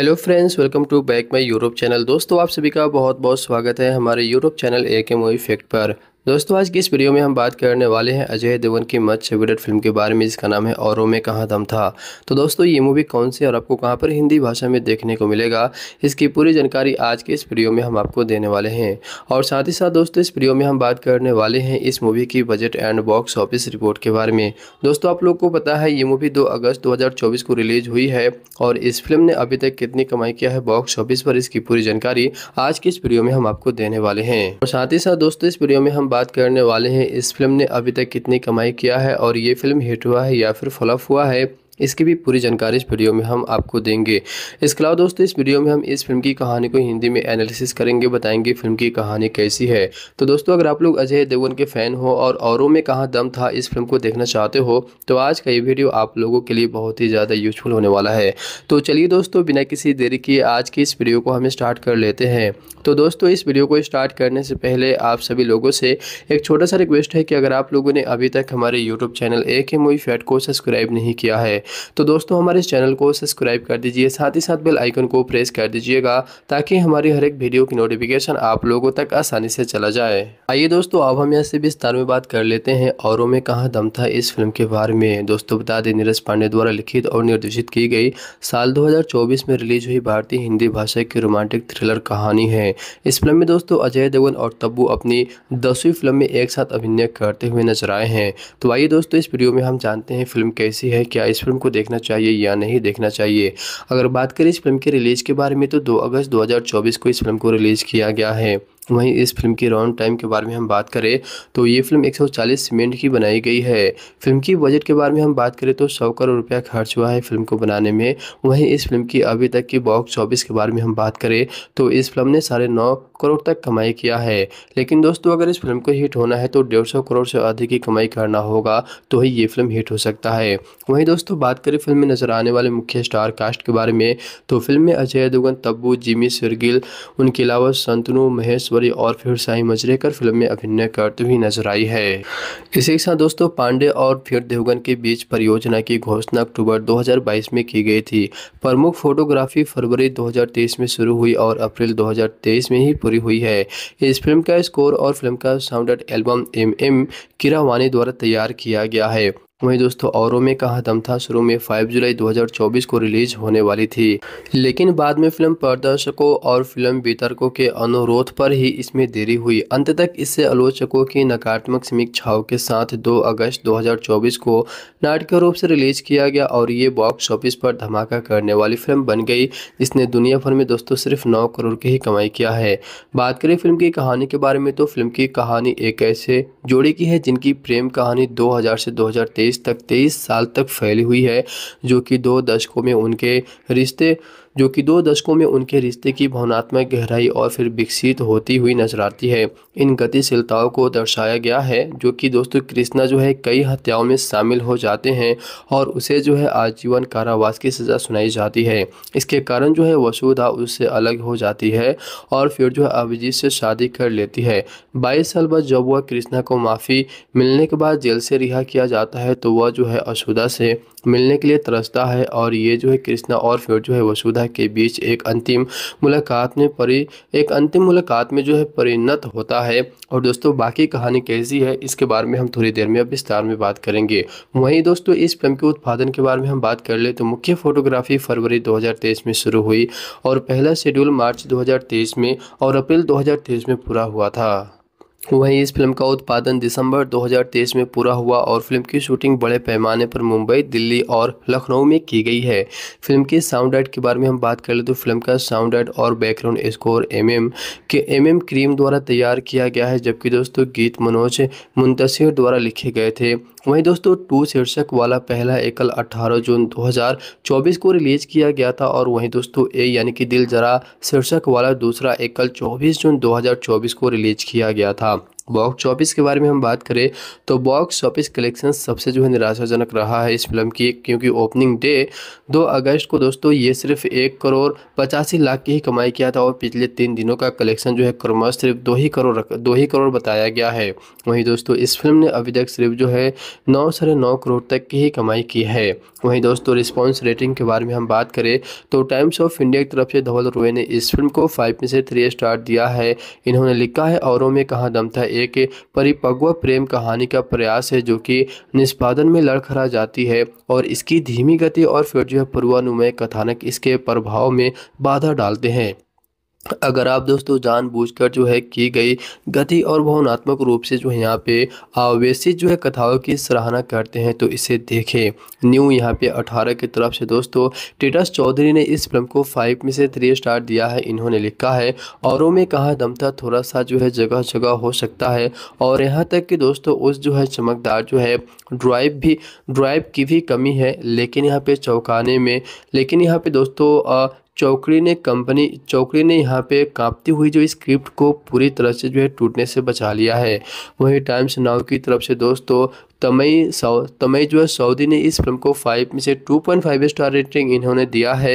hello friends welcome to back my Europe channel दोस्तों आप सभी का बहुत बहुत स्वागत है हमारे यूरोप चैनल ए के मोई फैक्ट पर दोस्तों आज की इस वीडियो में हम बात करने वाले हैं अजय देवगन की मच फेवरेट फिल्म के बारे में जिसका नाम है औरों में कहाँ दम था तो दोस्तों ये मूवी कौन सी और आपको कहाँ पर हिंदी भाषा में देखने को मिलेगा इसकी पूरी जानकारी आज के इस वीडियो में हम आपको देने वाले हैं और साथ ही साथ दोस्तों इस वीडियो में हम बात करने वाले हैं इस मूवी की budget and box office report के बारे में दोस्तों आप लोग को पता है ये मूवी दो अगस्त दो को रिलीज हुई है और इस फिल्म ने अभी तक कितनी कमाई किया है बॉक्स ऑफिस पर इसकी पूरी जानकारी आज की इस वीडियो में हम आपको देने वाले हैं और साथ ही साथ दोस्तों इस वीडियो में हम बात करने वाले हैं इस फिल्म ने अभी तक कितनी कमाई किया है और ये फिल्म हिट हुआ है या फिर फ्लॉप हुआ है इसकी भी पूरी जानकारी इस वीडियो में हम आपको देंगे इसके अलावा दोस्तों इस वीडियो में हम इस फिल्म की कहानी को हिंदी में एनालिसिस करेंगे बताएंगे फिल्म की कहानी कैसी है तो दोस्तों अगर आप लोग अजय देवगन के फ़ैन हो और औरों में कहाँ दम था इस फिल्म को देखना चाहते हो तो आज का ये वीडियो आप लोगों के लिए बहुत ही ज़्यादा यूजफुल होने वाला है तो चलिए दोस्तों बिना किसी देरी के आज की इस वीडियो को हम स्टार्ट कर लेते हैं तो दोस्तों इस वीडियो को स्टार्ट करने से पहले आप सभी लोगों से एक छोटा सा रिक्वेस्ट है कि अगर आप लोगों ने अभी तक हमारे यूट्यूब चैनल ए के मूवी फैट को सब्सक्राइब नहीं किया है तो दोस्तों हमारे इस चैनल को सब्सक्राइब कर दीजिए साथ ही साथ बेल आइकन को प्रेस कर दीजिएगा ताकि हमारी हर एक वीडियो की नोटिफिकेशन आप लोगों तक आसानी से चला जाए आइए दोस्तों अब हम यहाँ से विस्तार में बात कर लेते हैं औरों में कहा दम था इस फिल्म के बारे में दोस्तों बता दें नीरज पांडे द्वारा लिखित और निर्देशित की गई साल दो में रिलीज हुई भारतीय हिंदी भाषा की रोमांटिक थ्रिलर कहानी है इस फिल्म में दोस्तों अजय देवगन और तब्बू अपनी दसवीं फिल्म में एक साथ अभिनय करते हुए नजर आए हैं तो आइए दोस्तों इस वीडियो में हम जानते हैं फिल्म कैसी है क्या इस फिल्म को देखना चाहिए या नहीं देखना चाहिए अगर बात करें इस फिल्म के रिलीज़ के बारे में तो दो अगस्त 2024 को इस फिल्म को रिलीज़ किया गया है वहीं इस फिल्म की राउंड टाइम के बारे में हम बात करें तो ये फिल्म 140 मिनट की बनाई गई है फिल्म की बजट के बारे में हम बात करें तो सौ करोड़ रुपया खर्च हुआ है फिल्म को बनाने में वहीं इस फिल्म की अभी तक की बॉक्स ऑफिस के बारे में हम बात करें तो इस फिल्म ने साढ़े नौ करोड़ तक कमाई किया है लेकिन दोस्तों अगर इस फिल्म को हिट होना है तो डेढ़ सौ करोड़ से अधिक की कमाई करना होगा तो ही ये फिल्म हिट हो सकता है वहीं दोस्तों बात करें फिल्म में नजर आने वाले मुख्य स्टार कास्ट के बारे में तो फिल्म में अजय देवगन तब्बू जिमी सिरगिल उनके अलावा संतनु महेश गोदावरी और फिर साई मजरेकर फिल्म में अभिनय करती हुई नजर आई है इसी के साथ दोस्तों पांडे और फिर देवगन के बीच परियोजना की घोषणा अक्टूबर 2022 में की गई थी प्रमुख फोटोग्राफी फरवरी 2023 में शुरू हुई और अप्रैल 2023 में ही पूरी हुई है इस फिल्म का स्कोर और फिल्म का sound album M M Keeravani द्वारा तैयार किया गया है वहीं दोस्तों औरों में कहा दम था शुरू में 5 जुलाई 2024 को रिलीज होने वाली थी लेकिन बाद में फिल्म प्रदर्शकों और फिल्म वितरकों के अनुरोध पर ही इसमें देरी हुई अंत तक इससे आलोचकों की नकारात्मक समीक्षाओं के साथ 2 अगस्त 2024 को नाटक रूप से रिलीज किया गया और ये बॉक्स ऑफिस पर धमाका करने वाली फिल्म बन गई जिसने दुनिया भर में दोस्तों सिर्फ नौ करोड़ की ही कमाई किया है बात करें फिल्म की कहानी के बारे में तो फिल्म की कहानी एक ऐसे जोड़ी की है जिनकी प्रेम कहानी दो से दो तक तेईस साल तक फैली हुई है जो कि दो दशकों में उनके रिश्ते जो कि दो दशकों में उनके रिश्ते की भावनात्मक गहराई और फिर विकसित होती हुई नजर आती है इन गतिशीलताओं को दर्शाया गया है जो कि दोस्तों कृष्णा जो है कई हत्याओं में शामिल हो जाते हैं और उसे जो है आजीवन कारावास की सज़ा सुनाई जाती है इसके कारण जो है वसुधा उससे अलग हो जाती है और फिर जो है अभिजीत से शादी कर लेती है बाईस साल बाद जब वह कृष्णा को माफ़ी मिलने के बाद जेल से रिहा किया जाता है तो वह जो है अशुदा से मिलने के लिए तरसता है और ये जो है कृष्णा और फिर जो है वसुधा के बीच एक अंतिम मुलाकात में परि एक अंतिम मुलाकात में जो है परिणत होता है और दोस्तों बाकी कहानी कैसी है इसके बारे में हम थोड़ी देर में अब विस्तार में बात करेंगे वहीं दोस्तों इस फिल्म के उत्पादन के बारे में हम बात कर ले तो मुख्य फोटोग्राफी फरवरी दो में शुरू हुई और पहला शेड्यूल मार्च दो में और अप्रैल दो में पूरा हुआ था वहीं इस फिल्म का उत्पादन दिसंबर 2023 में पूरा हुआ और फिल्म की शूटिंग बड़े पैमाने पर मुंबई दिल्ली और लखनऊ में की गई है फिल्म के साउंड एड के बारे में हम बात कर ले तो फिल्म का साउंड एड और बैकग्राउंड स्कोर एमएम के एमएम क्रीम द्वारा तैयार किया गया है जबकि दोस्तों गीत मनोज मुंतशिर द्वारा लिखे गए थे वहीं दोस्तों टू शीर्षक वाला पहला एकल 18 जून 2024 को रिलीज किया गया था और वहीं दोस्तों ए यानी कि दिल जरा शीर्षक वाला दूसरा एकल 24 जून 2024 को रिलीज किया गया था बॉक्स ऑफिस के बारे में हम बात करें तो बॉक्स ऑफिस कलेक्शन सबसे जो है निराशाजनक रहा है इस फिल्म की क्योंकि ओपनिंग डे 2 अगस्त को दोस्तों ये सिर्फ एक करोड़ पचासी लाख की ही कमाई किया था और पिछले तीन दिनों का कलेक्शन जो है क्रमश सिर्फ दो ही करोड़ दो ही करोड़ बताया गया है वहीं दोस्तों इस फिल्म ने अभी तक सिर्फ जो है नौ साढ़े नौ करोड़ तक की ही कमाई की है वहीं दोस्तों रिस्पॉन्स रेटिंग के बारे में हम बात करें तो टाइम्स ऑफ इंडिया की तरफ से धवल रोए ने इस फिल्म को फाइव में से थ्री स्टार दिया है इन्होंने लिखा है औरों में कहाँ दम था एक परिपक्व प्रेम कहानी का प्रयास है जो कि निष्पादन में लड़खड़ा जाती है और इसकी धीमी गति और फिर जो है पूर्वानुमय कथानक इसके प्रभाव में बाधा डालते हैं अगर आप दोस्तों जानबूझकर जो है की गई गति और भावनात्मक रूप से जो है यहाँ पे आवेशित जो है कथाओं की सराहना करते हैं तो इसे देखें न्यू यहाँ पे 18 की तरफ से दोस्तों टेटस चौधरी ने इस फिल्म को फाइव में से थ्री स्टार दिया है इन्होंने लिखा है औरों में कहा दमता थोड़ा सा जो है जगह जगह हो सकता है और यहाँ तक कि दोस्तों उस जो है चमकदार जो है ड्राइव भी ड्राइव की भी कमी है लेकिन यहाँ पे चौंकाने में लेकिन यहाँ पे दोस्तों चौकड़ी ने कंपनी चौकड़ी ने यहाँ पे कांपती हुई जो स्क्रिप्ट को पूरी तरह से जो है टूटने से बचा लिया है वहीं टाइम्स नाउ की तरफ से दोस्तों तमई सऊ तमई जो है सऊदी ने इस फिल्म को फाइव में से two point five star rating इन्होंने दिया है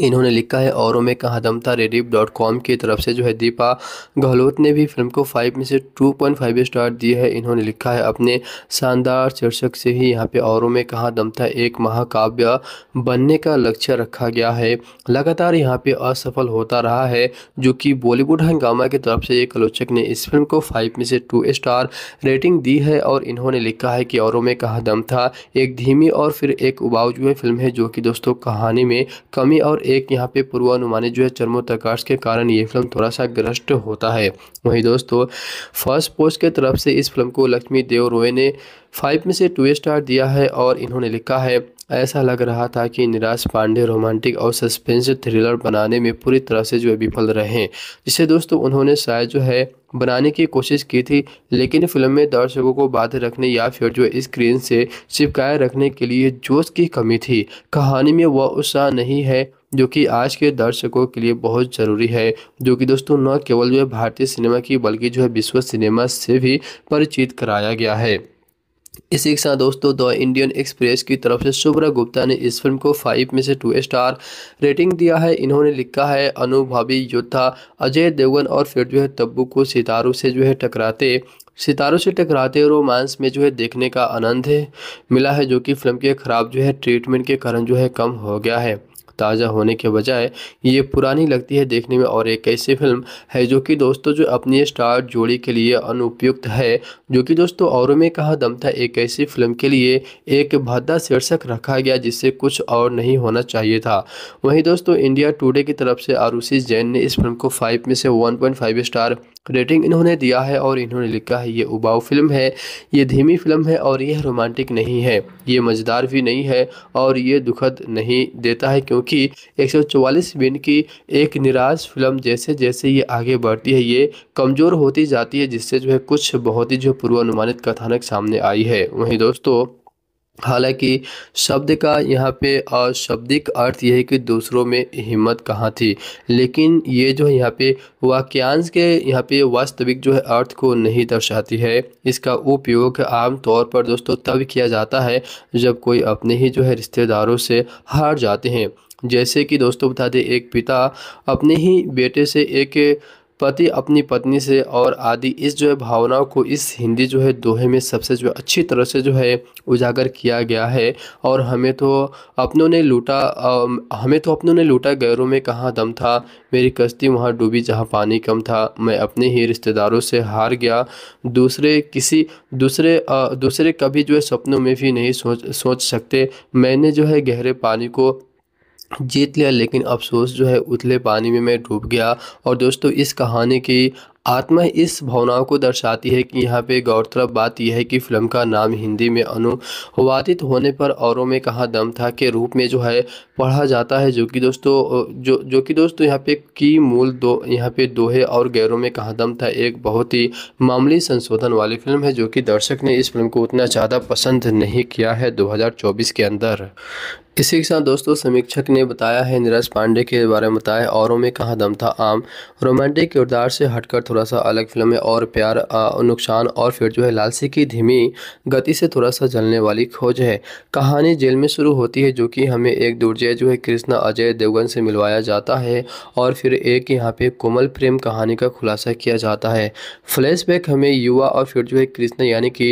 इन्होंने लिखा है औरों में कहा दम था रेडिप डॉट कॉम की तरफ से जो है दीपा गहलोत ने भी फिल्म को फाइव में से टू पॉइंट फाइव स्टार दिए है इन्होंने लिखा है अपने शानदार शीर्षक से ही यहाँ पे औरों में कहा दम था एक महाकाव्य बनने का लक्ष्य रखा गया है लगातार यहाँ पे असफल होता रहा है जो कि बॉलीवुड हंगामा की तरफ से एक आलोचक ने इस फिल्म को फाइव में से टू स्टार रेटिंग दी है और इन्होंने लिखा है कि औरों में कहा दम था एक धीमी और फिर एक उबाऊ जो फिल्म है जो कि दोस्तों कहानी में कमी और और एक यहाँ पे पूर्वानुमानित जो है चर्मोप्रकाश के कारण ये फिल्म थोड़ा सा ग्रस्त होता है वहीं दोस्तों फर्स्ट पोस्ट के तरफ से इस फिल्म को लक्ष्मी देव रोय ने फाइव में से टू स्टार दिया है और इन्होंने लिखा है ऐसा लग रहा था कि निराश पांडे रोमांटिक और सस्पेंस थ्रिलर बनाने में पूरी तरह से जो है विफल रहे जिसे दोस्तों उन्होंने शायद जो है बनाने की कोशिश की थी लेकिन फिल्म में दर्शकों को बाध रखने या फिर जो स्क्रीन से चिपकाए रखने के लिए जोश की कमी थी कहानी में वह उत्साह नहीं है जो कि आज के दर्शकों के लिए बहुत ज़रूरी है जो कि दोस्तों न केवल जो है भारतीय सिनेमा की बल्कि जो है विश्व सिनेमा से भी परिचित कराया गया है इसी के साथ दोस्तों द इंडियन एक्सप्रेस की तरफ से शुभ्रा गुप्ता ने इस फिल्म को फाइव में से टू स्टार रेटिंग दिया है इन्होंने लिखा है अनुभवी योद्धा अजय देवगन और फिर जो है तब्बू को सितारों से जो है टकराते सितारों से टकराते रोमांस में जो है देखने का आनंद है मिला है जो कि फिल्म के ख़राब जो है ट्रीटमेंट के कारण जो है कम हो गया है ताज़ा होने के बजाय ये पुरानी लगती है देखने में और एक ऐसी फिल्म है जो कि दोस्तों जो अपनी स्टार जोड़ी के लिए अनुपयुक्त है जो कि दोस्तों औरों में कहा दम था एक ऐसी फिल्म के लिए एक भद्दा शीर्षक रखा गया जिससे कुछ और नहीं होना चाहिए था वहीं दोस्तों इंडिया टूडे की तरफ से आरुषि जैन ने इस फिल्म को फाइव में से one point five star rating इन्होंने दिया है और इन्होंने लिखा है ये उबाऊ फिल्म है ये धीमी फिल्म है और यह रोमांटिक नहीं है ये मज़ेदार भी नहीं है और ये दुखद नहीं देता है क्योंकि 144 मिनट की एक निराश फिल्म जैसे जैसे ये आगे बढ़ती है ये कमज़ोर होती जाती है जिससे जो है कुछ बहुत ही जो पूर्वानुमानित कथानक सामने आई है वहीं दोस्तों हालांकि शब्द का यहाँ पे शब्दिक अर्थ यह है कि दूसरों में हिम्मत कहाँ थी लेकिन ये जो यहाँ पे वाक्यांश के यहाँ पे वास्तविक जो है अर्थ को नहीं दर्शाती है इसका उपयोग आम तौर पर दोस्तों तब किया जाता है जब कोई अपने ही जो है रिश्तेदारों से हार जाते हैं जैसे कि दोस्तों बता दें एक पिता अपने ही बेटे से एक पति अपनी पत्नी से और आदि इस जो है भावनाओं को इस हिंदी जो है दोहे में सबसे जो अच्छी तरह से जो है उजागर किया गया है और हमें तो अपनों ने लूटा हमें तो अपनों ने लूटा गैरों में कहाँ दम था मेरी कश्ती वहाँ डूबी जहाँ पानी कम था मैं अपने ही रिश्तेदारों से हार गया दूसरे किसी दूसरे दूसरे कभी जो है सपनों में भी नहीं सोच सोच सकते मैंने जो है गहरे पानी को जीत लिया लेकिन अफसोस जो है उतले पानी में मैं डूब गया और दोस्तों इस कहानी की आत्मा इस भावनाओं को दर्शाती है कि यहाँ पे गौरतलब बात यह है कि फिल्म का नाम हिंदी में अनुवादित होने पर औरों में कहा दम था के रूप में जो है पढ़ा जाता है जो कि दोस्तों जो जो कि दोस्तों यहाँ पे की मूल दो यहाँ पे दोहे और गैरों में कहा दम था एक बहुत ही मामूली संशोधन वाली फिल्म है जो कि दर्शक ने इस फिल्म को उतना ज़्यादा पसंद नहीं किया है दो के अंदर इसी के साथ दोस्तों समीक्षक ने बताया है नीरज पांडे के बारे में बताया औरों में कहा दम था आम रोमांटिक किरदार से हटकर थोड़ा सा अलग फिल्म है और प्यार नुकसान और फिर जो है लालसी की धीमी गति से थोड़ा सा जलने वाली खोज है कहानी जेल में शुरू होती है जो कि हमें एक दुर्जय जो है कृष्णा अजय देवगन से मिलवाया जाता है और फिर एक यहाँ पे कोमल प्रेम कहानी का खुलासा किया जाता है फ्लैशबैक हमें युवा और फिर जो है कृष्ण यानी कि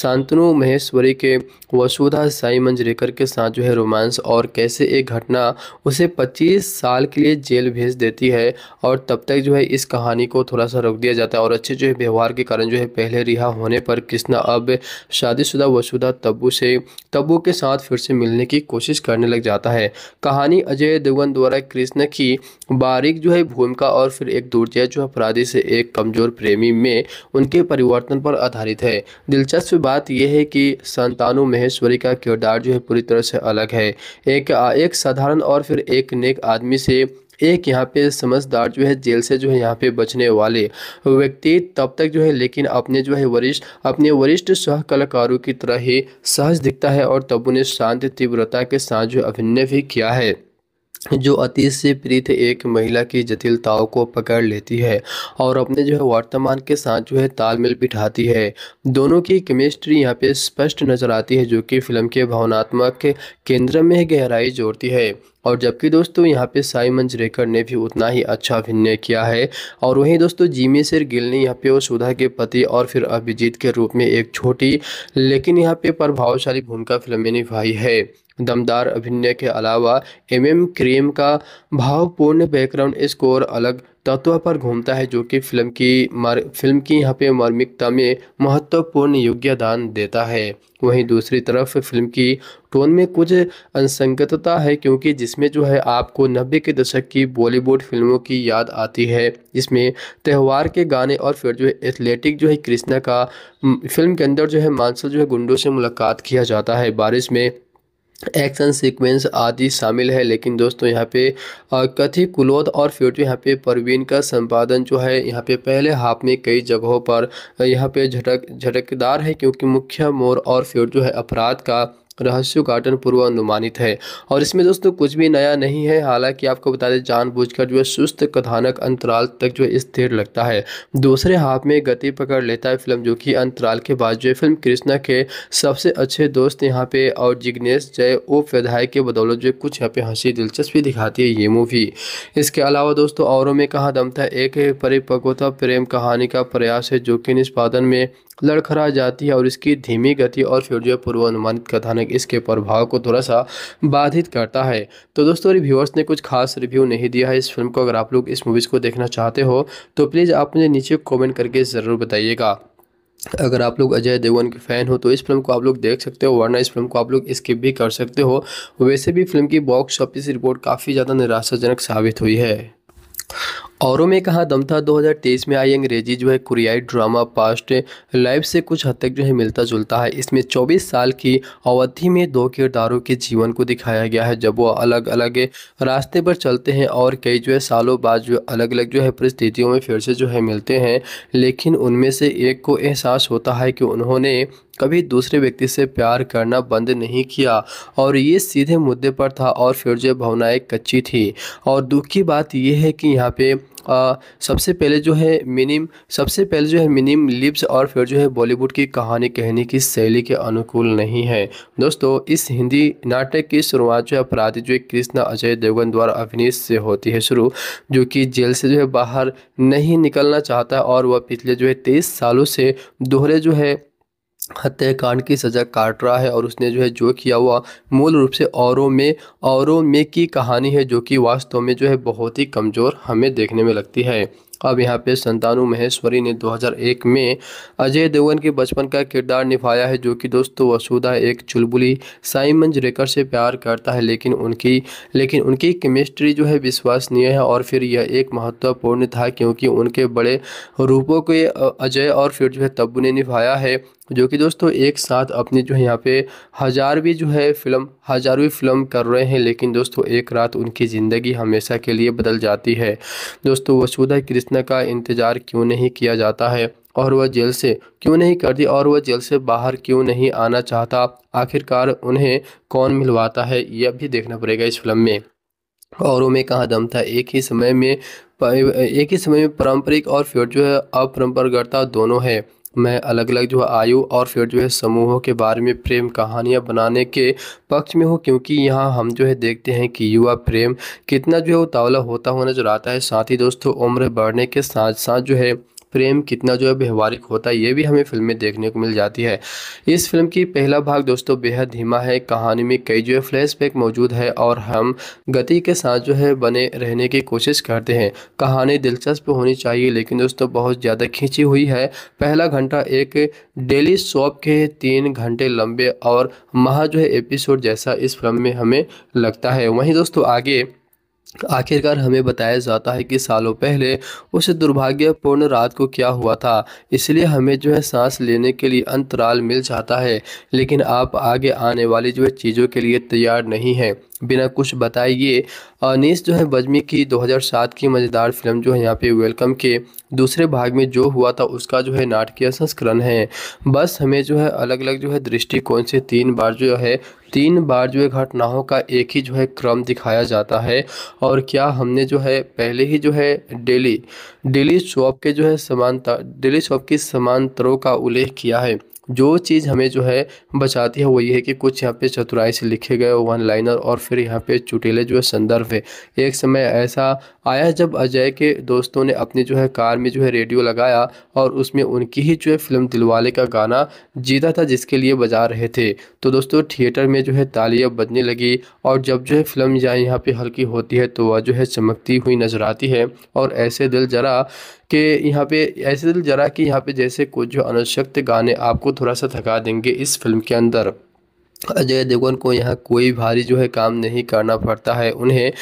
शांतनु महेश्वरी के वसुधा साई मंजरेकर के साथ जो है रोमांस और कैसे एक घटना उसे 25 साल के लिए जेल भेज देती है और तब तक जो है इस कहानी को थोड़ा सा रख दिया जाता है और अच्छे जो है व्यवहार के कारण जो है पहले रिहा होने पर कृष्णा अब शादीशुदा वसुधा तब्बू से तब्बू के साथ फिर से मिलने की कोशिश करने लग जाता है कहानी अजय देवगन द्वारा कृष्ण की बारीक जो है भूमिका और फिर एक दूरजय जो अपराधी से एक कमजोर प्रेमी में उनके परिवर्तन पर आधारित है दिलचस्प बात यह है कि संतानु महेश्वरी का किरदार जो है पूरी तरह से अलग है एक एक साधारण और फिर एक नेक आदमी से एक यहाँ पे समझदार जो है जेल से जो है यहाँ पे बचने वाले व्यक्ति तब तक जो है लेकिन अपने जो है वरिष्ठ अपने वरिष्ठ सह कलाकारों की तरह ही सहज दिखता है और तब उन्हें शांत तीव्रता के साथ जो अभिनय भी किया है जो अति से प्रीत एक महिला की जटिलताओं को पकड़ लेती है और अपने जो है वर्तमान के साथ जो है तालमेल बिठाती है दोनों की केमिस्ट्री यहाँ पे स्पष्ट नजर आती है जो कि फिल्म के भावनात्मक केंद्र में गहराई जोड़ती है और जबकि दोस्तों यहाँ पे साइमन रेकर ने भी उतना ही अच्छा अभिनय किया है और वहीं दोस्तों जिमी सिर गिल ने यहाँ पे वो सुधा के पति और फिर अभिजीत के रूप में एक छोटी लेकिन यहाँ पे प्रभावशाली भूमिका फिल्म में निभाई है दमदार अभिनय के अलावा एम एम क्रीम का भावपूर्ण बैकग्राउंड स्कोर अलग तत्व पर घूमता है जो कि फिल्म की मार फिल्म की यहाँ पे मार्मिकता में महत्वपूर्ण योग्यदान देता है वहीं दूसरी तरफ फिल्म की टोन में कुछ असंगतता है क्योंकि जिसमें जो है आपको नब्बे के दशक की बॉलीवुड फिल्मों की याद आती है जिसमें त्यौहार के गाने और फिर जो है एथलेटिक जो है कृष्णा का फिल्म के अंदर जो है मानसल जो है गुंडों से मुलाकात किया जाता है बारिश में एक्शन सीक्वेंस आदि शामिल है लेकिन दोस्तों यहाँ पे कथित कुलोद और फ्यूटो यहाँ पे परवीन का संपादन जो है यहाँ पे पहले हाफ में कई जगहों पर यहाँ पे झटक झटकदार है क्योंकि मुख्य मोर और फ्यूट जो है अपराध का रहस्य कार्टन पूर्वानुमानित है और इसमें दोस्तों कुछ भी नया नहीं है हालांकि आपको बता दें जानबूझकर जो है सुस्त कथानक अंतराल तक जो है स्थिर लगता है दूसरे हाफ में गति पकड़ लेता है फिल्म जो कि अंतराल के बाद जो है फिल्म कृष्णा के सबसे अच्छे दोस्त यहाँ पे और जिग्नेश जय ओ विधायक के बदौलत जो कुछ यहाँ पे हंसी दिलचस्पी दिखाती है ये मूवी इसके अलावा दोस्तों औरों में कहा दम था एक परिपक्वता प्रेम कहानी का प्रयास है जो कि निष्पादन में लड़खड़ा जाती है और इसकी धीमी गति और फिर जो पूर्वानुमानित कथानक इसके प्रभाव को थोड़ा सा बाधित करता है तो दोस्तों रिव्यूअर्स ने कुछ खास रिव्यू नहीं दिया है इस फिल्म को अगर आप लोग इस मूवीज़ को देखना चाहते हो तो प्लीज़ आप मुझे नीचे कॉमेंट करके ज़रूर बताइएगा अगर आप लोग अजय देवगन के फ़ैन हो तो इस फिल्म को आप लोग देख सकते हो वरना इस फिल्म को आप लोग स्किप भी कर सकते हो वैसे भी फिल्म की बॉक्स ऑफिस रिपोर्ट काफ़ी ज़्यादा निराशाजनक साबित हुई है औरों में कहा दम था 2023 में आई अंग्रेजी जो है कुरियाई ड्रामा पास्ट लाइफ से कुछ हद तक जो है मिलता जुलता है इसमें 24 साल की अवधि में दो किरदारों के जीवन को दिखाया गया है जब वो अलग अलग रास्ते पर चलते हैं और कई जो है सालों बाद जो अलग अलग जो है परिस्थितियों में फिर से जो है मिलते हैं लेकिन उनमें से एक को एहसास होता है कि उन्होंने कभी दूसरे व्यक्ति से प्यार करना बंद नहीं किया और ये सीधे मुद्दे पर था और फिरोज भावनाएं कच्ची थी और दुख की बात यह है कि यहाँ पे आ, सबसे पहले जो है मिनिम सबसे पहले जो है मिनिम लिप्स और फिर जो है बॉलीवुड की कहानी कहने की शैली के अनुकूल नहीं है दोस्तों इस हिंदी नाटक की शुरुआत जो है अपराधी जो है कृष्णा अजय देवगन द्वारा अभिनीत से होती है शुरू जो कि जेल से जो है बाहर नहीं निकलना चाहता और वह पिछले जो है तेईस सालों से दोहरे जो है हत्याकांड की सज़ा काट रहा है और उसने जो है जो किया हुआ मूल रूप से औरों में औरों में की कहानी है जो कि वास्तव में जो है बहुत ही कमज़ोर हमें देखने में लगती है अब यहाँ पे संतानु महेश्वरी ने 2001 में अजय देवगन के बचपन का किरदार निभाया है जो कि दोस्तों वसुधा एक चुलबुली साइमन रेकर से प्यार करता है लेकिन उनकी लेकिन उनकी केमिस्ट्री जो है विश्वसनीय है और फिर यह एक महत्वपूर्ण था क्योंकि उनके बड़े रूपों को अजय और फिर जो है तब्बू ने निभाया है जो कि दोस्तों एक साथ अपनी जो है यहाँ पे हजारवीं जो है फिल्म हज़ारवीं फिल्म कर रहे हैं लेकिन दोस्तों एक रात उनकी ज़िंदगी हमेशा के लिए बदल जाती है दोस्तों वसुधा कृष्ण का इंतज़ार क्यों नहीं किया जाता है और वह जेल से क्यों नहीं कर दी और वह जेल से बाहर क्यों नहीं आना चाहता आखिरकार उन्हें कौन मिलवाता है यह भी देखना पड़ेगा इस फिल्म में और में कहाँ दम था एक ही समय में एक ही समय में पारंपरिक और फिर जो है अपरम्परगता दोनों है मैं अलग अलग जो है आयु और फिर जो है समूहों के बारे में प्रेम कहानियाँ बनाने के पक्ष में हूँ क्योंकि यहाँ हम जो है देखते हैं कि युवा प्रेम कितना जो है उतावला होता हुआ नजर आता है साथ ही दोस्तों उम्र बढ़ने के साथ साथ जो है प्रेम कितना जो है व्यवहारिक होता है ये भी हमें फिल्म में देखने को मिल जाती है इस फिल्म की पहला भाग दोस्तों बेहद धीमा है कहानी में कई जो है फ्लैशबैक मौजूद है और हम गति के साथ जो है बने रहने की कोशिश करते हैं कहानी दिलचस्प होनी चाहिए लेकिन दोस्तों बहुत ज़्यादा खींची हुई है पहला घंटा एक डेली शॉप के तीन घंटे लंबे और महा जो है एपिसोड जैसा इस फिल्म में हमें लगता है वहीं दोस्तों आगे आखिरकार हमें बताया जाता है कि सालों पहले उस दुर्भाग्यपूर्ण रात को क्या हुआ था इसलिए हमें जो है सांस लेने के लिए अंतराल मिल जाता है लेकिन आप आगे आने वाली जो है चीज़ों के लिए तैयार नहीं हैं बिना कुछ बताए ये अनीस जो है बजमी की 2007 की मज़ेदार फिल्म जो है यहाँ पे वेलकम के दूसरे भाग में जो हुआ था उसका जो है नाटकीय संस्करण है बस हमें जो है अलग अलग जो है दृष्टिकोण से तीन बार जो है तीन बार जो है घटनाओं का एक ही जो है क्रम दिखाया जाता है और क्या हमने जो है पहले ही जो है डेली डेली शॉप के जो है समानता डेली शॉप की समानतरों का उल्लेख किया है जो चीज़ हमें जो है बचाती है वो ये है कि कुछ यहाँ पे चतुराई से लिखे गए वन लाइनर और फिर यहाँ पे चुटेले जो है संदर्भ है एक समय ऐसा आया जब अजय के दोस्तों ने अपनी जो है कार में जो है रेडियो लगाया और उसमें उनकी ही जो है फिल्म दिलवाले का गाना जीता था जिसके लिए बजा रहे थे तो दोस्तों थिएटर में जो है तालियाँ बजने लगी और जब जो है फिल्म जहाँ यहाँ पर हल्की होती है तो वह जो है चमकती हुई नजर आती है और ऐसे दिल जरा कि यहाँ पे ऐसे दिल जरा कि यहाँ पे जैसे कुछ जो अनशक्त गाने आपको थोड़ा सा थका देंगे इस फिल्म के अंदर अजय देवगन को यहाँ कोई भारी जो है काम नहीं करना पड़ता है उन्हें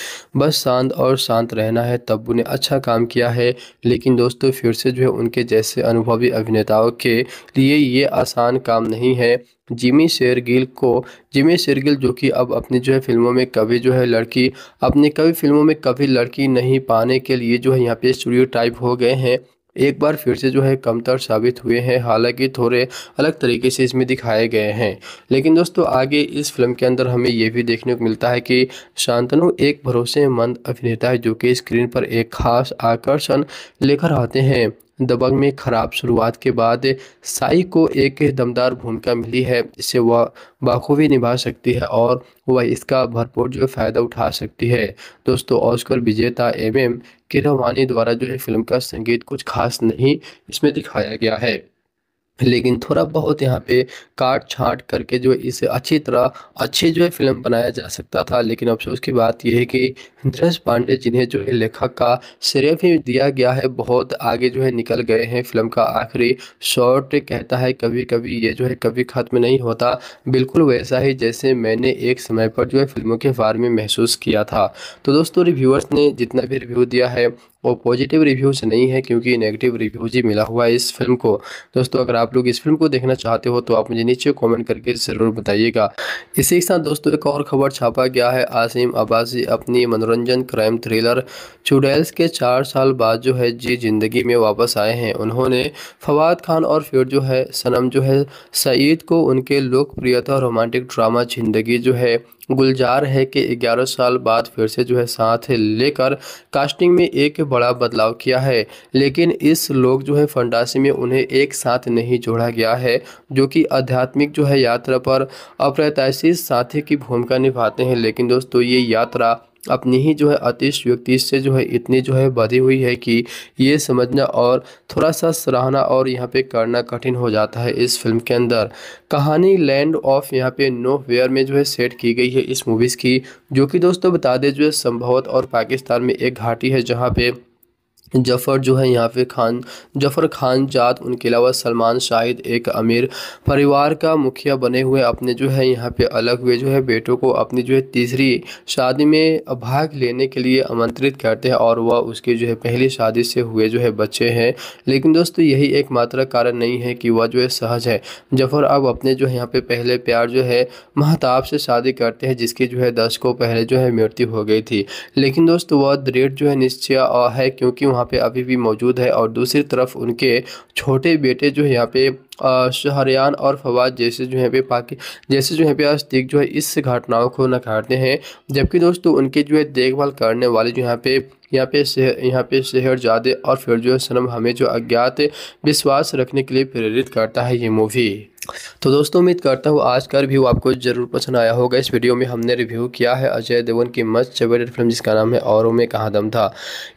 बस शांत और शांत रहना है तब उन्हें अच्छा काम किया है लेकिन दोस्तों फिर से जो है उनके जैसे अनुभवी अभिनेताओं के लिए ये आसान काम नहीं है जिमी शेरगिल को जिमी शेरगिल जो कि अब अपनी जो है फिल्मों में कभी जो है लड़की अपनी कभी फिल्मों में कभी लड़की नहीं पाने के लिए जो है यहाँ पे स्टूडियो टाइप हो गए हैं एक बार फिर से जो है कमतर साबित हुए हैं हालांकि थोड़े अलग तरीके से इसमें दिखाए गए हैं लेकिन दोस्तों आगे इस फिल्म के अंदर हमें यह भी देखने को मिलता है कि शांतनु एक भरोसेमंद अभिनेता है जो कि स्क्रीन पर एक खास आकर्षण लेकर आते हैं दबंग में खराब शुरुआत के बाद साई को एक दमदार भूमिका मिली है जिससे वह बाखूबी निभा सकती है और वह इसका भरपूर जो फ़ायदा उठा सकती है दोस्तों ऑस्कर विजेता एमएम कि रवानी द्वारा जो है फिल्म का संगीत कुछ खास नहीं इसमें दिखाया गया है लेकिन थोड़ा बहुत यहाँ पे काट छाट करके जो इसे अच्छी तरह अच्छी जो है फिल्म बनाया जा सकता था लेकिन अफसोस की बात यह है कि दृश पांडे जिन्हें जो है लेखक का श्रेय भी दिया गया है बहुत आगे जो है निकल गए हैं फिल्म का आखिरी शॉर्ट कहता है कभी कभी ये जो है कभी खत्म नहीं होता बिल्कुल वैसा ही जैसे मैंने एक समय पर जो है फिल्मों के बारे में महसूस किया था तो दोस्तों रिव्यूअर्स ने जितना भी रिव्यू दिया है वो पॉजिटिव रिव्यूज़ नहीं है क्योंकि नेगेटिव रिव्यूज़ ही मिला हुआ है इस फिल्म को दोस्तों अगर आप लोग इस फिल्म को देखना चाहते हो तो आप मुझे नीचे कमेंट करके ज़रूर बताइएगा इसी के साथ दोस्तों एक और खबर छापा गया है आसिम अब्बासी अपनी मनोरंजन क्राइम थ्रिलर चुड़ैल्स के चार साल बाद जो है जी ज़िंदगी में वापस आए हैं उन्होंने फवाद खान और फिर जो है सनम जो है सईद को उनके लोकप्रियता रोमांटिक ड्रामा जिंदगी जो है गुलजार है कि 11 साल बाद फिर से जो है साथ लेकर कास्टिंग में एक बड़ा बदलाव किया है लेकिन इस लोग जो है फंडासी में उन्हें एक साथ नहीं जोड़ा गया है जो कि आध्यात्मिक जो है यात्रा पर अप्रत्याशी साथी की भूमिका निभाते हैं लेकिन दोस्तों ये यात्रा अपनी ही जो है व्यक्ति से जो है इतनी जो है बधी हुई है कि ये समझना और थोड़ा सा सराहना और यहाँ पे करना कठिन हो जाता है इस फिल्म के अंदर कहानी लैंड ऑफ यहाँ पे नो वेयर में जो है सेट की गई है इस मूवीज़ की जो कि दोस्तों बता दें जो है संभवत और पाकिस्तान में एक घाटी है जहाँ पे जफ़र जो है यहाँ पे खान जफ़र खान जात उनके अलावा सलमान शाहिद एक अमीर परिवार का मुखिया बने हुए अपने जो है यहाँ पे अलग हुए जो है बेटों को अपनी जो है तीसरी शादी में भाग लेने के लिए आमंत्रित करते हैं और वह उसकी जो है पहली शादी से हुए जो है बच्चे हैं लेकिन दोस्तों यही एकमात्र कारण नहीं है कि वह जो है सहज है जफ़र अब अपने जो है यहाँ पे पहले प्यार जो है महताब से शादी करते हैं जिसकी जो है दशकों पहले जो है मृत्यु हो गई थी लेकिन दोस्तों वह दृढ़ जो है निश्चय है क्योंकि वहाँ वहाँ पे अभी भी मौजूद है और दूसरी तरफ उनके छोटे बेटे जो है यहाँ पे शहरियान और फवाद जैसे जो है पे पाकि जैसे जो है पे आस्तिक जो है इस घटनाओं को नकारते हैं जबकि दोस्तों उनके जो है देखभाल करने वाले जो यहाँ पे यहाँ पे शहर यहाँ पे शहर जादे और फिर जो सनम हमें जो अज्ञात विश्वास रखने के लिए प्रेरित करता है ये मूवी तो दोस्तों उम्मीद करता हूँ आज का रिव्यू आपको जरूर पसंद आया होगा इस वीडियो में हमने रिव्यू किया है अजय देवगन की मस्त फेवरेट फिल्म जिसका नाम है औरों में कहा दम था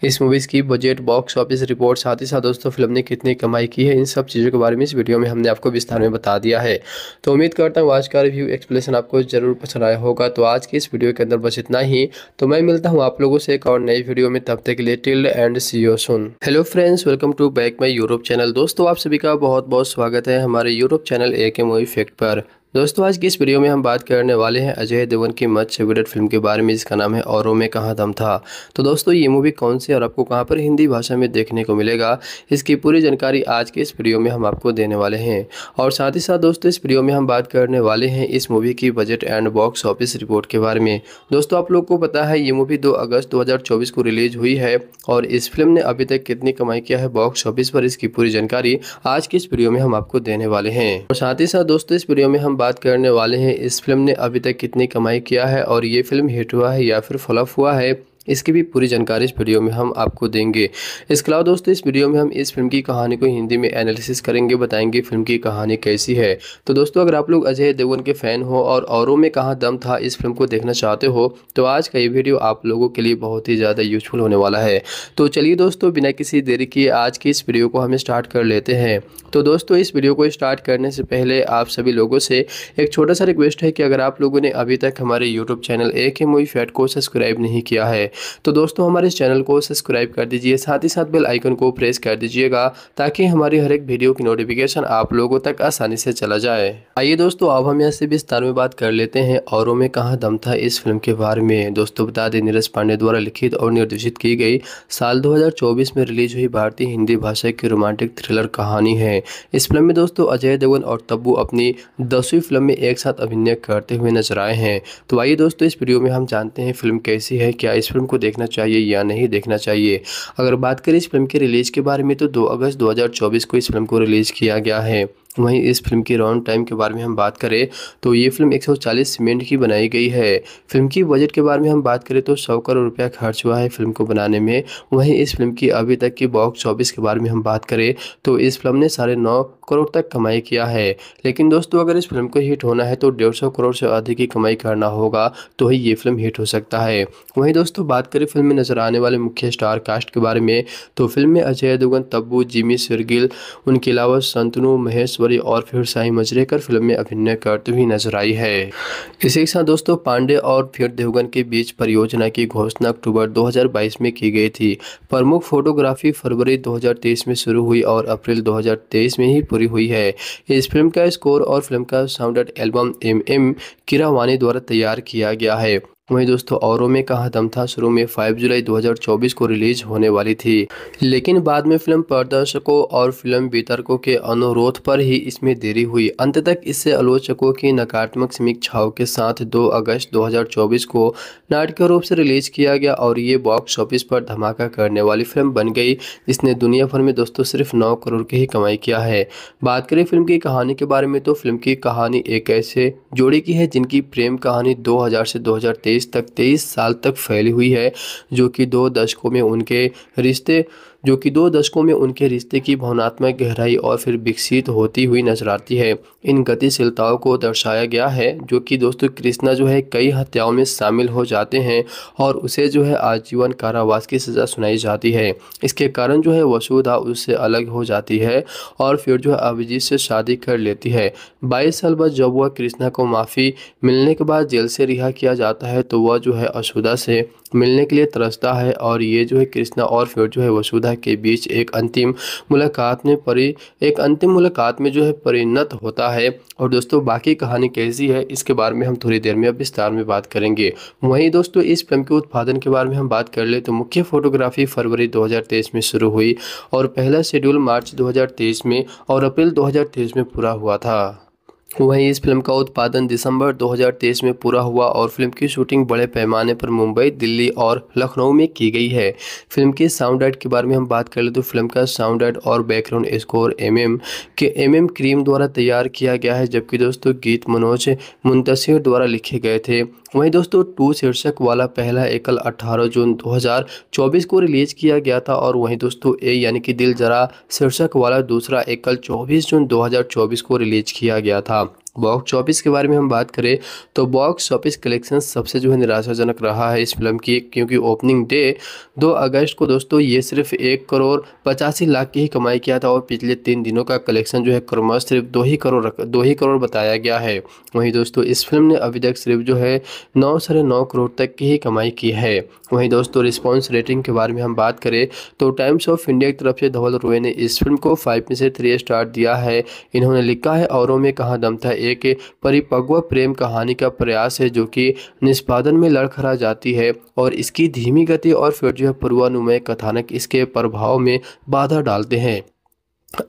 इस मूवीज़ की बजट बॉक्स ऑफिस रिपोर्ट साथ ही साथ दोस्तों फिल्म ने कितनी कमाई की है इन सब चीज़ों के बारे में इस वीडियो में हमने आपको विस्तार में बता दिया है तो उम्मीद करता हूँ आज का रिव्यू एक्सप्लेसन आपको जरूर पसंद आया होगा तो आज की इस वीडियो के अंदर बस इतना ही तो मैं मिलता हूँ आप लोगों से एक और नई वीडियो में तब तक के लिए टिल एंड see you soon hello friends welcome to back my Europe channel दोस्तों आप सभी का बहुत बहुत स्वागत है हमारे यूरोप चैनल ए के मोई फैक्ट पर दोस्तों आज की इस वीडियो में हम बात करने वाले हैं अजय देवगन की मच फेवरेट फिल्म के बारे में जिसका नाम है औरों में कहाँ दम था तो दोस्तों ये मूवी कौन सी और आपको कहाँ पर हिंदी भाषा में देखने को मिलेगा इसकी पूरी जानकारी आज के इस वीडियो में हम आपको देने वाले हैं और साथ ही साथ दोस्तों इस वीडियो में हम बात करने वाले हैं इस मूवी की budget and box office report के बारे में दोस्तों आप लोग को पता है ये मूवी दो अगस्त दो को रिलीज हुई है और इस फिल्म ने अभी तक कितनी कमाई किया है बॉक्स ऑफिस पर इसकी पूरी जानकारी आज की इस वीडियो में हम आपको देने वाले हैं और साथ ही साथ दोस्तों इस वीडियो में हम बात करने वाले हैं इस फिल्म ने अभी तक कितनी कमाई किया है और ये फिल्म हिट हुआ है या फिर फ्लॉप हुआ है इसकी भी पूरी जानकारी इस वीडियो में हम आपको देंगे इसके अलावा दोस्तों इस वीडियो में हम इस फिल्म की कहानी को हिंदी में एनालिसिस करेंगे बताएंगे फिल्म की कहानी कैसी है तो दोस्तों अगर आप लोग अजय देवगन के फ़ैन हो और औरों में कहाँ दम था इस फिल्म को देखना चाहते हो तो आज का ये वीडियो आप लोगों के लिए बहुत ही ज़्यादा यूजफुल होने वाला है तो चलिए दोस्तों बिना किसी देरी के आज की इस वीडियो को हम स्टार्ट कर लेते हैं तो दोस्तों इस वीडियो को स्टार्ट करने से पहले आप सभी लोगों से एक छोटा सा रिक्वेस्ट है कि अगर आप लोगों ने अभी तक हमारे यूट्यूब चैनल ए के मूवी फैट को सब्सक्राइब नहीं किया है तो दोस्तों हमारे चैनल को सब्सक्राइब कर दीजिए साथ ही साथ बेल आइकन को प्रेस कर दीजिएगा ताकि हमारी हर एक वीडियो की नोटिफिकेशन आप लोगों तक आसानी से चला जाए आइए दोस्तों अब हम यहाँ से विस्तार में बात कर लेते हैं औरों में कहाँ दम था इस फिल्म के बारे में दोस्तों बता दें नीरज पांडे द्वारा लिखित और निर्देशित की गई साल दो में रिलीज हुई भारतीय हिंदी भाषा की रोमांटिक थ्रिलर कहानी है इस फिल्म में दोस्तों अजय देवगन और तब्बू अपनी दसवीं फिल्म में एक साथ अभिनय करते हुए नजर आए हैं तो आइए दोस्तों इस वीडियो में हम जानते हैं फिल्म कैसी है क्या इस फिल्म फिल्म को देखना चाहिए या नहीं देखना चाहिए अगर बात करें इस फिल्म के रिलीज़ के बारे में तो दो अगस्त 2024 को इस फिल्म को रिलीज़ किया गया है वहीं इस फिल्म की राउंड टाइम के बारे में हम बात करें तो ये फिल्म 140 मिनट की बनाई गई है फिल्म की बजट के बारे में हम बात करें तो सौ करोड़ रुपया खर्च हुआ है फिल्म को बनाने में वहीं इस फिल्म की अभी तक की बॉक्स ऑफिस के बारे में हम बात करें तो इस फिल्म ने साढ़े नौ करोड़ तक कमाई किया है लेकिन दोस्तों अगर इस फिल्म को हिट होना है तो डेढ़ सौ करोड़ से अधिक की कमाई करना होगा तो ही ये फिल्म हिट हो सकता है वहीं दोस्तों बात करें फिल्म में नजर आने वाले मुख्य स्टार कास्ट के बारे में तो फिल्म में अजय दुगन तब्बू जिमी सिरगिल उनके अलावा संतनु महेश माहेश्वरी और फिर शाही मजरेकर फिल्म में अभिनय करती हुई नजर आई है इसी के साथ दोस्तों पांडे और फिर देवगन के बीच परियोजना की घोषणा अक्टूबर 2022 में की गई थी प्रमुख फोटोग्राफी फरवरी 2023 में शुरू हुई और अप्रैल 2023 में ही पूरी हुई है इस फिल्म का स्कोर और फिल्म का sound album M M Keeravani द्वारा तैयार किया गया है वहीं दोस्तों औरों में कहा दम था शुरू में 5 जुलाई 2024 को रिलीज होने वाली थी लेकिन बाद में फिल्म प्रदर्शकों और फिल्म वितरकों के अनुरोध पर ही इसमें देरी हुई अंत तक इससे आलोचकों की नकारात्मक समीक्षाओं के साथ 2 अगस्त 2024 को नाटकीय रूप से रिलीज किया गया और ये बॉक्स ऑफिस पर धमाका करने वाली फिल्म बन गई जिसने दुनिया भर में दोस्तों सिर्फ नौ करोड़ की ही कमाई किया है बात करें फिल्म की कहानी के बारे में तो फिल्म की कहानी एक ऐसे जोड़ी की है जिनकी प्रेम कहानी दो से दो तक तेईस साल तक फैली हुई है जो कि दो दशकों में उनके रिश्ते जो कि दो दशकों में उनके रिश्ते की भावनात्मक गहराई और फिर विकसित होती हुई नजर आती है इन गतिशीलताओं को दर्शाया गया है जो कि दोस्तों कृष्णा जो है कई हत्याओं में शामिल हो जाते हैं और उसे जो है आजीवन कारावास की सज़ा सुनाई जाती है इसके कारण जो है वसुधा उससे अलग हो जाती है और फिर जो है अभिजीत से शादी कर लेती है बाईस साल बाद जब वह कृष्णा को माफ़ी मिलने के बाद जेल से रिहा किया जाता है तो वह जो है अशुदा से मिलने के लिए तरसता है और ये जो है कृष्णा और फिर जो है वसुधा के बीच एक अंतिम मुलाकात में परि एक अंतिम मुलाकात में जो है परिणत होता है और दोस्तों बाकी कहानी कैसी है इसके बारे में हम थोड़ी देर में अब विस्तार में बात करेंगे वहीं दोस्तों इस फिल्म के उत्पादन के बारे में हम बात कर ले तो मुख्य फोटोग्राफी फरवरी दो में शुरू हुई और पहला शेड्यूल मार्च दो में और अप्रैल दो में पूरा हुआ था वहीं इस फिल्म का उत्पादन दिसंबर 2023 में पूरा हुआ और फिल्म की शूटिंग बड़े पैमाने पर मुंबई दिल्ली और लखनऊ में की गई है फिल्म के साउंड आर्ट के बारे में हम बात कर ले तो फिल्म का साउंड और बैकग्राउंड स्कोर एमएम के एमएम क्रीम द्वारा तैयार किया गया है जबकि दोस्तों गीत मनोज मुंतशिर द्वारा लिखे गए थे वहीं दोस्तों टू शीर्षक वाला पहला एकल 18 जून 2024 को रिलीज किया गया था और वहीं दोस्तों ए यानी कि दिल जरा शीर्षक वाला दूसरा एकल 24 जून 2024 को रिलीज किया गया था बॉक्स ऑफिस के बारे में हम बात करें तो बॉक्स ऑफिस कलेक्शन सबसे जो है निराशाजनक रहा है इस फिल्म की क्योंकि ओपनिंग डे 2 अगस्त को दोस्तों ये सिर्फ एक करोड़ पचासी लाख की ही कमाई किया था और पिछले तीन दिनों का कलेक्शन जो है क्रमश सिर्फ दो ही करोड़ दो ही करोड़ बताया गया है वहीं दोस्तों इस फिल्म ने अभी तक सिर्फ जो है नौ साढ़े नौ करोड़ तक की ही कमाई की है वहीं दोस्तों रिस्पॉन्स रेटिंग के बारे में हम बात करें तो टाइम्स ऑफ इंडिया की तरफ से धवल रोए ने इस फिल्म को फाइव में से थ्री स्टार दिया है इन्होंने लिखा है औरों में कहाँ दम था एक परिपक्व प्रेम कहानी का प्रयास है जो कि निष्पादन में लड़खड़ा जाती है और इसकी धीमी गति और फिर जो है पूर्वानुमय कथानक इसके प्रभाव में बाधा डालते हैं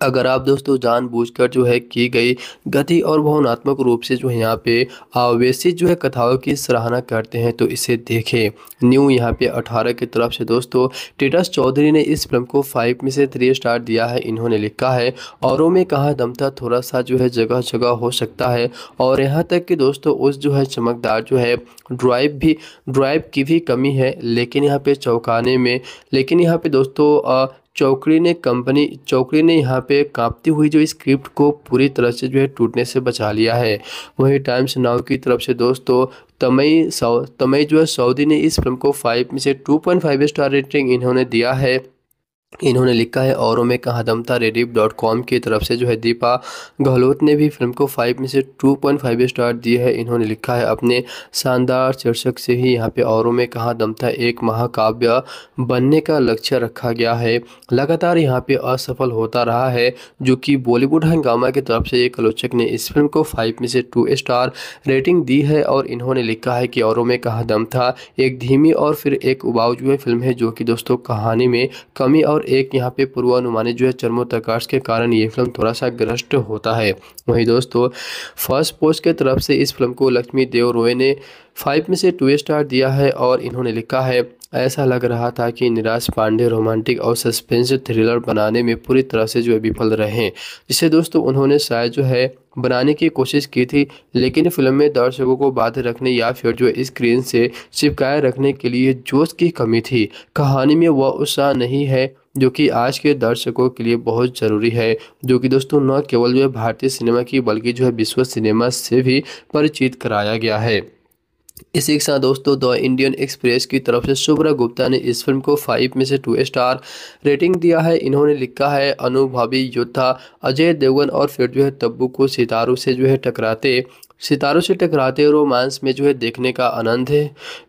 अगर आप दोस्तों जानबूझकर जो है की गई गति और भावनात्मक रूप से जो है यहाँ पे आवेशित जो है कथाओं की सराहना करते हैं तो इसे देखें न्यू यहाँ पे 18 की तरफ से दोस्तों टेटस चौधरी ने इस फिल्म को फाइव में से थ्री स्टार दिया है इन्होंने लिखा है औरों में कहा दमता थोड़ा सा जो है जगह जगह हो सकता है और यहाँ तक कि दोस्तों उस जो है चमकदार जो है ड्राइव भी ड्राइव की भी कमी है लेकिन यहाँ पे चौकाने में लेकिन यहाँ पे दोस्तों चौकड़ी ने कंपनी चौकड़ी ने यहाँ पे कांपती हुई जो स्क्रिप्ट को पूरी तरह से जो है टूटने से बचा लिया है वहीं टाइम्स नाव की तरफ से दोस्तों तमई सौ तमई जो है सऊदी ने इस फिल्म को फाइव में से two point five star rating इन्होंने दिया है इन्होंने लिखा है औरों में कहा था रेडिप डॉट कॉम की तरफ से जो है दीपा गहलोत ने भी फिल्म को फाइव में से टू पॉइंट फाइव स्टार दिए है इन्होंने लिखा है अपने शानदार शीर्षक से ही यहाँ पे औरों में दम था एक महाकाव्य बनने का लक्ष्य रखा गया है लगातार यहाँ पे असफल होता रहा है जो कि बॉलीवुड हंगामा की तरफ से एक आलोचक ने इस फिल्म को फाइव में से टू स्टार रेटिंग दी है और इन्होंने लिखा है कि औरों में कहा दम था एक धीमी और फिर एक उबाऊ फिल्म है जो कि दोस्तों कहानी में कमी और एक यहाँ पे पूर्वानुमानित जो है चर्मोत्काश के कारण ये फिल्म थोड़ा सा ग्रस्त होता है वहीं दोस्तों फर्स्ट पोस्ट के तरफ से इस फिल्म को लक्ष्मी देव रॉय ने फाइव में से टू स्टार दिया है और इन्होंने लिखा है ऐसा लग रहा था कि निराश पांडे रोमांटिक और सस्पेंस थ्रिलर बनाने में पूरी तरह से जो है विफल रहे जिसे दोस्तों उन्होंने शायद जो है बनाने की कोशिश की थी लेकिन फिल्म में दर्शकों को बाध्य रखने या फिर जो स्क्रीन से चिपकाए रखने के लिए जोश की कमी थी कहानी में वह उत्साह नहीं है जो कि आज के दर्शकों के लिए बहुत ज़रूरी है जो कि दोस्तों न केवल जो है भारतीय सिनेमा की बल्कि जो है विश्व सिनेमा से भी परिचित कराया गया है इसी के साथ दोस्तों द इंडियन एक्सप्रेस की तरफ से शुभ्रा गुप्ता ने इस फिल्म को फाइव में से टू स्टार रेटिंग दिया है इन्होंने लिखा है अनुभवी योद्धा अजय देवगन और फिर जो है तब्बू को सितारों से जो है टकराते सितारों से टकराते रोमांस में जो है देखने का आनंद है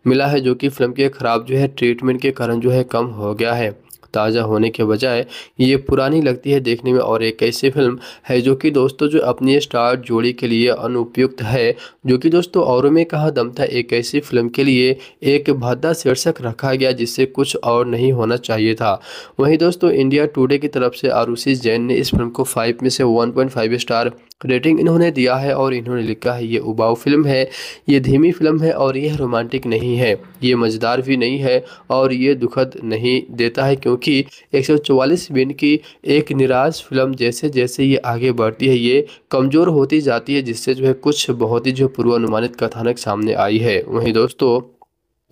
मिला है जो कि फिल्म के ख़राब जो है ट्रीटमेंट के कारण जो है कम हो गया है ताज़ा होने के बजाय ये पुरानी लगती है देखने में और एक ऐसी फिल्म है जो कि दोस्तों जो अपनी स्टार जोड़ी के लिए अनुपयुक्त है जो कि दोस्तों औरों में कहा दम था एक ऐसी फिल्म के लिए एक भद्दा शीर्षक रखा गया जिससे कुछ और नहीं होना चाहिए था वहीं दोस्तों इंडिया टूडे की तरफ से आरुषि जैन ने इस फिल्म को फाइव में से वन स्टार रेटिंग इन्होंने दिया है और इन्होंने लिखा है ये उबाऊ फिल्म है ये धीमी फिल्म है और यह रोमांटिक नहीं है ये मज़ेदार भी नहीं है और ये दुखद नहीं देता है क्योंकि 144 मिनट की एक निराश फिल्म जैसे जैसे ये आगे बढ़ती है ये कमज़ोर होती जाती है जिससे जो है कुछ बहुत ही जो पूर्वानुमानित कथानक सामने आई है वहीं दोस्तों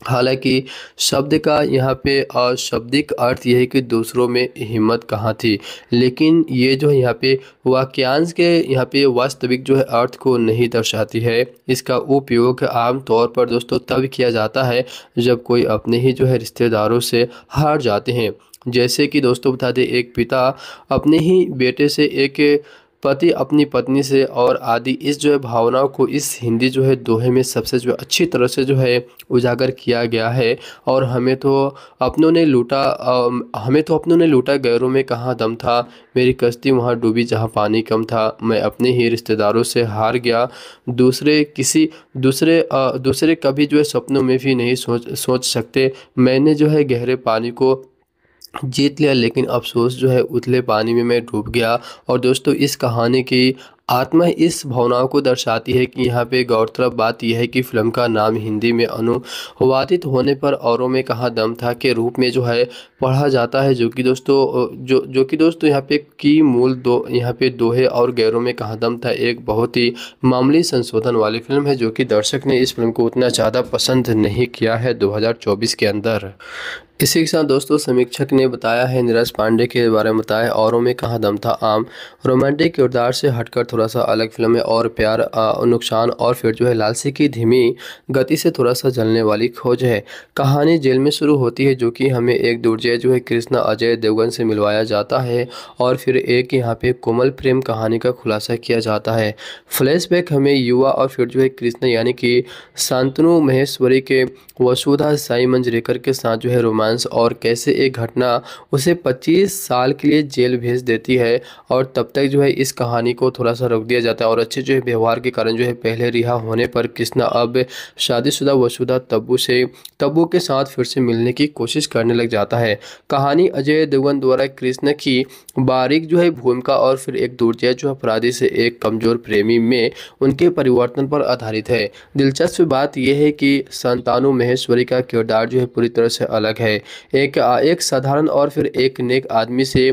हालांकि शब्द का यहाँ पे शब्दिक अर्थ यह है कि दूसरों में हिम्मत कहाँ थी लेकिन ये जो है यहाँ पे वाक्यांश के यहाँ पे वास्तविक जो है अर्थ को नहीं दर्शाती है इसका उपयोग आम तौर पर दोस्तों तब किया जाता है जब कोई अपने ही जो है रिश्तेदारों से हार जाते हैं जैसे कि दोस्तों बता दें एक पिता अपने ही बेटे से एक पति अपनी पत्नी से और आदि इस जो है भावनाओं को इस हिंदी जो है दोहे में सबसे जो अच्छी तरह से जो है उजागर किया गया है और हमें तो अपनों ने लूटा हमें तो अपनों ने लूटा गैरों में कहाँ दम था मेरी कश्ती वहाँ डूबी जहाँ पानी कम था मैं अपने ही रिश्तेदारों से हार गया दूसरे किसी दूसरे दूसरे कभी जो है सपनों में भी नहीं सोच सोच सकते मैंने जो है गहरे पानी को जीत लिया लेकिन अफसोस जो है उतले पानी में मैं डूब गया और दोस्तों इस कहानी की आत्मा इस भावनाओं को दर्शाती है कि यहाँ पे गौरतलब बात यह है कि फिल्म का नाम हिंदी में अनुवादित होने पर औरों में कहा दम था के रूप में जो है पढ़ा जाता है जो कि दोस्तों जो जो कि दोस्तों यहाँ पे की मूल दो यहाँ पे दोहे और गैरों में कहा दम था एक बहुत ही मामूली संशोधन वाली फिल्म है जो कि दर्शक ने इस फिल्म को उतना ज़्यादा पसंद नहीं किया है दो के अंदर इसी के साथ दोस्तों समीक्षक ने बताया है नीरज पांडे के बारे में बताया औरों में कहाँ दम था आम रोमांटिक किरदार से हटकर थोड़ा सा अलग में और प्यार नुकसान और फिर जो है लालसी की धीमी गति से थोड़ा सा जलने वाली खोज है कहानी जेल में शुरू होती है जो कि हमें एक दुर्जय जो है कृष्णा अजय देवगन से मिलवाया जाता है और फिर एक यहाँ पे कोमल प्रेम कहानी का खुलासा किया जाता है फ्लैशबैक हमें युवा और फिर जो है कृष्णा यानी कि शांतनु महेश्वरी के वसुधा साई मंजरेकर के साथ जो है रोमांस और कैसे एक घटना उसे 25 साल के लिए जेल भेज देती है और तब तक जो है इस कहानी को थोड़ा सा रोक दिया जाता है और अच्छे जो है व्यवहार के कारण जो है पहले रिहा होने पर कृष्णा अब शादीशुदा वशुदा तब्बू से तब्बू के साथ फिर से मिलने की कोशिश करने लग जाता है कहानी अजय देवगन द्वारा कृष्ण की बारीक जो है भूमिका और फिर एक दूरजय जो अपराधी से एक कमजोर प्रेमी में उनके परिवर्तन पर आधारित है दिलचस्प बात यह है कि संतानु महेश्वरी का किरदार जो है पूरी तरह से अलग है है एक एक साधारण और फिर एक नेक आदमी से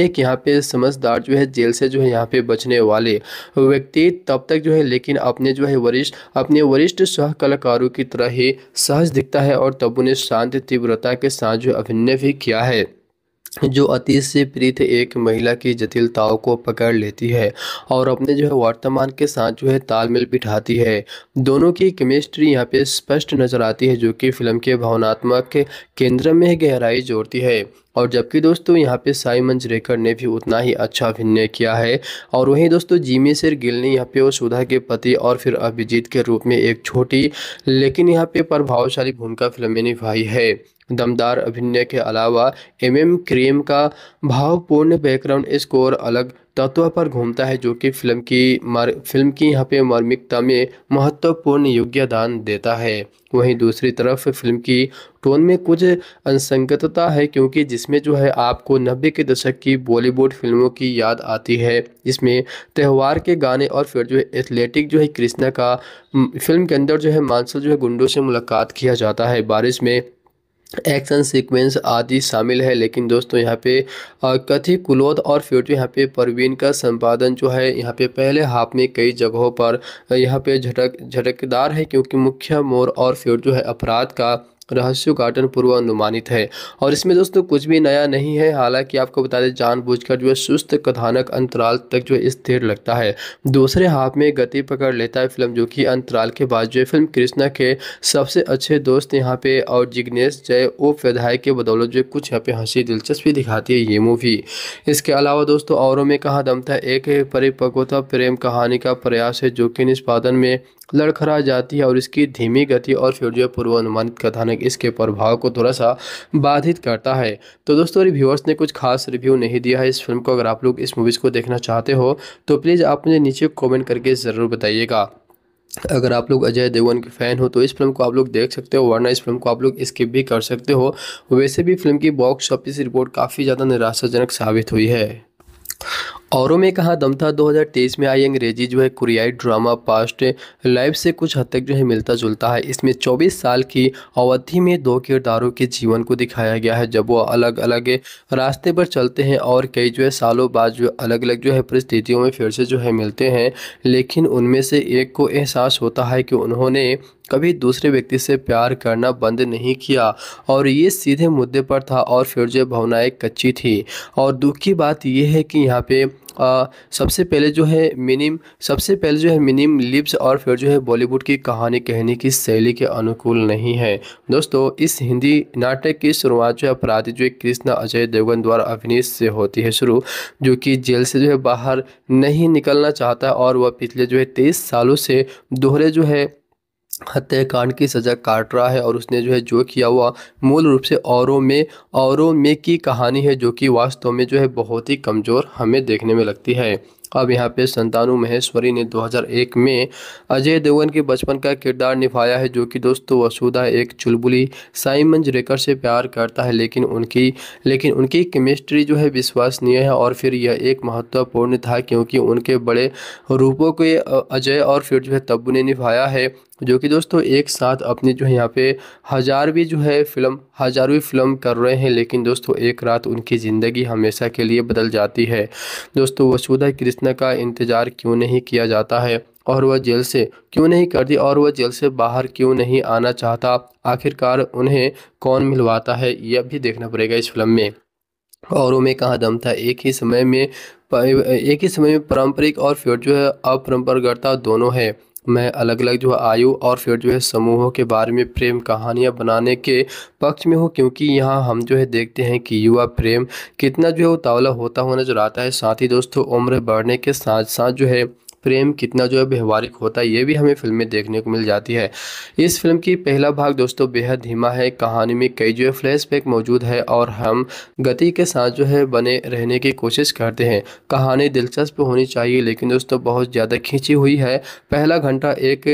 एक यहाँ पे समझदार जो है जेल से जो है यहाँ पे बचने वाले व्यक्ति तब तक जो है लेकिन अपने जो है वरिष्ठ अपने वरिष्ठ सह कलाकारों की तरह ही सहज दिखता है और तब उन्हें शांत तीव्रता के साथ जो अभिनय भी किया है जो अतीत से प्रीत एक महिला की जटिलताओं को पकड़ लेती है और अपने जो है वर्तमान के साथ जो है तालमेल बिठाती है दोनों की केमिस्ट्री यहाँ पे स्पष्ट नजर आती है जो कि फिल्म के भावनात्मक के केंद्र में गहराई जोड़ती है और जबकि दोस्तों यहाँ पे साई मंजरेकर ने भी उतना ही अच्छा अभिनय किया है और वहीं दोस्तों जिमी सिर गिल ने यहाँ पे वो सुधा के पति और फिर अभिजीत के रूप में एक छोटी लेकिन यहाँ पे प्रभावशाली भूमिका फिल्म में निभाई है दमदार अभिनय के अलावा एम एम क्रीम का भावपूर्ण बैकग्राउंड स्कोर अलग तत्व पर घूमता है जो कि फिल्म की मार, फिल्म की यहाँ पे मार्मिकता में महत्वपूर्ण दान देता है वहीं दूसरी तरफ फिल्म की टोन में कुछ असंगतता है क्योंकि जिसमें जो है आपको नब्बे के दशक की बॉलीवुड फिल्मों की याद आती है जिसमें त्यौहार के गाने और फिर जो है एथलेटिक जो है कृष्णा का फिल्म के अंदर जो है मानसर जो है गुंडों से मुलाकात किया जाता है बारिश में एक्शन सीक्वेंस आदि शामिल है लेकिन दोस्तों यहाँ पे कथित कुलोद और फ्यूट यहाँ पे परवीन का संपादन जो है यहाँ पे पहले हाफ में कई जगहों पर यहाँ पे झटक झटकदार है क्योंकि मुख्य मोर और फ्यूट जो है अपराध का रहस्यों का पूर्व पूर्वानुमानित है और इसमें दोस्तों कुछ भी नया नहीं है हालांकि आपको बता दें जानबूझकर जो है सुस्त कथानक अंतराल तक जो है स्थिर लगता है दूसरे हाफ में गति पकड़ लेता है फिल्म जो कि अंतराल के बाद जो है फिल्म कृष्णा के सबसे अच्छे दोस्त यहाँ पे और जिग्नेश जय ओ फैधाय के बदौलत जो कुछ यहाँ पे हंसी दिलचस्पी दिखाती है ये मूवी इसके अलावा दोस्तों औरों में कहा दम था एक परिपक्वता प्रेम कहानी का प्रयास है जो कि निष्पादन में लड़खड़ा जाती है और इसकी धीमी गति और फिर जो पूर्वानुमानित कथानक इसके प्रभाव को थोड़ा सा बाधित करता है तो दोस्तों रिव्यूअर्स ने कुछ खास रिव्यू नहीं दिया है इस फिल्म को अगर आप लोग इस मूवीज़ को देखना चाहते हो तो प्लीज़ आप मुझे नीचे कॉमेंट करके ज़रूर बताइएगा अगर आप लोग अजय देवगन के फ़ैन हो तो इस फिल्म को आप लोग देख सकते हो वरना इस फिल्म को आप लोग स्किप भी कर सकते हो वैसे भी फिल्म की बॉक्स ऑफिस रिपोर्ट काफ़ी ज़्यादा निराशाजनक साबित हुई है औरों में कहा दम था 2023 में आई अंग्रेजी जो है कुरियाई ड्रामा पास्ट लाइफ से कुछ हद तक जो है मिलता जुलता है इसमें 24 साल की अवधि में दो किरदारों के जीवन को दिखाया गया है जब वो अलग अलग रास्ते पर चलते हैं और कई जो है सालों बाद जो अलग अलग जो है परिस्थितियों में फिर से जो है मिलते हैं लेकिन उनमें से एक को एहसास होता है कि उन्होंने कभी दूसरे व्यक्ति से प्यार करना बंद नहीं किया और ये सीधे मुद्दे पर था और फिर जो भावनाएं कच्ची थी और दुख की बात यह है कि यहाँ पे आ, सबसे पहले जो है मिनिम सबसे पहले जो है मिनिम लिप्स और फिर जो है बॉलीवुड की कहानी कहने की शैली के अनुकूल नहीं है दोस्तों इस हिंदी नाटक की शुरुआत जो है अपराधी जो है कृष्णा अजय देवगन द्वारा अभिनीत से होती है शुरू जो कि जेल से जो है बाहर नहीं निकलना चाहता और वह पिछले जो है तेईस सालों से दोहरे जो है हत्याकांड की सज़ा काट रहा है और उसने जो है जो किया हुआ मूल रूप से औरों में औरों में की कहानी है जो कि वास्तव में जो है बहुत ही कमज़ोर हमें देखने में लगती है अब यहाँ पे संतानु महेश्वरी ने 2001 में अजय देवगन के बचपन का किरदार निभाया है जो कि दोस्तों वसुधा एक चुलबुली साइमन रेकर से प्यार करता है लेकिन उनकी लेकिन उनकी केमिस्ट्री जो है विश्वसनीय है और फिर यह एक महत्वपूर्ण था क्योंकि उनके बड़े रूपों के अजय और फिर जो है तब्बू ने निभाया है जो कि दोस्तों एक साथ अपनी जो है यहाँ पे हज़ारवीं जो है फिल्म हज़ारवीं फिल्म कर रहे हैं लेकिन दोस्तों एक रात उनकी ज़िंदगी हमेशा के लिए बदल जाती है दोस्तों वसुधा कृष्णा का इंतज़ार क्यों नहीं किया जाता है और वह जेल से क्यों नहीं कर दी और वह जेल से बाहर क्यों नहीं आना चाहता आखिरकार उन्हें कौन मिलवाता है यह भी देखना पड़ेगा इस फिल्म में औरों में कहाँ दम था एक ही समय में एक ही समय में पारंपरिक और फिर जो है अपरंपरागता दोनों है मैं अलग अलग जो है आयु और फिर जो है समूहों के बारे में प्रेम कहानियाँ बनाने के पक्ष में हूँ क्योंकि यहाँ हम जो है देखते हैं कि युवा प्रेम कितना जो है उतावला होता हुआ नजर आता है साथ ही दोस्तों उम्र बढ़ने के साथ साथ जो है प्रेम कितना जो है व्यवहारिक होता है ये भी हमें फ़िल्म में देखने को मिल जाती है इस फिल्म की पहला भाग दोस्तों बेहद धीमा है कहानी में कई जो है फ्लैशबैक मौजूद है और हम गति के साथ जो है बने रहने की कोशिश करते हैं कहानी दिलचस्प होनी चाहिए लेकिन दोस्तों बहुत ज़्यादा खींची हुई है पहला घंटा एक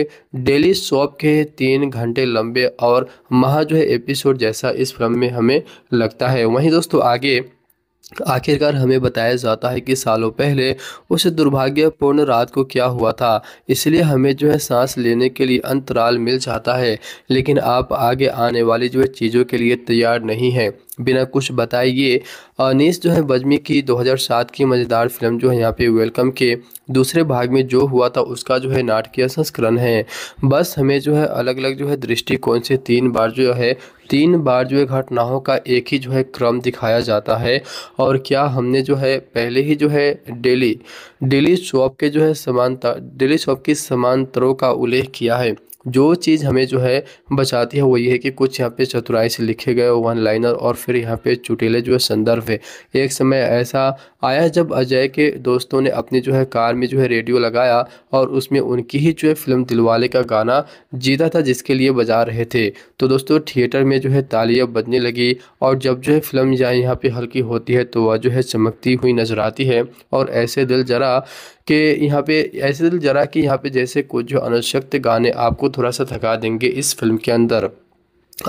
डेली शॉप के तीन घंटे लंबे और महा जो है एपिसोड जैसा इस फिल्म में हमें लगता है वहीं दोस्तों आगे आखिरकार हमें बताया जाता है कि सालों पहले उस दुर्भाग्यपूर्ण रात को क्या हुआ था इसलिए हमें जो है सांस लेने के लिए अंतराल मिल जाता है लेकिन आप आगे आने वाली जो है चीज़ों के लिए तैयार नहीं हैं बिना कुछ बताए ये अनीस जो है बजमी की 2007 की मज़ेदार फिल्म जो है यहाँ पे वेलकम के दूसरे भाग में जो हुआ था उसका जो है नाटकीय संस्करण है बस हमें जो है अलग अलग जो है दृष्टिकोण से तीन बार जो है तीन बार जो है घटनाओं का एक ही जो है क्रम दिखाया जाता है और क्या हमने जो है पहले ही जो है डेली डेली शॉप के जो है समानता डेली शॉप की समांतरों का उल्लेख किया है जो चीज़ हमें जो है बचाती है वो ये है कि कुछ यहाँ पे चतुराई से लिखे गए वन लाइनर और फिर यहाँ पे चुटेले जो है संदर्भ है एक समय ऐसा आया जब अजय के दोस्तों ने अपनी जो है कार में जो है रेडियो लगाया और उसमें उनकी ही जो है फिल्म दिलवाले का गाना जीता था जिसके लिए बजा रहे थे तो दोस्तों थिएटर में जो है तालियां बजने लगी और जब जो है फिल्म यहाँ यहाँ पे हल्की होती है तो वह जो है चमकती हुई नजर आती है और ऐसे दिल जरा कि यहाँ पे ऐसे दिल जरा कि यहाँ पे जैसे कुछ जो अनशक्त गाने आपको थोड़ा सा थका देंगे इस फिल्म के अंदर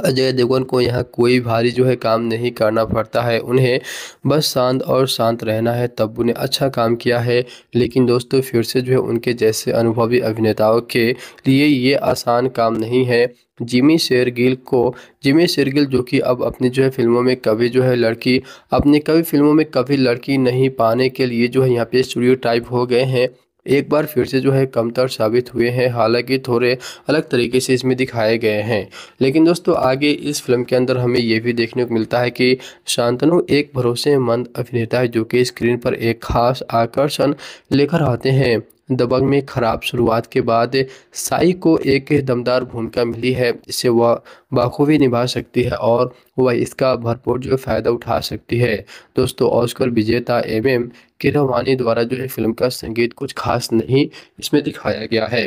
अजय देवगन को यहाँ कोई भारी जो है काम नहीं करना पड़ता है उन्हें बस शांत और शांत रहना है तब्बू ने अच्छा काम किया है लेकिन दोस्तों फिर से जो है उनके जैसे अनुभवी अभिनेताओं के लिए ये आसान काम नहीं है जिमी शेरगिल को जिमी शेरगिल जो कि अब अपनी जो है फिल्मों में कभी जो है लड़की अपनी कभी फिल्मों में कभी लड़की नहीं पाने के लिए जो है यहाँ पे स्टूडियो टाइप हो गए हैं एक बार फिर से जो है कमतर साबित हुए हैं हालांकि थोड़े अलग तरीके से इसमें दिखाए गए हैं लेकिन दोस्तों आगे इस फिल्म के अंदर हमें यह भी देखने को मिलता है कि शांतनु एक भरोसेमंद अभिनेता है जो कि स्क्रीन पर एक खास आकर्षण लेकर आते हैं दबंग में खराब शुरुआत के बाद साई को एक दमदार भूमिका मिली है जिसे वह बाखूबी निभा सकती है और वह इसका भरपूर जो फ़ायदा उठा सकती है दोस्तों ऑस्कर विजेता एम एम किरवानी द्वारा जो है फिल्म का संगीत कुछ खास नहीं इसमें दिखाया गया है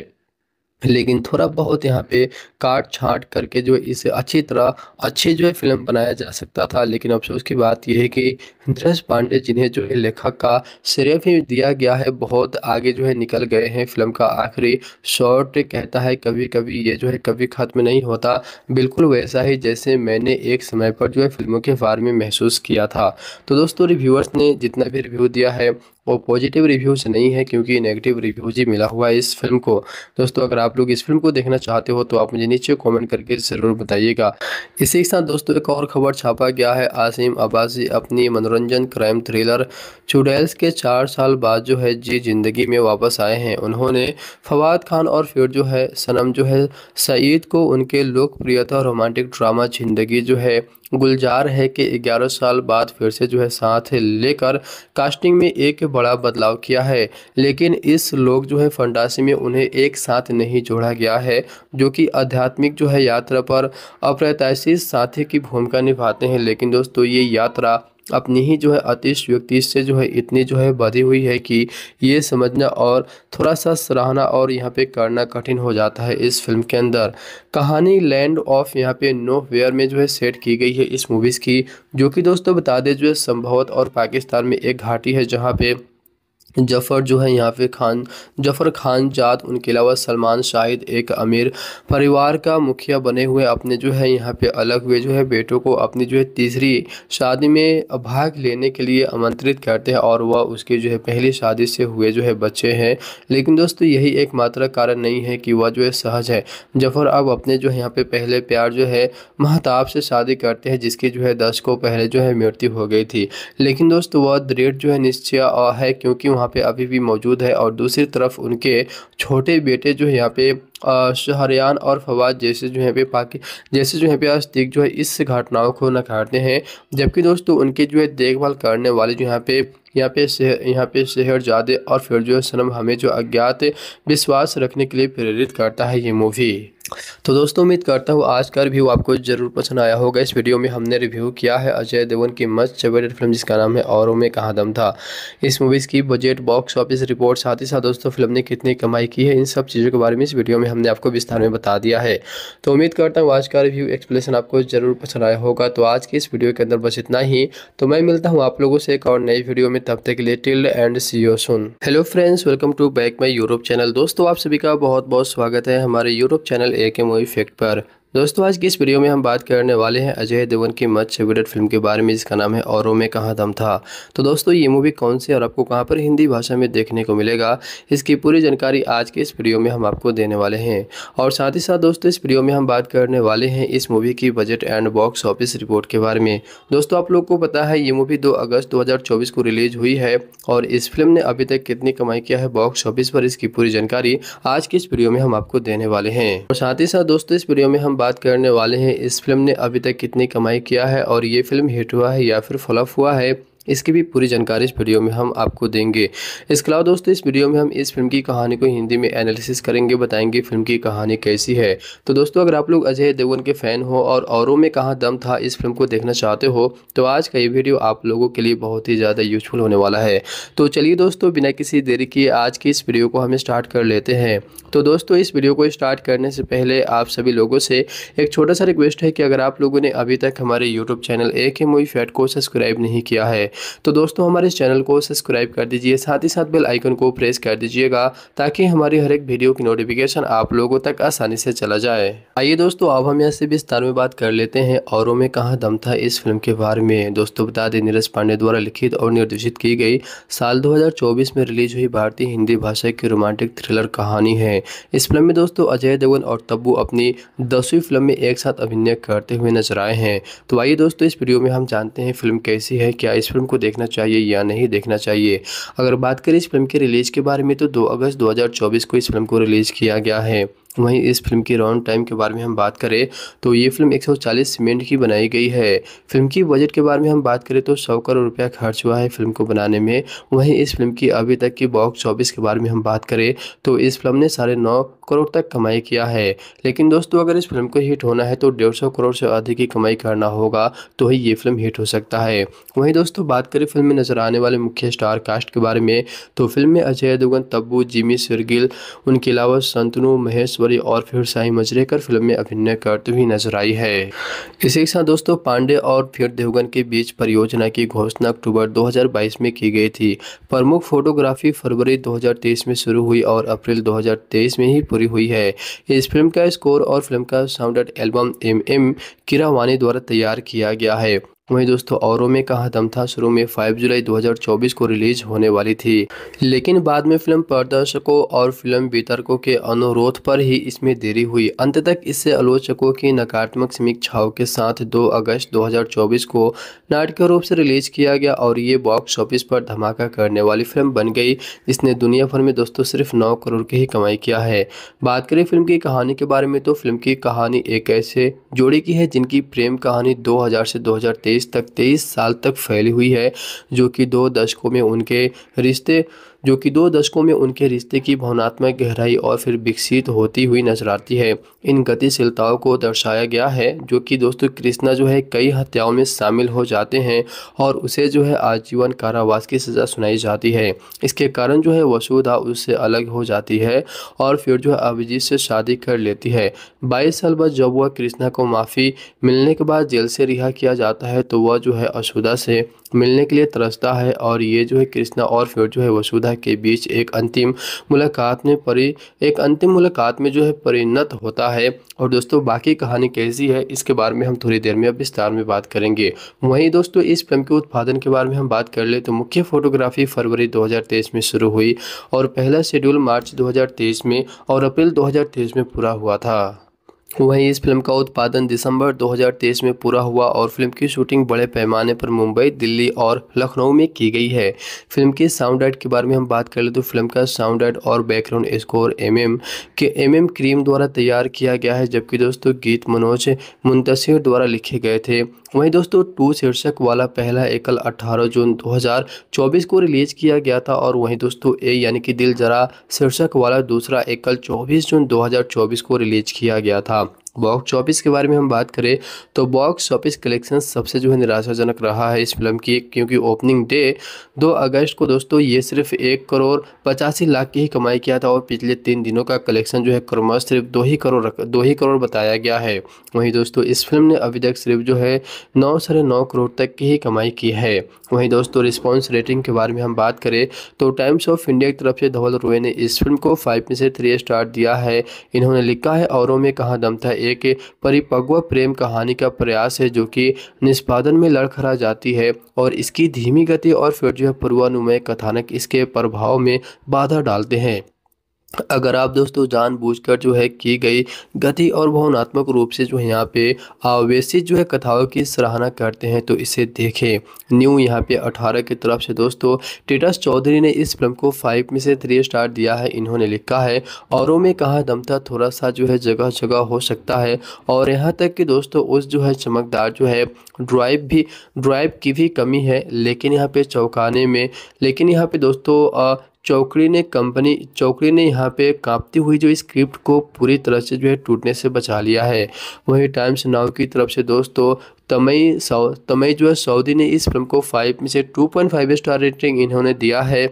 लेकिन थोड़ा बहुत यहाँ पे काट छाट करके जो इसे अच्छी तरह अच्छी जो है फिल्म बनाया जा सकता था लेकिन अफसोस की बात यह है कि दृश पांडे जिन्हें जो है लेखक का श्रेय भी दिया गया है बहुत आगे जो है निकल गए हैं फिल्म का आखिरी शॉर्ट कहता है कभी कभी ये जो है कभी ख़त्म नहीं होता बिल्कुल वैसा ही जैसे मैंने एक समय पर जो है फिल्मों के बारे में महसूस किया था तो दोस्तों रिव्यूअर्स ने जितना भी रिव्यू दिया है वो पॉजिटिव रिव्यूज़ नहीं है क्योंकि नेगेटिव रिव्यूज़ ही मिला हुआ है इस फिल्म को दोस्तों अगर आप लोग इस फिल्म को देखना चाहते हो तो आप मुझे नीचे कॉमेंट करके ज़रूर बताइएगा इसी के साथ दोस्तों एक और खबर छापा गया है आसिम अब्बासी अपनी मनोरंजन क्राइम थ्रिलर चुड़ैल्स के चार साल बाद जो है जी ज़िंदगी में वापस आए हैं उन्होंने फवाद खान और फिर जो है सनम जो है सईद को उनके लोकप्रियता रोमांटिक ड्रामा जिंदगी जो है गुलजार है कि 11 साल बाद फिर से जो है साथ लेकर कास्टिंग में एक बड़ा बदलाव किया है लेकिन इस लोग जो है फंडासी में उन्हें एक साथ नहीं जोड़ा गया है जो कि आध्यात्मिक जो है यात्रा पर अप्रत्याशी साथी की भूमिका निभाते हैं लेकिन दोस्तों ये यात्रा अपनी ही जो है आतिश व्यक्ति से जो है इतनी जो है बधी हुई है कि ये समझना और थोड़ा सा सराहना और यहाँ पे करना कठिन हो जाता है इस फिल्म के अंदर कहानी लैंड ऑफ यहाँ पे नो वेयर में जो है सेट की गई है इस मूवीज़ की जो कि दोस्तों बता दें जो है संभवत और पाकिस्तान में एक घाटी है जहाँ पे जफ़र जो है यहाँ पे खान जफ़र खान जात उनके अलावा सलमान शाहिद एक अमीर परिवार का मुखिया बने हुए अपने जो है यहाँ पे अलग हुए जो है बेटों को अपनी जो है तीसरी शादी में भाग लेने के लिए आमंत्रित करते हैं और वह उसके जो है पहली शादी से हुए जो है बच्चे हैं लेकिन दोस्तों यही एक मात्र कारण नहीं है कि वह जो है सहज है जफ़र अब अपने जो है यहाँ पे पहले प्यार जो है महताब से शादी करते हैं जिसकी जो है दशकों पहले जो है मृत्यु हो गई थी लेकिन दोस्तों वह दृढ़ जो है निश्चय है क्योंकि वहाँ पे अभी भी मौजूद है और दूसरी तरफ उनके छोटे बेटे जो है यहाँ पे शहरियान और फवाद जैसे जो है पे पाकि जैसे जो है पे आस्तिक जो है इस घटनाओं को नकारते हैं जबकि दोस्तों उनके जो है देखभाल करने वाले जो यहाँ पे यहाँ पे शहर यहाँ पे शहर जादे और फिर जो है सनम हमें जो अज्ञात विश्वास रखने के लिए प्रेरित करता है ये मूवी तो दोस्तों उम्मीद करता हूँ आज का रिव्यू आपको जरूर पसंद आया होगा इस वीडियो में हमने रिव्यू किया है अजय देवगन की मस्त फेवरेट फिल्म जिसका नाम है औरों में कहा दम था इस मूवीज़ की बजट बॉक्स ऑफिस रिपोर्ट साथ ही साथ दोस्तों फिल्म ने कितनी कमाई की है इन सब चीज़ों के बारे में इस वीडियो में हमने आपको विस्तार में बता दिया है तो उम्मीद करता हूँ आज का रिव्यू एक्सप्लेसन आपको ज़रूर पसंद आया होगा तो आज के इस वीडियो के अंदर बस इतना ही तो मैं मिलता हूँ आप लोगों से एक और नई वीडियो में तब तक के लिए टिल एंड see you soon hello friends welcome to back my Europe channel दोस्तों आप सभी का बहुत बहुत स्वागत है हमारे यूरोप चैनल एक एम ओ इफेक्ट पर दोस्तों आज की इस वीडियो में हम बात करने वाले हैं अजय देवगन की मच फेवरेट फिल्म के बारे में जिसका नाम है औरों में कहाँ दम था तो दोस्तों ये मूवी कौन सी और आपको कहाँ पर हिंदी भाषा में देखने को मिलेगा इसकी पूरी जानकारी आज के इस वीडियो में हम आपको देने वाले हैं और साथ ही साथ दोस्तों इस वीडियो में हम बात करने वाले हैं इस मूवी की budget and box office report के बारे में दोस्तों आप लोग को पता है ये मूवी दो अगस्त दो को रिलीज हुई है और इस फिल्म ने अभी तक कितनी कमाई किया है बॉक्स ऑफिस पर इसकी पूरी जानकारी आज की इस वीडियो में हम आपको देने वाले हैं और साथ ही साथ दोस्तों इस वीडियो में हम बात करने वाले हैं इस फिल्म ने अभी तक कितनी कमाई किया है और ये फिल्म हिट हुआ है या फिर फ्लॉप हुआ है इसकी भी पूरी जानकारी इस वीडियो में हम आपको देंगे इसके अलावा दोस्तों इस वीडियो में हम इस फिल्म की कहानी को हिंदी में एनालिसिस करेंगे बताएंगे फिल्म की कहानी कैसी है तो दोस्तों अगर आप लोग अजय देवगन के फ़ैन हो और औरों में कहाँ दम था इस फिल्म को देखना चाहते हो तो आज का ये वीडियो आप लोगों के लिए बहुत ही ज़्यादा यूजफुल होने वाला है तो चलिए दोस्तों बिना किसी देरी के आज की इस वीडियो को हम स्टार्ट कर लेते हैं तो दोस्तों इस वीडियो को स्टार्ट करने से पहले आप सभी लोगों से एक छोटा सा रिक्वेस्ट है कि अगर आप लोगों ने अभी तक हमारे यूट्यूब चैनल ए के मूवी फैट को सब्सक्राइब नहीं किया है तो दोस्तों हमारे इस चैनल को सब्सक्राइब कर दीजिए साथ ही साथ बेल आइकन को प्रेस कर दीजिएगा ताकि हमारी हर एक वीडियो की नोटिफिकेशन आप लोगों तक आसानी से चला जाए आइए दोस्तों अब हम यहाँ से विस्तार में बात कर लेते हैं औरों में कहाँ दम था इस फिल्म के बारे में दोस्तों बता दें नीरज पांडे द्वारा लिखित और निर्देशित की गई साल दो में रिलीज हुई भारतीय हिंदी भाषा की रोमांटिक थ्रिलर कहानी है इस फिल्म में दोस्तों अजय देवगन और तब्बू अपनी दसवीं फिल्म में एक साथ अभिनय करते हुए नजर आए हैं तो आइए दोस्तों इस वीडियो में हम जानते हैं फिल्म कैसी है क्या इस फिल्म को देखना चाहिए या नहीं देखना चाहिए अगर बात करें इस फिल्म के रिलीज़ के बारे में तो दो अगस्त 2024 को इस फिल्म को रिलीज़ किया गया है वहीं इस फिल्म की राउंड टाइम के बारे में हम बात करें तो ये फिल्म 140 मिनट की बनाई गई है फिल्म की बजट के बारे में हम बात करें तो सौ करोड़ रुपया खर्च हुआ है फिल्म को बनाने में वहीं इस फिल्म की अभी तक की बॉक्स ऑफिस के बारे में हम बात करें तो इस फिल्म ने साढ़े नौ करोड़ तक कमाई किया है लेकिन दोस्तों अगर इस फिल्म को हिट होना है तो डेढ़ सौ करोड़ से अधिक की कमाई करना होगा तो ही ये फिल्म हिट हो सकता है वहीं दोस्तों बात करें फिल्म में नजर आने वाले मुख्य स्टार कास्ट के बारे में तो फिल्म में अजय देवगन तब्बू जिमी सिरगिल उनके अलावा संतनु महेश गोदावरी और फिर साई मजरेकर फिल्म में अभिनय करती हुई नजर आई है इसी के साथ दोस्तों पांडे और फिर देवगन के बीच परियोजना की घोषणा अक्टूबर 2022 में की गई थी प्रमुख फोटोग्राफी फरवरी 2023 में शुरू हुई और अप्रैल 2023 में ही पूरी हुई है इस फिल्म का स्कोर और फिल्म का sound album M M Keeravani द्वारा तैयार किया गया है वहीं दोस्तों औरों में कहा दम था शुरू में 5 जुलाई 2024 को रिलीज होने वाली थी लेकिन बाद में फिल्म प्रदर्शकों और फिल्म वितरकों के अनुरोध पर ही इसमें देरी हुई अंत तक इससे आलोचकों की नकारात्मक समीक्षाओं के साथ 2 अगस्त 2024 को नाटक रूप से रिलीज किया गया और ये बॉक्स ऑफिस पर धमाका करने वाली फिल्म बन गई जिसने दुनिया भर में दोस्तों सिर्फ नौ करोड़ की ही कमाई किया है बात करें फिल्म की कहानी के बारे में तो फिल्म की कहानी एक ऐसे जोड़ी की है जिनकी प्रेम कहानी दो से दो 2023 तक 23 साल तक फैली हुई है जो कि दो दशकों में उनके रिश्ते जो कि दो दशकों में उनके रिश्ते की भावनात्मक गहराई और फिर विकसित होती हुई नजर आती है इन गतिशीलताओं को दर्शाया गया है जो कि दोस्तों कृष्णा जो है कई हत्याओं में शामिल हो जाते हैं और उसे जो है आजीवन कारावास की सज़ा सुनाई जाती है इसके कारण जो है वसुधा उससे अलग हो जाती है और फिर जो है अभिजीत से शादी कर लेती है बाईस साल बाद जब वह कृष्णा को माफ़ी मिलने के बाद जेल से रिहा किया जाता है तो वह जो है असुधा से मिलने के लिए तरसता है और ये जो है कृष्णा और फिर जो है वसुधा के बीच एक अंतिम मुलाकात में परि एक अंतिम मुलाकात में जो है परिणत होता है है और दोस्तों बाकी कहानी कैसी है इसके बारे में हम थोड़ी देर में अब विस्तार में बात करेंगे वहीं दोस्तों इस फिल्म के उत्पादन के बारे में हम बात कर ले तो मुख्य फोटोग्राफी फरवरी 2023 में शुरू हुई और पहला शेड्यूल मार्च 2023 में और अप्रैल 2023 में पूरा हुआ था वहीं इस फिल्म का उत्पादन दिसंबर 2023 में पूरा हुआ और फिल्म की शूटिंग बड़े पैमाने पर मुंबई दिल्ली और लखनऊ में की गई है फिल्म के साउंड एड के बारे में हम बात कर ले तो फिल्म का साउंड एड और बैकग्राउंड स्कोर एमएम के एमएम क्रीम द्वारा तैयार किया गया है जबकि दोस्तों गीत मनोज मुंतशिर द्वारा लिखे गए थे वहीं दोस्तों टू शीर्षक वाला पहला एकल 18 जून 2024 को रिलीज किया गया था और वहीं दोस्तों ए यानी कि दिल जरा शीर्षक वाला दूसरा एकल 24 जून 2024 को रिलीज किया गया था बॉक्स ऑफिस के बारे में हम बात करें तो बॉक्स ऑफिस कलेक्शन सबसे जो है निराशाजनक रहा है इस फिल्म की क्योंकि ओपनिंग डे 2 अगस्त को दोस्तों ये सिर्फ एक करोड़ पचासी लाख की ही कमाई किया था और पिछले तीन दिनों का कलेक्शन जो है क्रमश सिर्फ दो ही करोड़ दो ही करोड़ बताया गया है वहीं दोस्तों इस फिल्म ने अभी तक सिर्फ जो है नौ साढ़े नौ करोड़ तक की ही कमाई की है वहीं दोस्तों रिस्पॉन्स रेटिंग के बारे में हम बात करें तो टाइम्स ऑफ इंडिया की तरफ से धवल रोए ने इस फिल्म को फाइव में से थ्री स्टार दिया है इन्होंने लिखा है औरों में कहाँ दम था एक परिपक्व प्रेम कहानी का प्रयास है जो कि निष्पादन में लड़खड़ा जाती है और इसकी धीमी गति और फिर जो है पूर्वानुमय कथानक इसके प्रभाव में बाधा डालते हैं अगर आप दोस्तों जानबूझकर जो है की गई गति और भावनात्मक रूप से जो है यहाँ पे आवेशित जो है कथाओं की सराहना करते हैं तो इसे देखें न्यू यहाँ पे 18 की तरफ से दोस्तों टेटस चौधरी ने इस फिल्म को फाइव में से थ्री स्टार दिया है इन्होंने लिखा है औरों में कहा दमता थोड़ा सा जो है जगह जगह हो सकता है और यहाँ तक कि दोस्तों उस जो है चमकदार जो है ड्राइव भी ड्राइव की भी कमी है लेकिन यहाँ पे चौंकाने में लेकिन यहाँ पे दोस्तों चौकड़ी ने कंपनी चौकड़ी ने यहाँ पे कांपती हुई जो स्क्रिप्ट को पूरी तरह से जो है टूटने से बचा लिया है वहीं टाइम्स नाउ की तरफ से दोस्तों तमई सऊ तमई जो है सऊदी ने इस फिल्म को फाइव में से two point five star rating इन्होंने दिया है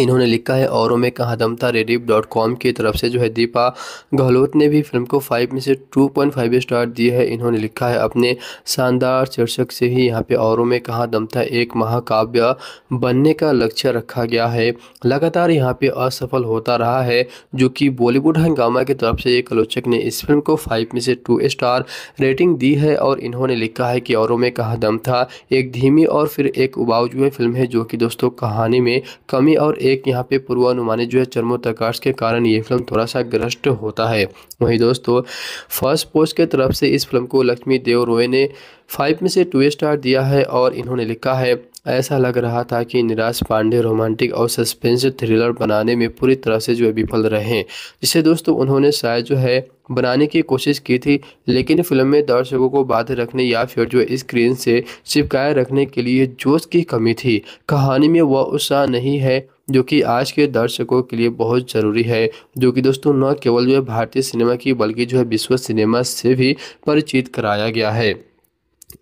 इन्होंने लिखा है औरों में कहा दम था रेडिप डॉट कॉम की तरफ से जो है दीपा गहलोत ने भी फिल्म को फाइव में से टू पॉइंट फाइव स्टार दिए है इन्होंने लिखा है अपने शानदार शीर्षक से ही यहाँ पे औरों में कहा दम था एक महाकाव्य बनने का लक्ष्य रखा गया है लगातार यहाँ पे असफल होता रहा है जो कि बॉलीवुड हंगामा की तरफ से एक आलोचक ने इस फिल्म को फाइव में से टू स्टार रेटिंग दी है और इन्होंने लिखा है कि औरों में कहा दम था एक धीमी और फिर एक उबाऊ जो फिल्म है जो कि दोस्तों कहानी में कमी और एक यहाँ पे पूर्वानुमानित जो है चर्मोप्रकाश के कारण ये फिल्म थोड़ा सा ग्रस्त होता है वहीं दोस्तों फर्स्ट पोस्ट के तरफ से इस फिल्म को लक्ष्मी देव रोय ने फाइव में से टू स्टार दिया है और इन्होंने लिखा है ऐसा लग रहा था कि निराश पांडे रोमांटिक और सस्पेंस थ्रिलर बनाने में पूरी तरह से जो है विफल रहे जिसे दोस्तों उन्होंने शायद जो है बनाने की कोशिश की थी लेकिन फिल्म में दर्शकों को बाध्य रखने या फिर जो स्क्रीन से चिपकाए रखने के लिए जोश की कमी थी कहानी में वह उत्साह नहीं है जो कि आज के दर्शकों के लिए बहुत ज़रूरी है जो कि दोस्तों न केवल जो है भारतीय सिनेमा की बल्कि जो है विश्व सिनेमा से भी परिचित कराया गया है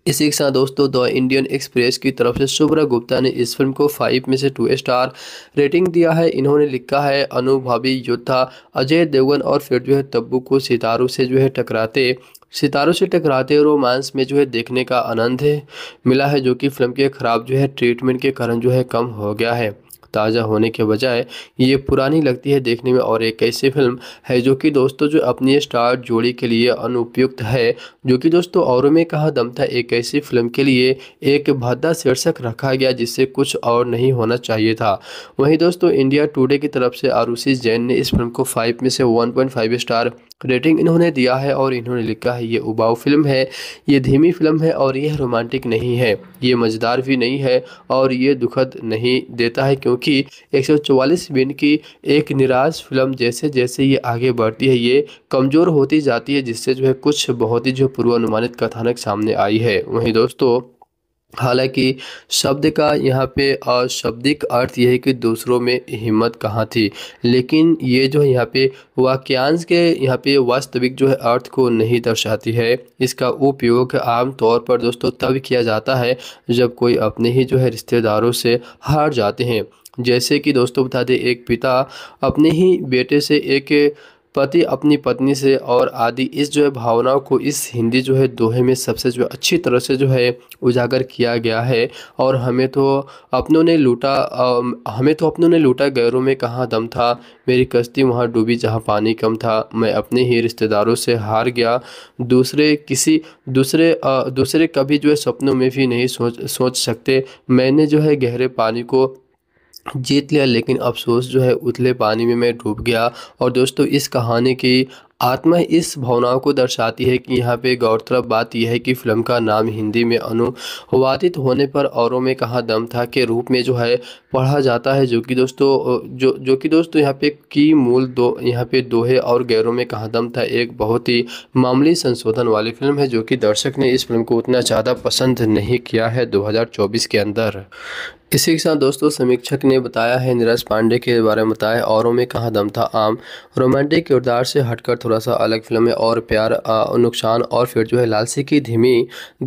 इसी के साथ दोस्तों द इंडियन एक्सप्रेस की तरफ से शुभ्रा गुप्ता ने इस फिल्म को फाइव में से टू स्टार रेटिंग दिया है इन्होंने लिखा है अनुभवी योद्धा अजय देवगन और फिर जो है तब्बू को सितारों से जो है टकराते सितारों से टकराते रोमांस में जो है देखने का आनंद है मिला है जो कि फिल्म के ख़राब जो है ट्रीटमेंट के कारण जो है कम हो गया है ताज़ा होने के बजाय ये पुरानी लगती है देखने में और एक ऐसी फिल्म है जो कि दोस्तों जो अपनी स्टार जोड़ी के लिए अनुपयुक्त है जो कि दोस्तों औरों में कहा दम था एक ऐसी फिल्म के लिए एक भद्दा शीर्षक रखा गया जिससे कुछ और नहीं होना चाहिए था वहीं दोस्तों इंडिया टूडे की तरफ से आरुषि जैन ने इस फिल्म को फाइव में से one point five star rating इन्होंने दिया है और इन्होंने लिखा है ये उबाऊ फिल्म है ये धीमी फिल्म है और यह रोमांटिक नहीं है ये मज़ेदार भी नहीं है और ये दुखद नहीं देता है क्योंकि 144 मिनट की एक निराश फिल्म जैसे जैसे ये आगे बढ़ती है ये कमज़ोर होती जाती है जिससे जो है कुछ बहुत ही जो पूर्वानुमानित कथानक सामने आई है वहीं दोस्तों हालांकि शब्द का यहाँ पे शब्दिक अर्थ यह है कि दूसरों में हिम्मत कहाँ थी लेकिन ये जो यहाँ पे वाक्यांश के यहाँ पे वास्तविक जो है अर्थ को नहीं दर्शाती है इसका उपयोग आम तौर पर दोस्तों तब किया जाता है जब कोई अपने ही जो है रिश्तेदारों से हार जाते हैं जैसे कि दोस्तों बता दें एक पिता अपने ही बेटे से एक पति अपनी पत्नी से और आदि इस जो है भावनाओं को इस हिंदी जो है दोहे में सबसे जो अच्छी तरह से जो है उजागर किया गया है और हमें तो अपनों ने लूटा हमें तो अपनों ने लूटा गैरों में कहाँ दम था मेरी कश्ती वहाँ डूबी जहाँ पानी कम था मैं अपने ही रिश्तेदारों से हार गया दूसरे किसी दूसरे दूसरे कभी जो है सपनों में भी नहीं सोच सोच सकते मैंने जो है गहरे पानी को जीत लिया लेकिन अफसोस जो है उतले पानी में मैं डूब गया और दोस्तों इस कहानी की आत्मा इस भावनाओं को दर्शाती है कि यहाँ पे गौरतलब बात यह है कि फिल्म का नाम हिंदी में अनुवादित होने पर औरों में कहा दम था के रूप में जो है पढ़ा जाता है जो कि दोस्तों जो जो कि दोस्तों यहाँ पे की मूल दो यहाँ पे दोहे और गैरों में कहा दम था एक बहुत ही मामूली संशोधन वाली फिल्म है जो कि दर्शक ने इस फिल्म को उतना ज़्यादा पसंद नहीं किया है दो के अंदर इसी के साथ दोस्तों समीक्षक ने बताया है नीरज पांडे के बारे में बताया औरों में कहा दम था आम रोमांटिक किरदार से हटकर थोड़ा सा अलग फिल्म है और प्यार नुकसान और फिर जो है लालसी की धीमी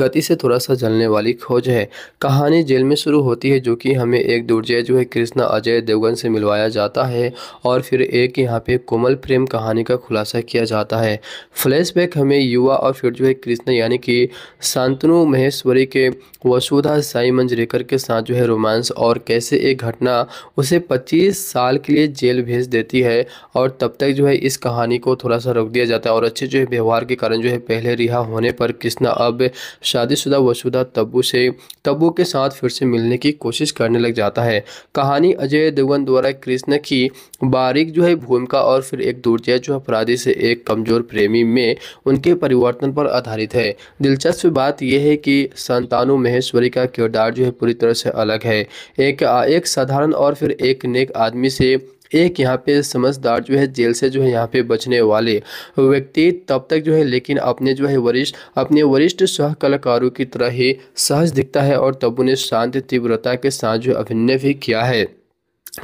गति से थोड़ा सा जलने वाली खोज है कहानी जेल में शुरू होती है जो कि हमें एक दुर्जय जो है कृष्णा अजय देवगन से मिलवाया जाता है और फिर एक यहाँ पे कोमल प्रेम कहानी का खुलासा किया जाता है फ्लैशबैक हमें युवा और फिर जो है कृष्णा यानी कि शांतनु महेश्वरी के वसुधा साई मंजरेकर के साथ जो है रोमांस और कैसे एक घटना उसे 25 साल के लिए जेल भेज देती है और तब तक जो है इस कहानी को थोड़ा सा रोक दिया जाता है और अच्छे जो है व्यवहार के कारण जो है पहले रिहा होने पर कृष्णा अब शादीशुदा वसुधा तब्बू से तब्बू के साथ फिर से मिलने की कोशिश करने लग जाता है कहानी अजय देवगन द्वारा कृष्ण की बारीक जो है भूमिका और फिर एक दूरजय जो अपराधी से एक कमजोर प्रेमी में उनके परिवर्तन पर आधारित है दिलचस्प बात यह है कि संतानु में महेश्वरी का किरदार जो है पूरी तरह से अलग है एक एक साधारण और फिर एक नेक आदमी से एक यहाँ पे समझदार जो है जेल से जो है यहाँ पे बचने वाले व्यक्ति तब तक जो है लेकिन अपने जो है वरिष्ठ अपने वरिष्ठ सह कलाकारों की तरह ही सहज दिखता है और तब उन्हें शांत तीव्रता के साथ जो अभिनय भी किया है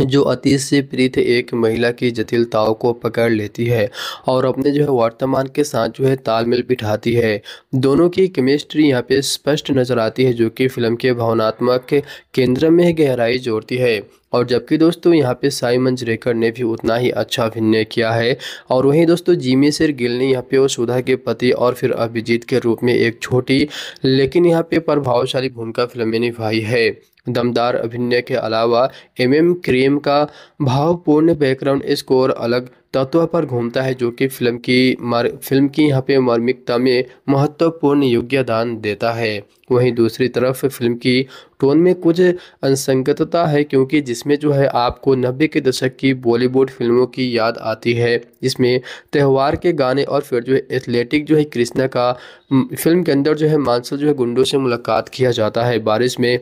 जो अतीत से प्रीत एक महिला की जटिलताओं को पकड़ लेती है और अपने जो है वर्तमान के साथ जो है तालमेल बिठाती है दोनों की केमिस्ट्री यहाँ पे स्पष्ट नजर आती है जो कि फिल्म के भावनात्मक केंद्र में गहराई जोड़ती है और जबकि दोस्तों यहाँ पे साई मंजरेकर ने भी उतना ही अच्छा अभिनय किया है और वहीं दोस्तों जिमी सिर गिल ने यहाँ पे वो सुधा के पति और फिर अभिजीत के रूप में एक छोटी लेकिन यहाँ पे प्रभावशाली भूमिका फिल्म में निभाई है दमदार अभिनय के अलावा एम एम क्रीम का भावपूर्ण बैकग्राउंड स्कोर अलग तत्व पर घूमता है जो कि फिल्म की मर, फिल्म की यहाँ पे मार्मिकता में महत्वपूर्ण योग्यदान देता है वहीं दूसरी तरफ फिल्म की टोन में कुछ असंगतता है क्योंकि जिसमें जो है आपको नब्बे के दशक की बॉलीवुड फिल्मों की याद आती है जिसमें त्यौहार के गाने और फिर जो है एथलेटिक जो है कृष्णा का फिल्म के अंदर जो है मानसल जो है गुंडों से मुलाकात किया जाता है बारिश में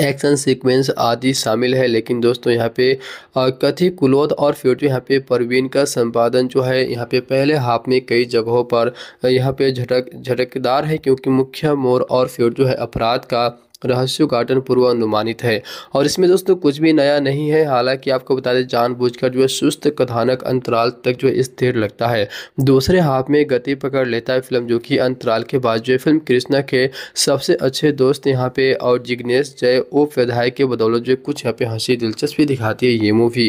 एक्शन सीक्वेंस आदि शामिल है लेकिन दोस्तों यहाँ पे कथी कुलोद और फ्यूटो यहाँ पे परवीन का संपादन जो है यहाँ पे पहले हाफ में कई जगहों पर यहाँ पे झटक झटकदार है क्योंकि मुख्य मोर और फ्यूट जो है अपराध का रहस्यों रहस्य गार्डन पूर्वानुमानित है और इसमें दोस्तों कुछ भी नया नहीं है हालांकि आपको बता दें जानबूझकर जो है सुस्त कथानक अंतराल तक जो है स्थिर लगता है दूसरे हाफ में गति पकड़ लेता है फिल्म जो कि अंतराल के बाद जो फिल्म कृष्णा के सबसे अच्छे दोस्त यहाँ पे और जिग्नेश जय उप विधायक के बदौलत जो कुछ यहाँ पे हंसी दिलचस्पी दिखाती है ये मूवी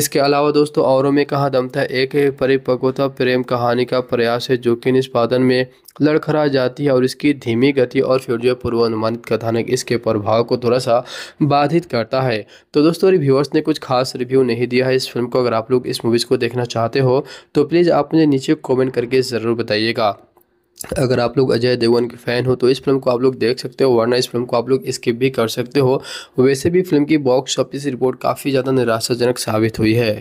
इसके अलावा दोस्तों औरों में कहा दम था एक परिपक्वता प्रेम कहानी का प्रयास है जो कि निष्पादन में लड़खड़ा जाती है और इसकी धीमी गति और फिर जो पूर्वानुमानित कथानक इसके प्रभाव को थोड़ा सा बाधित करता है तो दोस्तों रिव्यूअर्स ने कुछ खास रिव्यू नहीं दिया है इस फिल्म को अगर आप लोग इस मूवीज़ को देखना चाहते हो तो प्लीज़ आप मुझे नीचे कॉमेंट करके ज़रूर बताइएगा अगर आप लोग अजय देवगन के फ़ैन हो तो इस फिल्म को आप लोग देख सकते हो वरना इस फिल्म को आप लोग स्किप भी कर सकते हो वैसे भी फिल्म की बॉक्स ऑफिस रिपोर्ट काफ़ी ज़्यादा निराशाजनक साबित हुई है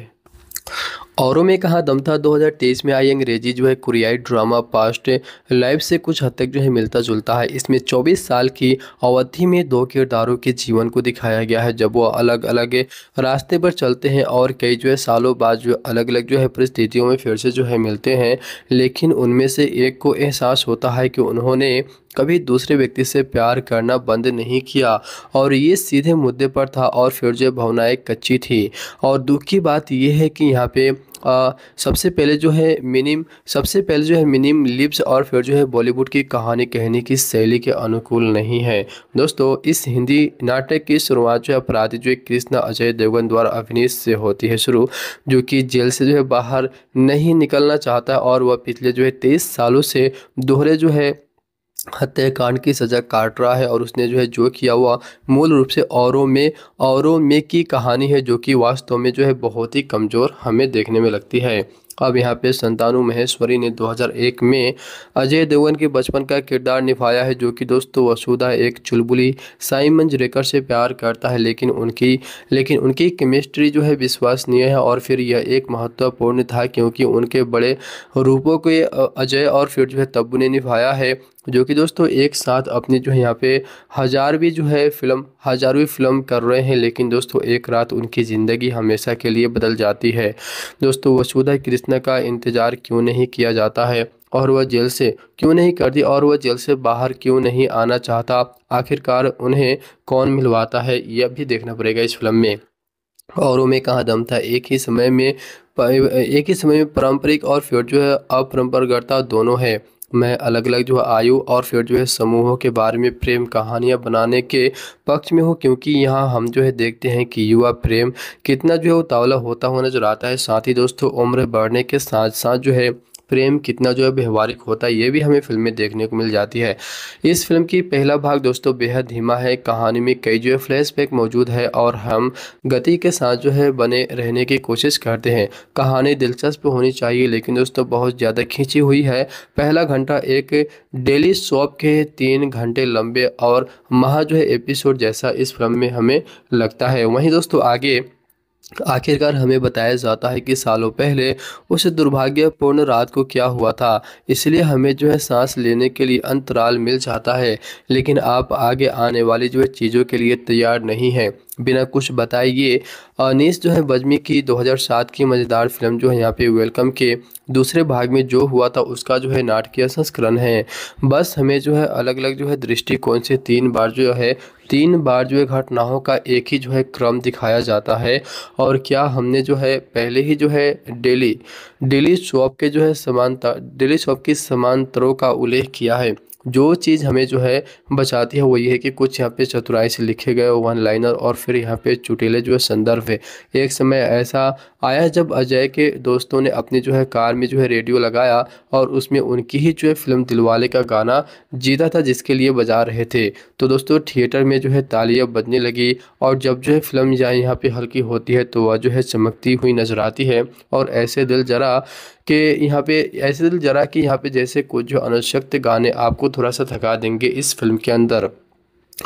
औरों में कहा दम था 2023 में आई अंग्रेजी जो है कुरियाई ड्रामा पास्ट लाइफ से कुछ हद तक जो है मिलता जुलता है इसमें 24 साल की अवधि में दो किरदारों के जीवन को दिखाया गया है जब वो अलग अलग रास्ते पर चलते हैं और कई जो है सालों बाद जो अलग अलग जो है परिस्थितियों में फिर से जो है मिलते हैं लेकिन उनमें से एक को एहसास होता है कि उन्होंने कभी दूसरे व्यक्ति से प्यार करना बंद नहीं किया और ये सीधे मुद्दे पर था और फिर जो भावनाएँ कच्ची थी और दुख की बात यह है कि यहाँ पे आ, सबसे पहले जो है मिनिम सबसे पहले जो है मिनिम लिप्स और फिर जो है बॉलीवुड की कहानी कहने की शैली के अनुकूल नहीं है दोस्तों इस हिंदी नाटक की शुरुआत जो है अपराधी जो है कृष्णा अजय देवगन द्वारा अभिनीत से होती है शुरू जो कि जेल से जो है बाहर नहीं निकलना चाहता और वह पिछले जो है तेईस सालों से दोहरे जो है हत्याकांड की सज़ा काट रहा है और उसने जो है जो किया हुआ मूल रूप से औरों में औरों में की कहानी है जो कि वास्तव में जो है बहुत ही कमज़ोर हमें देखने में लगती है अब यहाँ पे संतानु महेश्वरी ने 2001 में अजय देवगन के बचपन का किरदार निभाया है जो कि दोस्तों वसुधा एक चुलबुली साइमन रेकर से प्यार करता है लेकिन उनकी लेकिन उनकी केमिस्ट्री जो है विश्वसनीय है और फिर यह एक महत्वपूर्ण था क्योंकि उनके बड़े रूपों के अजय और फिर जो है तब्बू ने निभाया है जो कि दोस्तों एक साथ अपने जो है यहाँ पे हज़ारवीं जो है फिल्म हज़ारवीं फिल्म कर रहे हैं लेकिन दोस्तों एक रात उनकी ज़िंदगी हमेशा के लिए बदल जाती है दोस्तों वसुधा कृष्ण का इंतज़ार क्यों नहीं किया जाता है और वह जेल से क्यों नहीं कर दी और वह जेल से बाहर क्यों नहीं आना चाहता आखिरकार उन्हें कौन मिलवाता है यह भी देखना पड़ेगा इस फिल्म में और में कहाँ दम था एक ही समय में एक ही समय में पारंपरिक और फिर जो है अपरंपरागता दोनों है मैं अलग अलग जो है आयु और फिर जो है समूहों के बारे में प्रेम कहानियाँ बनाने के पक्ष में हूँ क्योंकि यहाँ हम जो है देखते हैं कि युवा प्रेम कितना जो है उतावला होता हुआ नजर आता है साथ ही दोस्तों उम्र बढ़ने के साथ साथ जो है प्रेम कितना जो है व्यवहारिक होता है ये भी हमें फिल्म में देखने को मिल जाती है इस फिल्म की पहला भाग दोस्तों बेहद धीमा है कहानी में कई जो है फ्लैशबैक मौजूद है और हम गति के साथ जो है बने रहने की कोशिश करते हैं कहानी दिलचस्प होनी चाहिए लेकिन दोस्तों बहुत ज़्यादा खींची हुई है पहला घंटा एक डेली शॉप के तीन घंटे लंबे और महा जो है एपिसोड जैसा इस फिल्म में हमें लगता है वहीं दोस्तों आगे आखिरकार हमें बताया जाता है कि सालों पहले उस दुर्भाग्यपूर्ण रात को क्या हुआ था इसलिए हमें जो है सांस लेने के लिए अंतराल मिल जाता है लेकिन आप आगे आने वाली जो है चीज़ों के लिए तैयार नहीं हैं बिना कुछ बताए ये अनीस जो है बजमी की 2007 की मज़ेदार फिल्म जो है यहाँ पे वेलकम के दूसरे भाग में जो हुआ था उसका जो है नाटकीय संस्करण है बस हमें जो है अलग अलग जो है दृष्टिकोण से तीन बार जो है तीन बार जो है घटनाओं का एक ही जो है क्रम दिखाया जाता है और क्या हमने जो है पहले ही जो है डेली डेली शॉप के जो है समानता डेली शॉप की समानतरों का उल्लेख किया है जो चीज़ हमें जो है बचाती है वो ये है कि कुछ यहाँ पे चतुराई से लिखे गए वन लाइनर और फिर यहाँ पे चुटेले जो है संदर्भ है एक समय ऐसा आया जब अजय के दोस्तों ने अपनी जो है कार में जो है रेडियो लगाया और उसमें उनकी ही जो है फिल्म दिलवाले का गाना जीता था जिसके लिए बजा रहे थे तो दोस्तों थिएटर में जो है तालियाँ बजने लगी और जब जो है फिल्म यहाँ यहाँ पर हल्की होती है तो वह जो है चमकती हुई नजर आती है और ऐसे दिल जरा कि यहाँ पे ऐसे दिल जरा कि यहाँ पे जैसे कुछ जो अनशक्त गाने आपको थोड़ा सा थका देंगे इस फिल्म के अंदर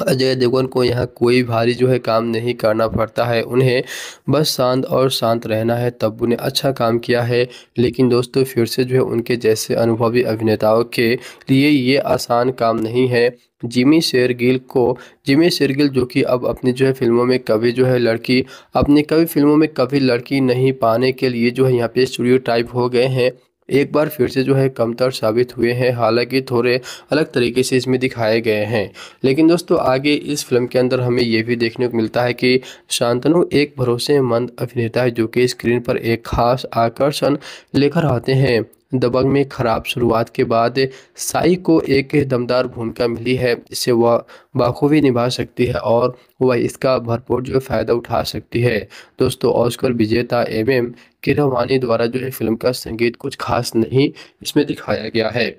अजय देवगन को यहाँ कोई भारी जो है काम नहीं करना पड़ता है उन्हें बस शांत और शांत रहना है तब उन्हें अच्छा काम किया है लेकिन दोस्तों फिर से जो है उनके जैसे अनुभवी अभिनेताओं के लिए ये आसान काम नहीं है जिमी शेरगिल को जिमी शेरगिल जो कि अब अपनी जो है फिल्मों में कभी जो है लड़की अपनी कभी फिल्मों में कभी लड़की नहीं पाने के लिए जो है यहाँ पे स्टूडियो टाइप हो गए हैं एक बार फिर से जो है कमतर साबित हुए हैं हालांकि थोड़े अलग तरीके से इसमें दिखाए गए हैं लेकिन दोस्तों आगे इस फिल्म के अंदर हमें ये भी देखने को मिलता है कि शांतनु एक भरोसेमंद अभिनेता है जो कि स्क्रीन पर एक खास आकर्षण लेकर आते हैं दबंग में खराब शुरुआत के बाद साई को एक दमदार भूमिका मिली है जिसे वह बाखूबी निभा सकती है और वह इसका भरपूर जो फ़ायदा उठा सकती है दोस्तों ऑस्कर विजेता एम एम किरवानी द्वारा जो है फिल्म का संगीत कुछ खास नहीं इसमें दिखाया गया है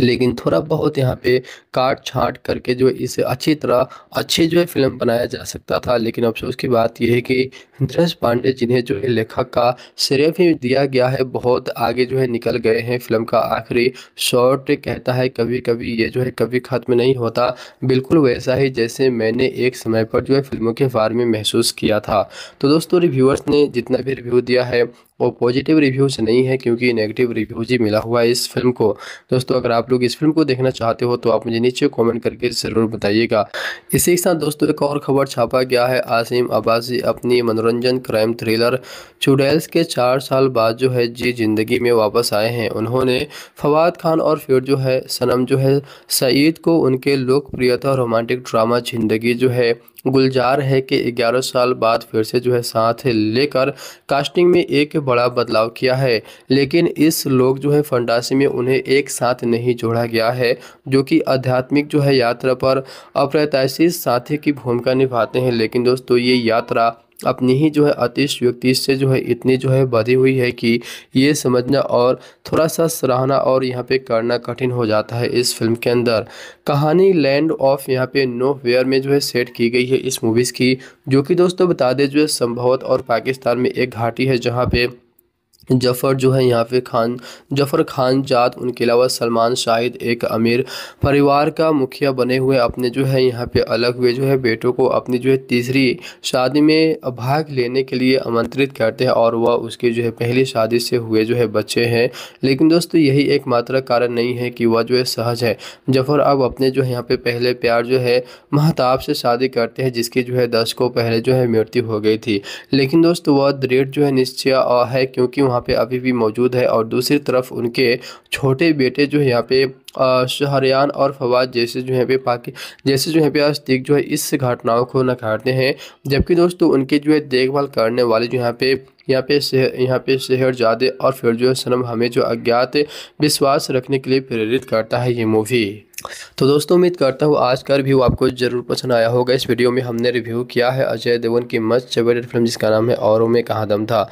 लेकिन थोड़ा बहुत यहाँ पे काट छाट करके जो इसे अच्छी तरह अच्छी जो है फिल्म बनाया जा सकता था लेकिन अफसोस की बात यह है कि धृष पांडे जिन्हें जो है लेखक का श्रेय भी दिया गया है बहुत आगे जो है निकल गए हैं फिल्म का आखिरी शॉर्ट कहता है कभी कभी ये जो है कभी खत्म नहीं होता बिल्कुल वैसा ही जैसे मैंने एक समय पर जो है फिल्मों के बारे में महसूस किया था तो दोस्तों रिव्यूअर्स ने जितना भी रिव्यू दिया है वो पॉजिटिव रिव्यूज़ नहीं है क्योंकि नेगेटिव रिव्यूज़ ही मिला हुआ है इस फिल्म को दोस्तों अगर आप लोग इस फिल्म को देखना चाहते हो तो आप मुझे नीचे कॉमेंट करके ज़रूर बताइएगा इसी के साथ दोस्तों एक और खबर छापा गया है आसिम अब्बासी अपनी मनोरंजन क्राइम थ्रिलर चुड़ैल्स के चार साल बाद जो है जी ज़िंदगी में वापस आए हैं उन्होंने फवाद खान और फिर जो है सनम जो है सईद को उनके लोकप्रियता रोमांटिक ड्रामा जिंदगी जो है गुलजार है कि 11 साल बाद फिर से जो है साथ लेकर कास्टिंग में एक बड़ा बदलाव किया है लेकिन इस लोग जो है फंडासी में उन्हें एक साथ नहीं जोड़ा गया है जो कि आध्यात्मिक जो है यात्रा पर अप्रत्याशी साथी की भूमिका निभाते हैं लेकिन दोस्तों ये यात्रा अपनी ही जो है व्यक्ति से जो है इतनी जो है बधी हुई है कि ये समझना और थोड़ा सा सराहना और यहाँ पे करना कठिन हो जाता है इस फिल्म के अंदर कहानी लैंड ऑफ यहाँ पे नो वेयर में जो है सेट की गई है इस मूवीज़ की जो कि दोस्तों बता दें जो है संभवत और पाकिस्तान में एक घाटी है जहाँ पे जफ़र जो है यहाँ पे खान जफ़र खान जात उनके अलावा सलमान शाहिद एक अमीर परिवार का मुखिया बने हुए अपने जो है यहाँ पे अलग हुए जो है बेटों को अपनी जो है तीसरी शादी में भाग लेने के लिए आमंत्रित करते हैं और वह उसकी जो है पहली शादी से हुए जो है बच्चे हैं लेकिन दोस्तों यही एकमात्र कारण नहीं है कि वह जो है सहज है जफ़र अब अपने जो है यहाँ पे पहले प्यार जो है महताब से शादी करते हैं जिसकी जो है दशकों पहले जो है मृत्यु हो गई थी लेकिन दोस्तों वह दृढ़ जो है निश्चय है क्योंकि वहाँ वहाँ पे अभी भी मौजूद है और दूसरी तरफ उनके छोटे बेटे जो है यहाँ पे शहरियान और फवाद जैसे जो है पे पाकि जैसे जो है पे आस्तिक जो है इस घटनाओं को नकारते हैं जबकि दोस्तों उनकी जो है देखभाल करने वाले जो यहाँ पे यहाँ पे शहर यहाँ पे शहर जादे और फिर जो है सनम हमें जो अज्ञात विश्वास रखने के लिए प्रेरित करता है ये मूवी तो दोस्तों उम्मीद करता हूँ आज का रिव्यू आपको जरूर पसंद आया होगा इस वीडियो में हमने रिव्यू किया है अजय देवगन की मस्त फेवरेट फिल्म जिसका नाम है औरों में कहा दम था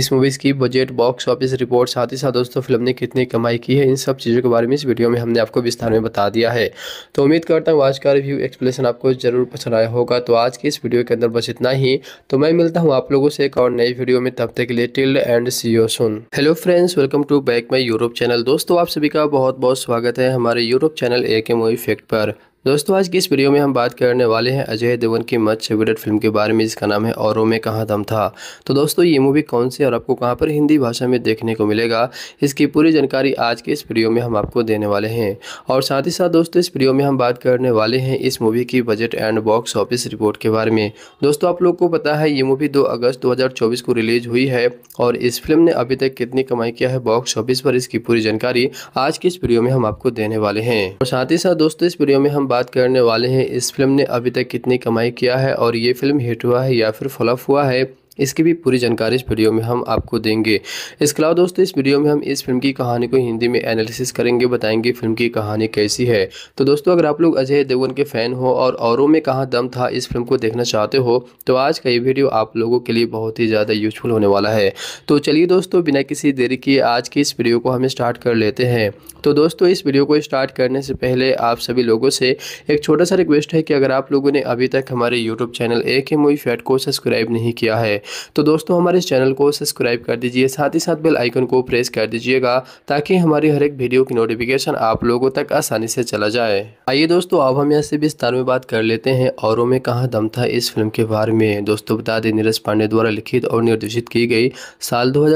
इस मूवीज़ की बजट बॉक्स ऑफिस रिपोर्ट साथ ही साथ दोस्तों फिल्म ने कितनी कमाई की है इन सब चीज़ों के बारे में इस वीडियो में हमने आपको विस्तार में बता दिया है तो उम्मीद करता हूँ आज का रिव्यू एक्सप्लेनेशन आपको ज़रूर पसंद आया होगा तो आज के इस वीडियो के अंदर बस इतना ही तो मैं मिलता हूँ आप लोगों से एक और नई वीडियो में तब तक के लिए till and see you soon hello friends welcome to back my Europe channel दोस्तों आप सभी का बहुत बहुत स्वागत है हमारे यूरोप चैनल ए के मोई फैक्ट पर दोस्तों आज की इस वीडियो में हम बात करने वाले हैं अजय देवगन की मच फेवरेट फिल्म के बारे में जिसका नाम है औरों में कहाँ दम था तो दोस्तों ये मूवी कौन सी और आपको कहाँ पर हिंदी भाषा में देखने को मिलेगा इसकी पूरी जानकारी आज के इस वीडियो में हम आपको देने वाले हैं और साथ ही साथ दोस्तों इस वीडियो में हम बात करने वाले हैं इस मूवी की budget and box office report के बारे में दोस्तों आप लोग को पता है ये मूवी दो अगस्त दो को रिलीज हुई है और इस फिल्म ने अभी तक कितनी कमाई किया है बॉक्स ऑफिस पर इसकी पूरी जानकारी आज की इस वीडियो में हम आपको देने वाले हैं और साथ ही साथ दोस्तों इस वीडियो में हम बात करने वाले हैं इस फिल्म ने अभी तक कितनी कमाई किया है और ये फिल्म हिट हुआ है या फिर फ्लॉप हुआ है इसकी भी पूरी जानकारी इस वीडियो में हम आपको देंगे इसके अलावा दोस्तों इस वीडियो में हम इस फिल्म की कहानी को हिंदी में एनालिसिस करेंगे बताएंगे फिल्म की कहानी कैसी है तो दोस्तों अगर आप लोग अजय देवगन के फ़ैन हो और औरों में कहाँ दम था इस फिल्म को देखना चाहते हो तो आज का ये वीडियो आप लोगों के लिए बहुत ही ज़्यादा यूजफुल होने वाला है तो चलिए दोस्तों बिना किसी देरी के आज की इस वीडियो को हम स्टार्ट कर लेते हैं तो दोस्तों इस वीडियो को स्टार्ट करने से पहले आप सभी लोगों से एक छोटा सा रिक्वेस्ट है कि अगर आप लोगों ने अभी तक हमारे यूट्यूब चैनल ए के मूवी फैट को सब्सक्राइब नहीं किया है तो दोस्तों हमारे चैनल को सब्सक्राइब कर दीजिए साथ ही साथ बेल आइकन को प्रेस कर दीजिएगा ताकि हमारी हर एक वीडियो की नोटिफिकेशन आप लोगों तक आसानी से चला जाए आइए दोस्तों अब हम यहाँ से विस्तार में बात कर लेते हैं औरों में कहाँ दम था इस फिल्म के बारे में दोस्तों बता दें नीरज पांडे द्वारा लिखित और निर्देशित की गई साल दो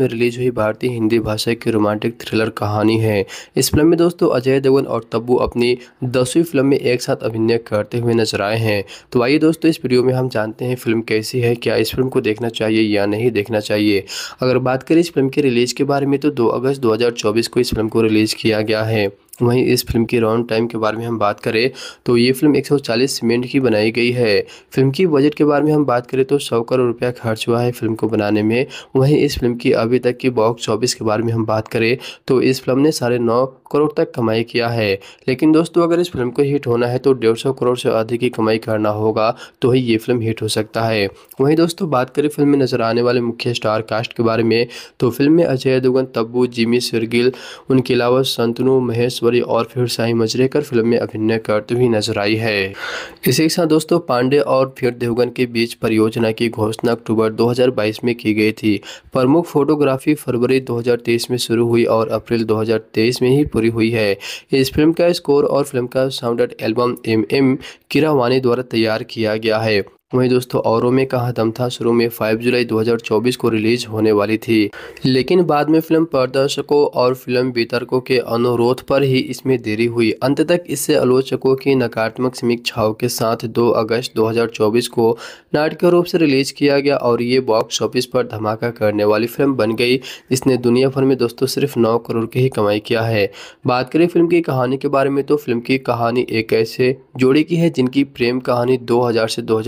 में रिलीज हुई भारतीय हिंदी भाषा की रोमांटिक थ्रिलर कहानी है इस फिल्म में दोस्तों अजय देवगन और तब्बू अपनी दसवीं फिल्म में एक साथ अभिनय करते हुए नजर आए हैं तो आइए दोस्तों इस वीडियो में हम जानते हैं फिल्म कैसी है क्या इस फिल्म फिल्म को देखना चाहिए या नहीं देखना चाहिए अगर बात करें इस फिल्म के रिलीज़ के बारे में तो दो अगस्त 2024 को इस फिल्म को रिलीज़ किया गया है वहीं इस फिल्म की राउंड टाइम के बारे में हम बात करें तो ये फिल्म 140 मिनट की बनाई गई है फिल्म की बजट के बारे में हम बात करें तो सौ करोड़ रुपया खर्च हुआ है फिल्म को बनाने में वहीं इस फिल्म की अभी तक की बॉक्स ऑफिस के बारे में हम बात करें तो इस फिल्म ने साढ़े नौ करोड़ तक कमाई किया है लेकिन दोस्तों अगर इस फिल्म को हिट होना है तो डेढ़ सौ करोड़ से अधिक की कमाई करना होगा तो ही ये फिल्म हिट हो सकता है वहीं दोस्तों बात करें फिल्म में नजर आने वाले मुख्य स्टार कास्ट के बारे में तो फिल्म में अजय दुगन तब्बू जिमी सिरगिल उनके अलावा संतनु महेश ऐश्वर्य और फिर शाही मजरेकर फिल्म में अभिनय करती हुई नजर आई है इसी के साथ दोस्तों पांडे और फिर देवगन के बीच परियोजना की घोषणा अक्टूबर 2022 में की गई थी प्रमुख फोटोग्राफी फरवरी 2023 में शुरू हुई और अप्रैल 2023 में ही पूरी हुई है इस फिल्म का स्कोर और फिल्म का sound album M M Keeravani द्वारा तैयार किया गया है वहीं दोस्तों औरों में कहा दम था शुरू में 5 जुलाई 2024 को रिलीज होने वाली थी लेकिन बाद में फिल्म प्रदर्शकों और फिल्म वितरकों के अनुरोध पर ही इसमें देरी हुई अंत तक इससे आलोचकों की नकारात्मक समीक्षाओं के साथ 2 अगस्त 2024 को नाटकीय रूप से रिलीज किया गया और ये बॉक्स ऑफिस पर धमाका करने वाली फिल्म बन गई जिसने दुनिया भर में दोस्तों सिर्फ नौ करोड़ की ही कमाई किया है बात करें फिल्म की कहानी के बारे में तो फिल्म की कहानी एक ऐसे जोड़ी की है जिनकी प्रेम कहानी दो से दो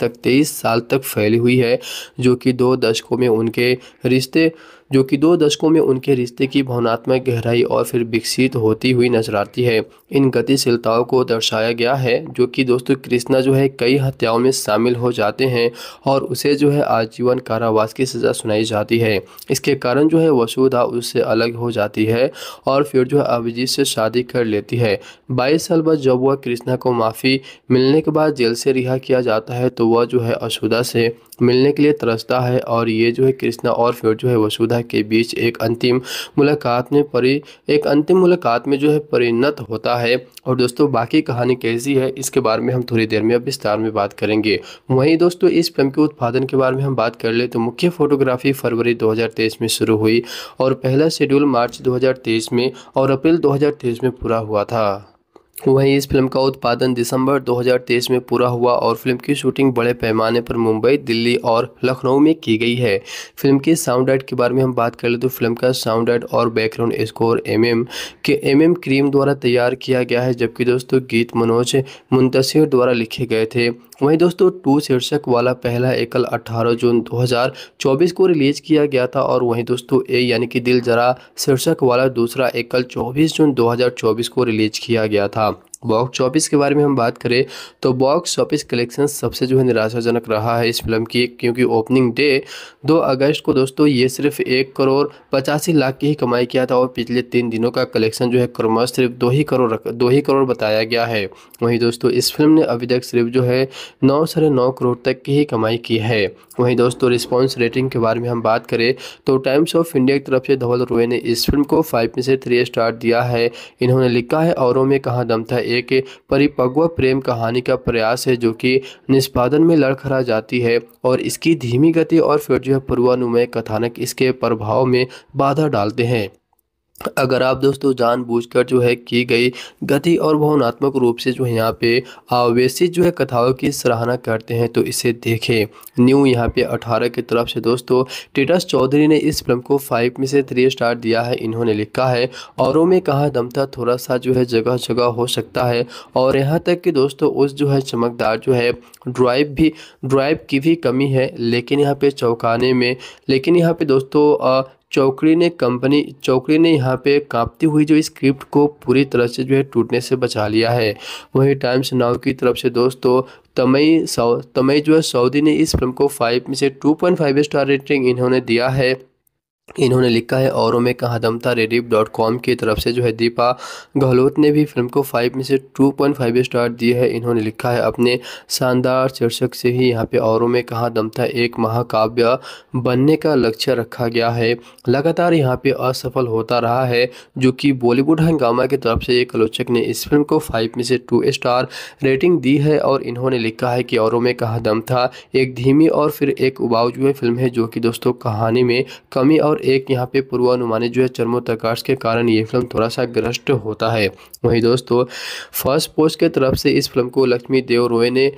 तक तेईस साल तक फैली हुई है जो कि दो दशकों में उनके रिश्ते जो कि दो दशकों में उनके रिश्ते की भावनात्मक गहराई और फिर विकसित होती हुई नजर आती है इन गतिशीलताओं को दर्शाया गया है जो कि दोस्तों कृष्णा जो है कई हत्याओं में शामिल हो जाते हैं और उसे जो है आजीवन कारावास की सज़ा सुनाई जाती है इसके कारण जो है वसुधा उससे अलग हो जाती है और फिर जो है अभिजीत से शादी कर लेती है बाईस साल बाद जब वह कृष्णा को माफ़ी मिलने के बाद जेल से रिहा किया जाता है तो वह जो है अशुदा से मिलने के लिए तरसता है और ये जो है कृष्णा और फिर जो है वसुधा के बीच एक अंतिम मुलाकात में परि एक अंतिम मुलाकात में जो है परिणत होता है और दोस्तों बाकी कहानी कैसी है इसके बारे में हम थोड़ी देर में अब विस्तार में बात करेंगे वहीं दोस्तों इस फिल्म के उत्पादन के बारे में हम बात कर ले तो मुख्य फोटोग्राफी फरवरी 2023 में शुरू हुई और पहला शेड्यूल मार्च 2023 में और अप्रैल 2023 में पूरा हुआ था वहीं इस फिल्म का उत्पादन दिसंबर 2023 में पूरा हुआ और फिल्म की शूटिंग बड़े पैमाने पर मुंबई दिल्ली और लखनऊ में की गई है फिल्म के साउंड आर्ट के बारे में हम बात कर ले तो फिल्म का साउंड आर्ट और बैकग्राउंड स्कोर एमएम के एमएम क्रीम द्वारा तैयार किया गया है जबकि दोस्तों गीत मनोज मुंतशिर द्वारा लिखे गए थे वहीं दोस्तों टू शीर्षक वाला पहला एकल 18 जून 2024 को रिलीज किया गया था और वहीं दोस्तों ए यानी कि दिल जरा शीर्षक वाला दूसरा एकल 24 जून 2024 को रिलीज किया गया था बॉक्स ऑफिस के बारे में हम बात करें तो बॉक्स ऑफिस कलेक्शन सबसे जो है निराशाजनक रहा है इस फिल्म की क्योंकि ओपनिंग डे 2 अगस्त को दोस्तों ये सिर्फ एक करोड़ पचासी लाख की ही कमाई किया था और पिछले तीन दिनों का कलेक्शन जो है क्रमश सिर्फ दो ही करोड़ दो ही करोड़ बताया गया है वहीं दोस्तों इस फिल्म ने अभी तक सिर्फ जो है नौ साढ़े नौ करोड़ तक की ही कमाई की है वहीं दोस्तों रिस्पॉन्स रेटिंग के बारे में हम बात करें तो टाइम्स ऑफ इंडिया की तरफ से धवल रोए ने इस फिल्म को फाइव में से थ्री स्टार दिया है इन्होंने लिखा है औरों में कहाँ दम था एक परिपक्व प्रेम कहानी का प्रयास है जो कि निष्पादन में लड़खड़ा जाती है और इसकी धीमी गति और फिर जो है पूर्वानुमय कथानक इसके प्रभाव में बाधा डालते हैं अगर आप दोस्तों जानबूझकर जो है की गई गति और भावनात्मक रूप से जो है यहाँ पे आवेशित जो है कथाओं की सराहना करते हैं तो इसे देखें न्यू यहाँ पे 18 की तरफ से दोस्तों टेटस चौधरी ने इस फिल्म को फाइव में से थ्री स्टार दिया है इन्होंने लिखा है औरों में कहा दमता थोड़ा सा जो है जगह जगह हो सकता है और यहाँ तक कि दोस्तों उस जो है चमकदार जो है ड्राइव भी ड्राइव की भी कमी है लेकिन यहाँ पे चौंकाने में लेकिन यहाँ पे दोस्तों चौकड़ी ने कंपनी चौकड़ी ने यहाँ पे कांपती हुई जो स्क्रिप्ट को पूरी तरह से जो है टूटने से बचा लिया है वहीं टाइम्स नाव की तरफ से दोस्तों तमई सौ तमई जो है सऊदी ने इस फिल्म को फाइव में से two point five star rating इन्होंने दिया है इन्होंने लिखा है औरों में कहा दम था रेडिप डॉट कॉम की तरफ से जो है दीपा गहलोत ने भी फिल्म को फाइव में से टू पॉइंट फाइव स्टार दिए है इन्होंने लिखा है अपने शानदार शीर्षक से ही यहाँ पे औरों में कहा दम था एक महाकाव्य बनने का लक्ष्य रखा गया है लगातार यहाँ पे असफल होता रहा है जो कि बॉलीवुड हंगामा की तरफ से एक आलोचक ने इस फिल्म को फाइव में से टू स्टार रेटिंग दी है और इन्होंने लिखा है कि औरों में कहा दम था एक धीमी और फिर एक उबाऊ फिल्म है जो कि दोस्तों कहानी में कमी और एक यहाँ पे पूर्वानुमानित जो है चर्मोत्कर्ष के कारण ये फिल्म थोड़ा सा ग्रस्त होता है वहीं दोस्तों फर्स्ट पोस्ट के तरफ से इस फिल्म को लक्ष्मी देव रॉय ने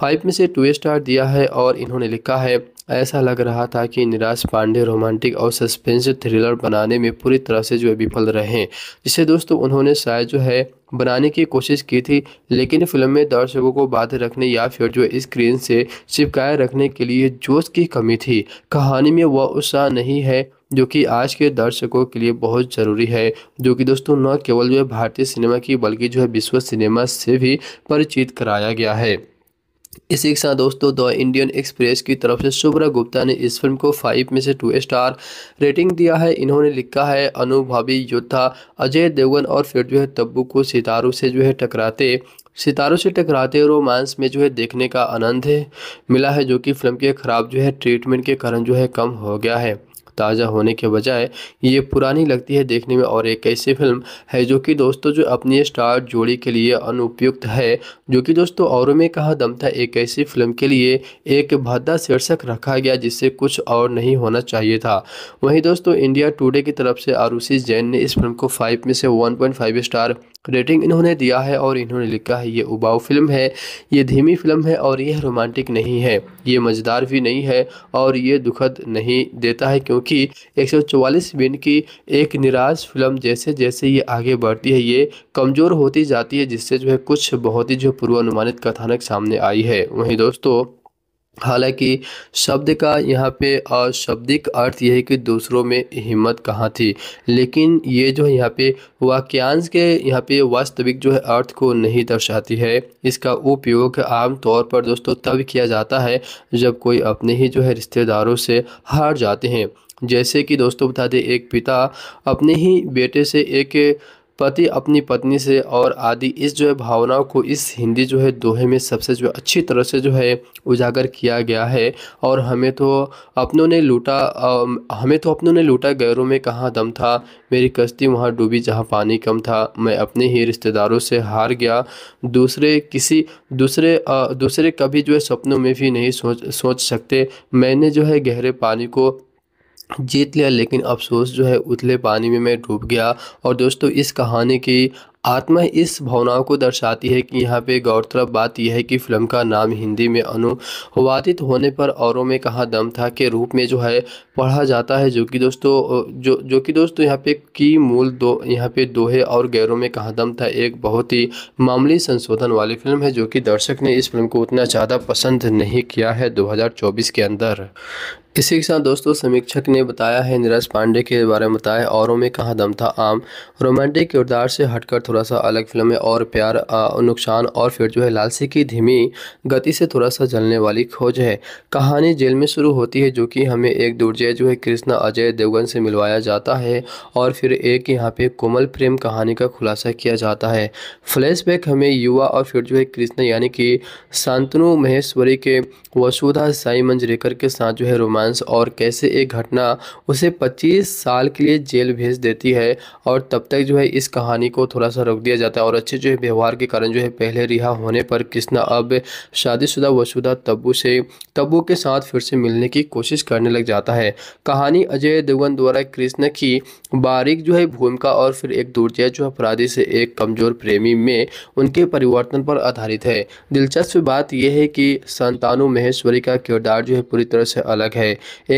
फाइव में से टू स्टार दिया है और इन्होंने लिखा है ऐसा लग रहा था कि निराश पांडे रोमांटिक और सस्पेंस थ्रिलर बनाने में पूरी तरह से जो है विफल रहे जिसे दोस्तों उन्होंने शायद जो है बनाने की कोशिश की थी लेकिन फिल्म में दर्शकों को बाध्य रखने या फिर जो स्क्रीन से चिपकाए रखने के लिए जोश की कमी थी कहानी में वह उत्साह नहीं है जो कि आज के दर्शकों के लिए बहुत ज़रूरी है जो कि दोस्तों न केवल जो है भारतीय सिनेमा की बल्कि जो है विश्व सिनेमा से भी परिचित कराया गया है इसी के साथ दोस्तों द इंडियन एक्सप्रेस की तरफ से शुभ्रा गुप्ता ने इस फिल्म को फाइव में से टू स्टार रेटिंग दिया है इन्होंने लिखा है अनुभवी योद्धा अजय देवगन और फिर जो है तब्बू को सितारों से जो है टकराते सितारों से टकराते रोमांस में जो है देखने का आनंद है मिला है जो कि फिल्म के ख़राब जो है ट्रीटमेंट के कारण जो है कम हो गया है ताज़ा होने के बजाय ये पुरानी लगती है देखने में और एक ऐसी फिल्म है जो कि दोस्तों जो अपनी स्टार जोड़ी के लिए अनुपयुक्त है जो कि दोस्तों औरों में कहा दम था एक ऐसी फिल्म के लिए एक भद्दा शीर्षक रखा गया जिससे कुछ और नहीं होना चाहिए था वहीं दोस्तों इंडिया टुडे की तरफ से आरुषि जैन ने इस फिल्म को फाइव में से वन स्टार रेटिंग इन्होंने दिया है और इन्होंने लिखा है ये उबाऊ फिल्म है ये धीमी फिल्म है और यह रोमांटिक नहीं है ये मज़ेदार भी नहीं है और ये दुखद नहीं देता है क्योंकि 144 मिनट की एक निराश फिल्म जैसे जैसे ये आगे बढ़ती है ये कमज़ोर होती जाती है जिससे जो है कुछ बहुत ही जो पूर्वानुमानित कथानक सामने आई है वहीं दोस्तों हालांकि शब्द का यहाँ पे शब्दिक अर्थ यह है कि दूसरों में हिम्मत कहाँ थी लेकिन ये जो है यहाँ पे वाक्यांश के यहाँ पे वास्तविक जो है अर्थ को नहीं दर्शाती है इसका उपयोग आम तौर पर दोस्तों तब किया जाता है जब कोई अपने ही जो है रिश्तेदारों से हार जाते हैं जैसे कि दोस्तों बता दें एक पिता अपने ही बेटे से एक पति अपनी पत्नी से और आदि इस जो है भावनाओं को इस हिंदी जो है दोहे में सबसे जो अच्छी तरह से जो है उजागर किया गया है और हमें तो अपनों ने लूटा हमें तो अपनों ने लूटा गैरों में कहाँ दम था मेरी कश्ती वहाँ डूबी जहाँ पानी कम था मैं अपने ही रिश्तेदारों से हार गया दूसरे किसी दूसरे दूसरे कभी जो है सपनों में भी नहीं सोच सोच सकते मैंने जो है गहरे पानी को जीत लिया लेकिन अफ़सोस जो है उतले पानी में मैं डूब गया और दोस्तों इस कहानी की आत्मा इस भावनाओं को दर्शाती है कि यहाँ पे गौरतलब बात यह है कि फिल्म का नाम हिंदी में अनुवादित होने पर औरों में कहा दम था के रूप में जो है पढ़ा जाता है जो कि दोस्तों जो जो कि दोस्तों यहाँ पे की मूल दो यहाँ पे दोहे और गैरों में कहा दम था एक बहुत ही मामूली संशोधन वाली फिल्म है जो कि दर्शक ने इस फिल्म को उतना ज़्यादा पसंद नहीं किया है दो के अंदर इसी के साथ दोस्तों समीक्षक ने बताया है नीरज पांडे के बारे में बताया औरों में कहा दम था आम रोमांटिक किरदार से हटकर थोड़ा सा अलग फिल्म है और प्यार नुकसान और फिर जो है लालसी की धीमी गति से थोड़ा सा जलने वाली खोज है कहानी जेल में शुरू होती है जो कि हमें एक दुर्जय जो है कृष्णा अजय देवगन से मिलवाया जाता है और फिर एक यहाँ पे कोमल प्रेम कहानी का खुलासा किया जाता है फ्लैशबैक हमें युवा और फिर जो है कृष्णा यानी कि शांतनु महेश्वरी के वसुधा साई मंजरेकर के साथ जो है रोमांस और कैसे एक घटना उसे 25 साल के लिए जेल भेज देती है और तब तक जो है इस कहानी को थोड़ा सा से रोक दिया जाता है और अच्छे जो है व्यवहार के कारण जो है पहले रिहा होने पर कृष्णा अब शादीशुदा वसुधा तब्बू से तब्बू के साथ फिर से मिलने की कोशिश करने लग जाता है कहानी अजय देवगन द्वारा कृष्ण की बारीक जो है भूमिका और फिर एक दुर्जय जो अपराधी से एक कमजोर प्रेमी में उनके परिवर्तन पर आधारित है दिलचस्प बात यह है कि संतानु महेश्वरी का किरदार जो है पूरी तरह से अलग है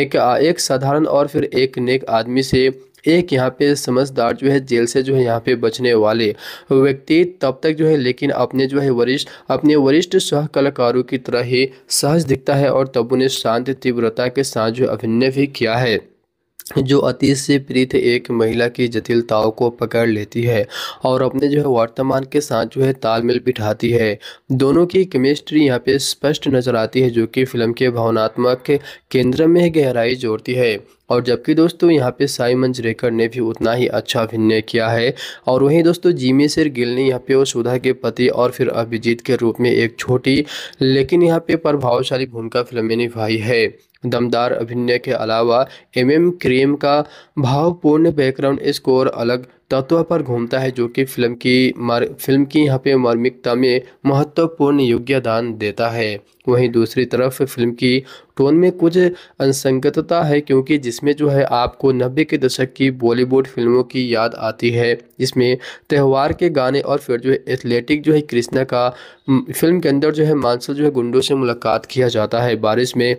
एक एक साधारण और फिर एक नेक आदमी से एक यहाँ पे समझदार जो है जेल से जो है यहाँ पे बचने वाले व्यक्ति तब तक जो है लेकिन अपने जो है वरिष्ठ अपने वरिष्ठ सह कलाकारों की तरह ही सहज दिखता है और तब उन्हें शांत तीव्रता के साथ जो अभिनय भी किया है जो अति से प्रीत एक महिला की जटिलताओं को पकड़ लेती है और अपने जो है वर्तमान के साथ जो है तालमेल बिठाती है दोनों की केमिस्ट्री यहाँ पे स्पष्ट नजर आती है जो कि फिल्म के भावनात्मक केंद्र में गहराई जोड़ती है और जबकि दोस्तों यहाँ पे साई रेखर ने भी उतना ही अच्छा अभिनय किया है और वहीं दोस्तों जिमी सिर गिल ने यहाँ पे वो सुधा के पति और फिर अभिजीत के रूप में एक छोटी लेकिन यहाँ पे प्रभावशाली भूमिका फिल्म में निभाई है दमदार अभिनय के अलावा एम एम क्रीम का भावपूर्ण बैकग्राउंड स्कोर अलग तत्व पर घूमता है जो कि फिल्म की मार फिल्म की यहाँ पे मार्मिकता में महत्वपूर्ण योग्यदान देता है वहीं दूसरी तरफ फिल्म की टोन में कुछ असंगतता है क्योंकि जिसमें जो है आपको नब्बे के दशक की बॉलीवुड फिल्मों की याद आती है जिसमें त्यौहार के गाने और फिर जो है एथलेटिक जो है कृष्णा का फिल्म के अंदर जो है मानसर जो है गुंडों से मुलाकात किया जाता है बारिश में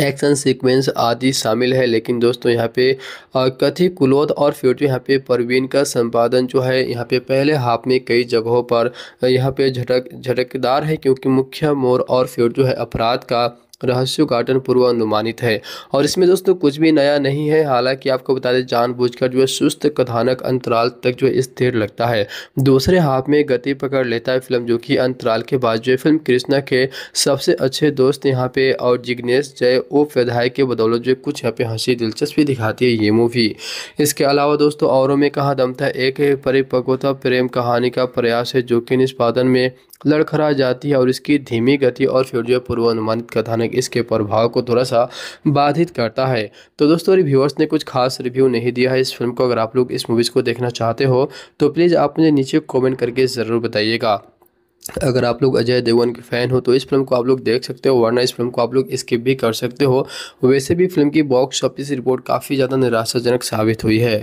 एक्शन सीक्वेंस आदि शामिल है लेकिन दोस्तों यहाँ पे कथित कुलोद और फ्यूट यहाँ पे परवीन का संपादन जो है यहाँ पे पहले हाफ में कई जगहों पर यहाँ पे झटक झटकदार है क्योंकि मुख्य मोर और फ्यूट जो है अपराध का रहस्यों का पूर्व अनुमानित है और इसमें दोस्तों कुछ भी नया नहीं है हालांकि आपको बता दें जानबूझकर जो है सुस्त कथानक अंतराल तक जो है स्थिर लगता है दूसरे हाफ में गति पकड़ लेता है फिल्म जो कि अंतराल के बाद जो है फिल्म कृष्णा के सबसे अच्छे दोस्त यहाँ पे और जिग्नेश जय ओ व्यधाय के बदौलत जो कुछ यहाँ पे हंसी दिलचस्पी दिखाती है ये मूवी इसके अलावा दोस्तों औरों में कहा दम था एक परिपक्वता प्रेम कहानी का प्रयास है जो कि निष्पादन में लड़खड़ा जाती है और इसकी धीमी गति और फिर जो अनुमानित पूर्वानुमानित कथानक इसके प्रभाव को थोड़ा सा बाधित करता है तो दोस्तों रिव्यूअर्स ने कुछ खास रिव्यू नहीं दिया है इस फिल्म को अगर आप लोग इस मूवीज़ को देखना चाहते हो तो प्लीज़ आप मुझे नीचे कॉमेंट करके ज़रूर बताइएगा अगर आप लोग अजय देवगन के फ़ैन हो तो इस फिल्म को आप लोग देख सकते हो वरना इस फिल्म को आप लोग स्किप भी कर सकते हो वैसे भी फिल्म की बॉक्स ऑफिस रिपोर्ट काफ़ी ज़्यादा निराशाजनक साबित हुई है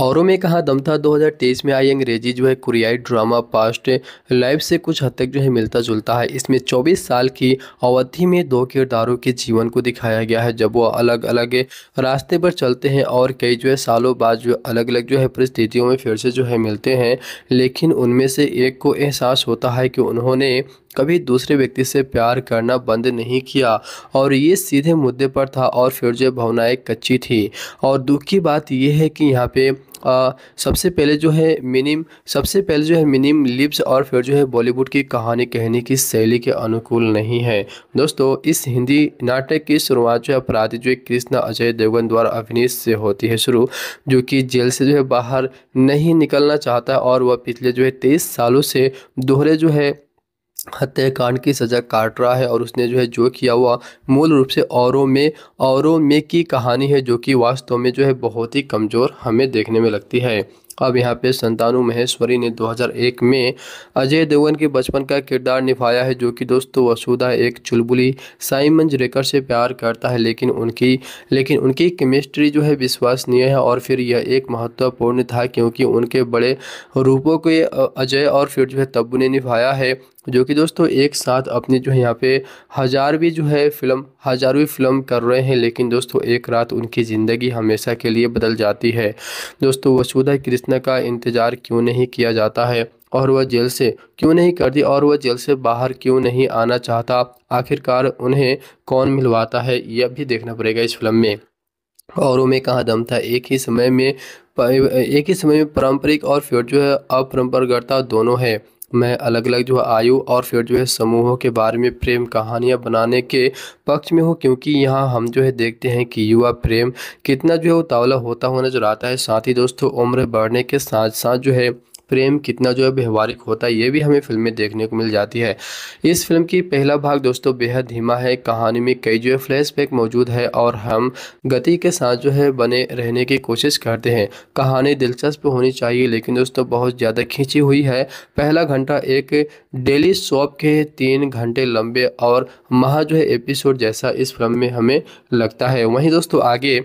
औरों में कहा दम था 2023 में आई अंग्रेजी जो है कुरियाई ड्रामा पास्ट लाइफ से कुछ हद तक जो है मिलता जुलता है इसमें 24 साल की अवधि में दो किरदारों के जीवन को दिखाया गया है जब वो अलग अलग रास्ते पर चलते हैं और कई जो है सालों बाद जो अलग अलग जो है परिस्थितियों में फिर से जो है मिलते हैं लेकिन उनमें से एक को एहसास होता है कि उन्होंने कभी दूसरे व्यक्ति से प्यार करना बंद नहीं किया और ये सीधे मुद्दे पर था और फिर जो भावनाएँ कच्ची थी और दुख की बात यह है कि यहाँ पे आ, सबसे पहले जो है मिनिम सबसे पहले जो है मिनिम लिप्स और फिर जो है बॉलीवुड की कहानी कहने की शैली के अनुकूल नहीं है दोस्तों इस हिंदी नाटक की शुरुआत जो है अपराधी जो है कृष्णा अजय देवगन द्वारा अभिनीत से होती है शुरू जो कि जेल से जो है बाहर नहीं निकलना चाहता और वह पिछले जो है तेईस सालों से दोहरे जो है हत्याकांड की सज़ा काट रहा है और उसने जो है जो किया हुआ मूल रूप से औरों में औरों में की कहानी है जो कि वास्तव में जो है बहुत ही कमज़ोर हमें देखने में लगती है अब यहाँ पे संतानु महेश्वरी ने 2001 में अजय देवगन के बचपन का किरदार निभाया है जो कि दोस्तों वसुधा एक चुलबुली साइमन रेकर से प्यार करता है लेकिन उनकी लेकिन उनकी केमिस्ट्री जो है विश्वसनीय है और फिर यह एक महत्वपूर्ण था क्योंकि उनके बड़े रूपों को अजय और फिर जो है तब्बू ने निभाया है जो कि दोस्तों एक साथ अपनी जो है यहाँ पे हज़ारवीं जो है फिल्म हजारों फिल्म कर रहे हैं लेकिन दोस्तों एक रात उनकी ज़िंदगी हमेशा के लिए बदल जाती है दोस्तों वसुधा कृष्णा का इंतज़ार क्यों नहीं किया जाता है और वह जेल से क्यों नहीं कर दी और वह जेल से बाहर क्यों नहीं आना चाहता आखिरकार उन्हें कौन मिलवाता है यह भी देखना पड़ेगा इस फिल्म में औरों में कहाँ दम था एक ही समय में एक ही समय में पारंपरिक और फिर जो है अपरंपरागता दोनों है मैं अलग अलग जो है आयु और फिर जो है समूहों के बारे में प्रेम कहानियाँ बनाने के पक्ष में हूँ क्योंकि यहाँ हम जो है देखते हैं कि युवा प्रेम कितना जो है उतावला होता हुआ नजर आता है साथ ही दोस्तों उम्र बढ़ने के साथ साथ जो है प्रेम कितना जो है व्यवहारिक होता है ये भी हमें फिल्म में देखने को मिल जाती है इस फिल्म की पहला भाग दोस्तों बेहद धीमा है कहानी में कई जो है फ्लैशबैक मौजूद है और हम गति के साथ जो है बने रहने की कोशिश करते हैं कहानी दिलचस्प होनी चाहिए लेकिन दोस्तों बहुत ज़्यादा खींची हुई है पहला घंटा एक डेली शॉप के तीन घंटे लंबे और महा जो है एपिसोड जैसा इस फिल्म में हमें लगता है वहीं दोस्तों आगे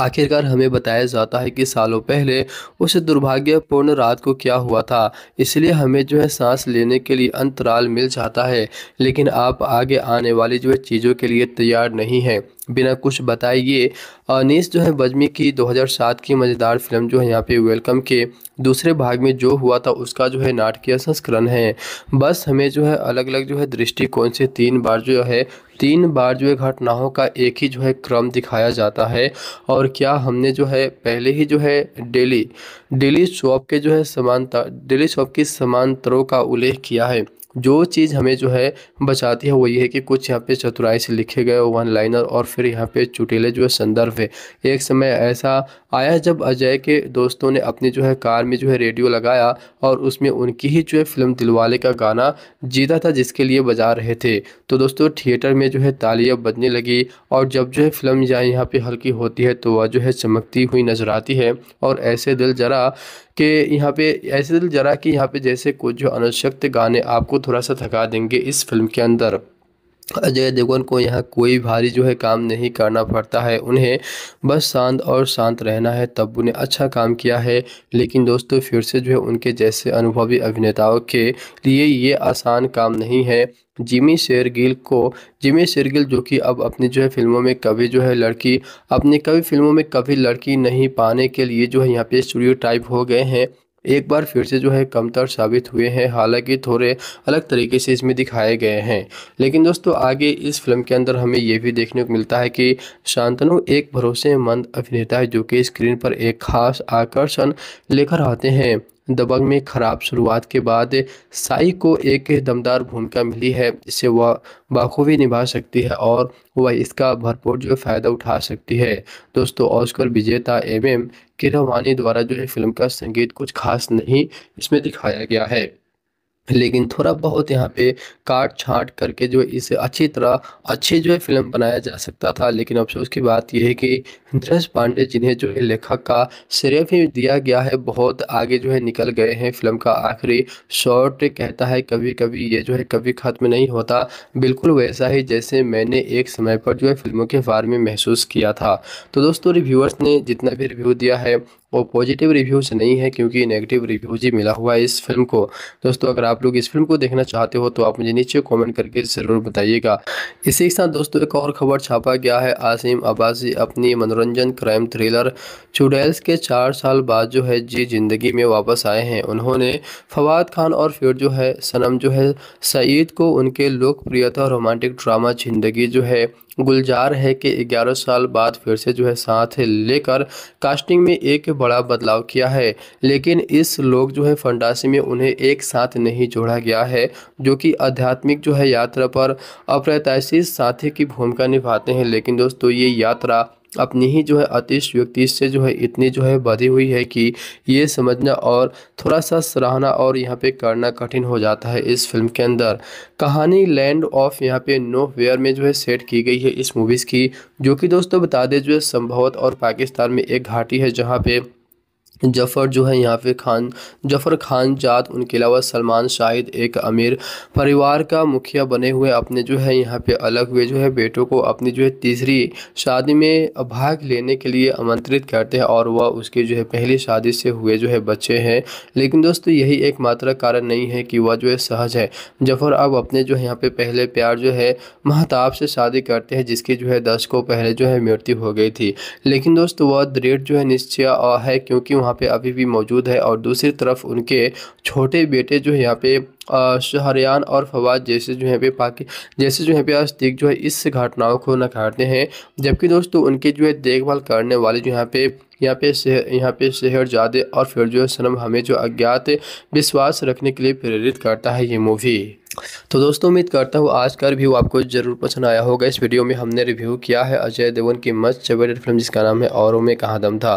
आखिरकार हमें बताया जाता है कि सालों पहले उस दुर्भाग्यपूर्ण रात को क्या हुआ था इसलिए हमें जो है सांस लेने के लिए अंतराल मिल जाता है लेकिन आप आगे आने वाली जो है चीज़ों के लिए तैयार नहीं हैं बिना कुछ बताए ये अनीस जो है बजमी की 2007 की मज़ेदार फिल्म जो है यहाँ पे वेलकम के दूसरे भाग में जो हुआ था उसका जो है नाटकीय संस्करण है बस हमें जो है अलग अलग जो है दृष्टिकोण से तीन बार जो है तीन बार जो है घटनाओं का एक ही जो है क्रम दिखाया जाता है और क्या हमने जो है पहले ही जो है डेली डेली शॉप के जो है समानता डेली शॉप की समांतरों का उल्लेख किया है जो चीज़ हमें जो है बचाती है वो ये है कि कुछ यहाँ पे चतुराई से लिखे गए वन लाइनर और फिर यहाँ पे चुटेले जो है संदर्भ है एक समय ऐसा आया जब अजय के दोस्तों ने अपनी जो है कार में जो है रेडियो लगाया और उसमें उनकी ही जो है फिल्म दिलवाले का गाना जीता था जिसके लिए बजा रहे थे तो दोस्तों थिएटर में जो है तालियां बजने लगी और जब जो है फिल्म यहाँ यहाँ पर हल्की होती है तो वह जो है चमकती हुई नजर आती है और ऐसे दिल जरा के यहाँ पे ऐसे दिल जरा कि यहाँ पे जैसे कुछ जो अनशक्त गाने आपको थोड़ा सा थका देंगे इस फिल्म के अंदर अजय देवगन को यहाँ कोई भारी जो है काम नहीं करना पड़ता है उन्हें बस शांत और शांत रहना है तब उन्हें अच्छा काम किया है लेकिन दोस्तों फिर से जो है उनके जैसे अनुभवी अभिनेताओं के लिए ये आसान काम नहीं है जिमी शेरगिल को जिमी शेरगिल जो कि अब अपनी जो है फिल्मों में कभी जो है लड़की अपनी कभी फिल्मों में कभी लड़की नहीं पाने के लिए जो है यहाँ पे स्टूडियो टाइप हो गए हैं एक बार फिर से जो है कमतर साबित हुए हैं हालांकि थोड़े अलग तरीके से इसमें दिखाए गए हैं लेकिन दोस्तों आगे इस फिल्म के अंदर हमें यह भी देखने को मिलता है कि शांतनु एक भरोसेमंद अभिनेता है जो कि स्क्रीन पर एक खास आकर्षण लेकर आते हैं दबंग में खराब शुरुआत के बाद साई को एक दमदार भूमिका मिली है जिसे वह बाखूबी निभा सकती है और वह इसका भरपूर जो फ़ायदा उठा सकती है दोस्तों ऑस्कर विजेता एमएम एम किरवानी द्वारा जो है फिल्म का संगीत कुछ खास नहीं इसमें दिखाया गया है लेकिन थोड़ा बहुत यहाँ पे काट छाट करके जो इसे अच्छी तरह अच्छी जो है फिल्म बनाया जा सकता था लेकिन अफसोस की बात यह है कि दृश पांडे जिन्हें जो है लेखक का श्रेय भी दिया गया है बहुत आगे जो है निकल गए हैं फिल्म का आखिरी शॉर्ट कहता है कभी कभी ये जो है कभी ख़त्म नहीं होता बिल्कुल वैसा ही जैसे मैंने एक समय पर जो है फिल्मों के बारे में महसूस किया था तो दोस्तों रिव्यूअर्स ने जितना भी रिव्यू दिया है वो पॉजिटिव रिव्यूज़ नहीं है क्योंकि नेगेटिव रिव्यूज़ ही मिला हुआ है इस फिल्म को दोस्तों अगर आप लोग इस फिल्म को देखना चाहते हो तो आप मुझे नीचे कॉमेंट करके ज़रूर बताइएगा इसी के साथ दोस्तों एक और खबर छापा गया है आसिम अब्बासी अपनी मनोरंजन क्राइम थ्रिलर चुड़ैल्स के चार साल बाद जो है जी ज़िंदगी में वापस आए हैं उन्होंने फवाद खान और फिर जो है सनम जो है सईद को उनके लोकप्रियता रोमांटिक ड्रामा जिंदगी जो है गुलजार है कि 11 साल बाद फिर से जो है साथ लेकर कास्टिंग में एक बड़ा बदलाव किया है लेकिन इस लोग जो है फंडासी में उन्हें एक साथ नहीं जोड़ा गया है जो कि आध्यात्मिक जो है यात्रा पर अप्रत्याशी साथी की भूमिका निभाते हैं लेकिन दोस्तों ये यात्रा अपनी ही जो है आतिश व्यक्ति से जो है इतनी जो है बधी हुई है कि ये समझना और थोड़ा सा सराहना और यहाँ पे करना कठिन हो जाता है इस फिल्म के अंदर कहानी लैंड ऑफ यहाँ पे नो वेयर में जो है सेट की गई है इस मूवीज़ की जो कि दोस्तों बता दें जो है संभवत और पाकिस्तान में एक घाटी है जहाँ पे जफ़र जो है यहाँ पे खान जफ़र खान जात उनके अलावा सलमान शाहिद एक अमीर परिवार का मुखिया बने हुए अपने जो है यहाँ पे अलग हुए जो है बेटों को अपनी जो है तीसरी शादी में भाग लेने के लिए आमंत्रित करते हैं और वह उसके जो है पहली शादी से हुए जो है बच्चे हैं लेकिन दोस्तों यही एक मात्र कारण नहीं है कि वह जो है सहज है जफ़र अब अपने जो है यहाँ पे पहले प्यार जो है महताब से शादी करते हैं जिसकी जो है दशकों पहले जो है मृत्यु हो गई थी लेकिन दोस्तों वह दृढ़ जो है निश्चय है क्योंकि वहाँ पे अभी भी मौजूद है और दूसरी तरफ उनके छोटे बेटे जो है यहाँ पे शहरियान और फवाद जैसे जो है पे पाकि जैसे जो है पे आस्तिक जो है इस घटनाओं को नकारते हैं जबकि दोस्तों उनके जो है देखभाल करने वाले जो यहाँ पे यहाँ पे शहर यहाँ पे शहर जादे और फिर जो सनम हमें जो अज्ञात विश्वास रखने के लिए प्रेरित करता है ये मूवी तो दोस्तों उम्मीद करता हूँ आज का रिव्यू आपको जरूर पसंद आया होगा इस वीडियो में हमने रिव्यू किया है अजय देवगन की मस्त फेवरेट फिल्म जिसका नाम है औरों में कहा दम था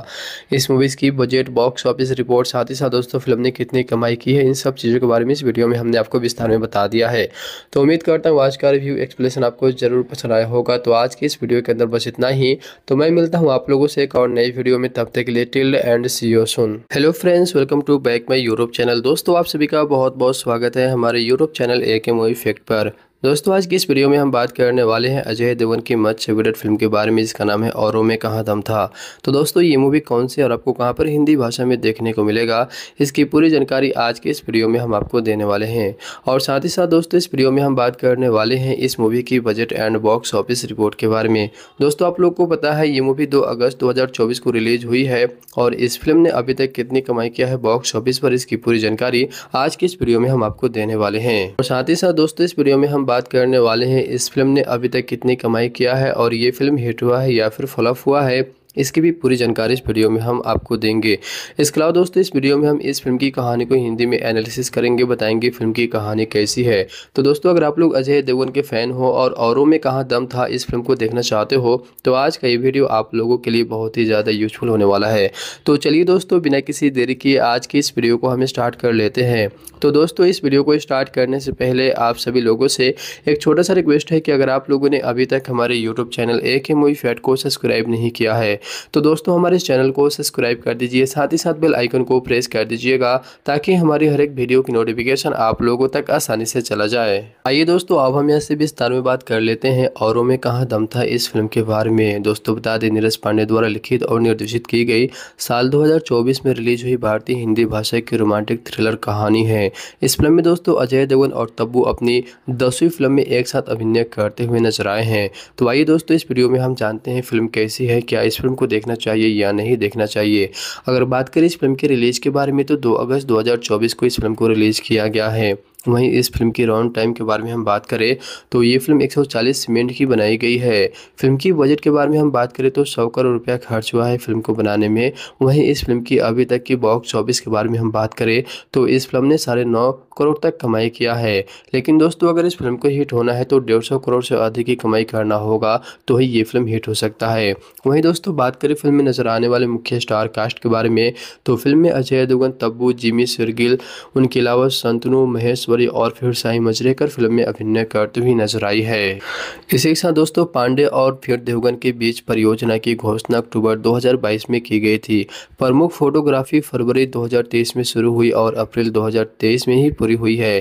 इस मूवीज़ की बजट बॉक्स ऑफिस रिपोर्ट साथ ही साथ दोस्तों फिल्म ने कितनी कमाई की है इन सब चीज़ों के बारे में इस वीडियो में हमने आपको विस्तार में बता दिया है तो उम्मीद करता हूँ आज का रिव्यू एक्सप्लेसन आपको ज़रूर पसंद आया होगा तो आज के इस वीडियो के अंदर बस इतना ही तो मैं मिलता हूँ आप लोगों से एक और नई वीडियो में तब तक के लिए टिल एंड see you soon hello friends welcome to back my Europe channel दोस्तों आप सभी का बहुत बहुत स्वागत है हमारे यूरोप चैनल ए के मूवी फैक्ट पर दोस्तों आज की इस वीडियो में हम बात करने वाले हैं अजय देवगन की मच फेवरेट फिल्म के बारे में जिसका नाम है औरों में कहाँ दम था तो दोस्तों ये मूवी कौन सी और आपको कहाँ पर हिंदी भाषा में देखने को मिलेगा इसकी पूरी जानकारी आज के इस वीडियो में हम आपको देने वाले हैं और साथ ही साथ दोस्तों इस वीडियो में हम बात करने वाले हैं इस मूवी की budget and box office report के बारे में दोस्तों आप लोग को पता है ये मूवी दो अगस्त दो को रिलीज हुई है और इस फिल्म ने अभी तक कितनी कमाई किया है बॉक्स ऑफिस पर इसकी पूरी जानकारी आज की इस वीडियो में हम आपको देने वाले हैं और साथ ही साथ दोस्तों इस वीडियो में हम बात करने वाले हैं इस फिल्म ने अभी तक कितनी कमाई किया है और ये फिल्म हिट हुआ है या फिर फ्लॉप हुआ है इसकी भी पूरी जानकारी इस वीडियो में हम आपको देंगे इसके अलावा दोस्तों इस वीडियो में हम इस फिल्म की कहानी को हिंदी में एनालिसिस करेंगे बताएंगे फिल्म की कहानी कैसी है तो दोस्तों अगर आप लोग अजय देवगन के फ़ैन हो और औरों में कहाँ दम था इस फिल्म को देखना चाहते हो तो आज का ये वीडियो आप लोगों के लिए बहुत ही ज़्यादा यूजफुल होने वाला है तो चलिए दोस्तों बिना किसी देरी के आज की इस वीडियो को हम स्टार्ट कर लेते हैं तो दोस्तों इस वीडियो को स्टार्ट करने से पहले आप सभी लोगों से एक छोटा सा रिक्वेस्ट है कि अगर आप लोगों ने अभी तक हमारे यूट्यूब चैनल ए के मूवी फैट को सब्सक्राइब नहीं किया है तो दोस्तों हमारे इस चैनल को सब्सक्राइब कर दीजिए साथ ही साथ बेल आइकन को प्रेस कर दीजिएगा ताकि हमारी हर एक वीडियो की नोटिफिकेशन आप लोगों तक आसानी से चला जाए आइए दोस्तों अब हम यहाँ से विस्तार में बात कर लेते हैं औरों में कहा दम था इस फिल्म के बारे में दोस्तों बता दें नीरज पांडे द्वारा लिखित और निर्देशित की गई साल दो में रिलीज हुई भारतीय हिंदी भाषा की रोमांटिक थ्रिलर कहानी है इस फिल्म में दोस्तों अजय देवगन और तब्बू अपनी दसवीं फिल्म में एक साथ अभिनय करते हुए नजर आए हैं तो आइए दोस्तों इस वीडियो में हम जानते हैं फिल्म कैसी है क्या इस फिल्म को देखना चाहिए या नहीं देखना चाहिए अगर बात करें इस फिल्म के रिलीज़ के बारे में तो दो अगस्त 2024 को इस फिल्म को रिलीज़ किया गया है वहीं इस फिल्म की राउंड टाइम के बारे में हम बात करें तो ये फिल्म 140 मिनट की बनाई गई है फिल्म की बजट के बारे में हम बात करें तो सौ करोड़ रुपया खर्च हुआ है फिल्म को बनाने में वहीं इस फिल्म की अभी तक की बॉक्स ऑफिस के बारे में हम बात करें तो इस फिल्म ने साढ़े नौ करोड़ तक कमाई किया है लेकिन दोस्तों अगर इस फिल्म को हिट होना है तो डेढ़ सौ करोड़ से अधिक की कमाई करना होगा तो ही ये फिल्म हिट हो सकता है वहीं दोस्तों बात करें फिल्म में नजर आने वाले मुख्य स्टार कास्ट के बारे में तो फिल्म में अजय दुगन तब्बू जिमी सिरगिल उनके अलावा संतनु महेश गोदावरी और फिर साई मजरेकर फिल्म में अभिनय करते हुए नजर आई है इसी के साथ दोस्तों पांडे और फिर देवगन के बीच परियोजना की घोषणा अक्टूबर 2022 में की गई थी प्रमुख फोटोग्राफी फरवरी 2023 में शुरू हुई और अप्रैल 2023 में ही पूरी हुई है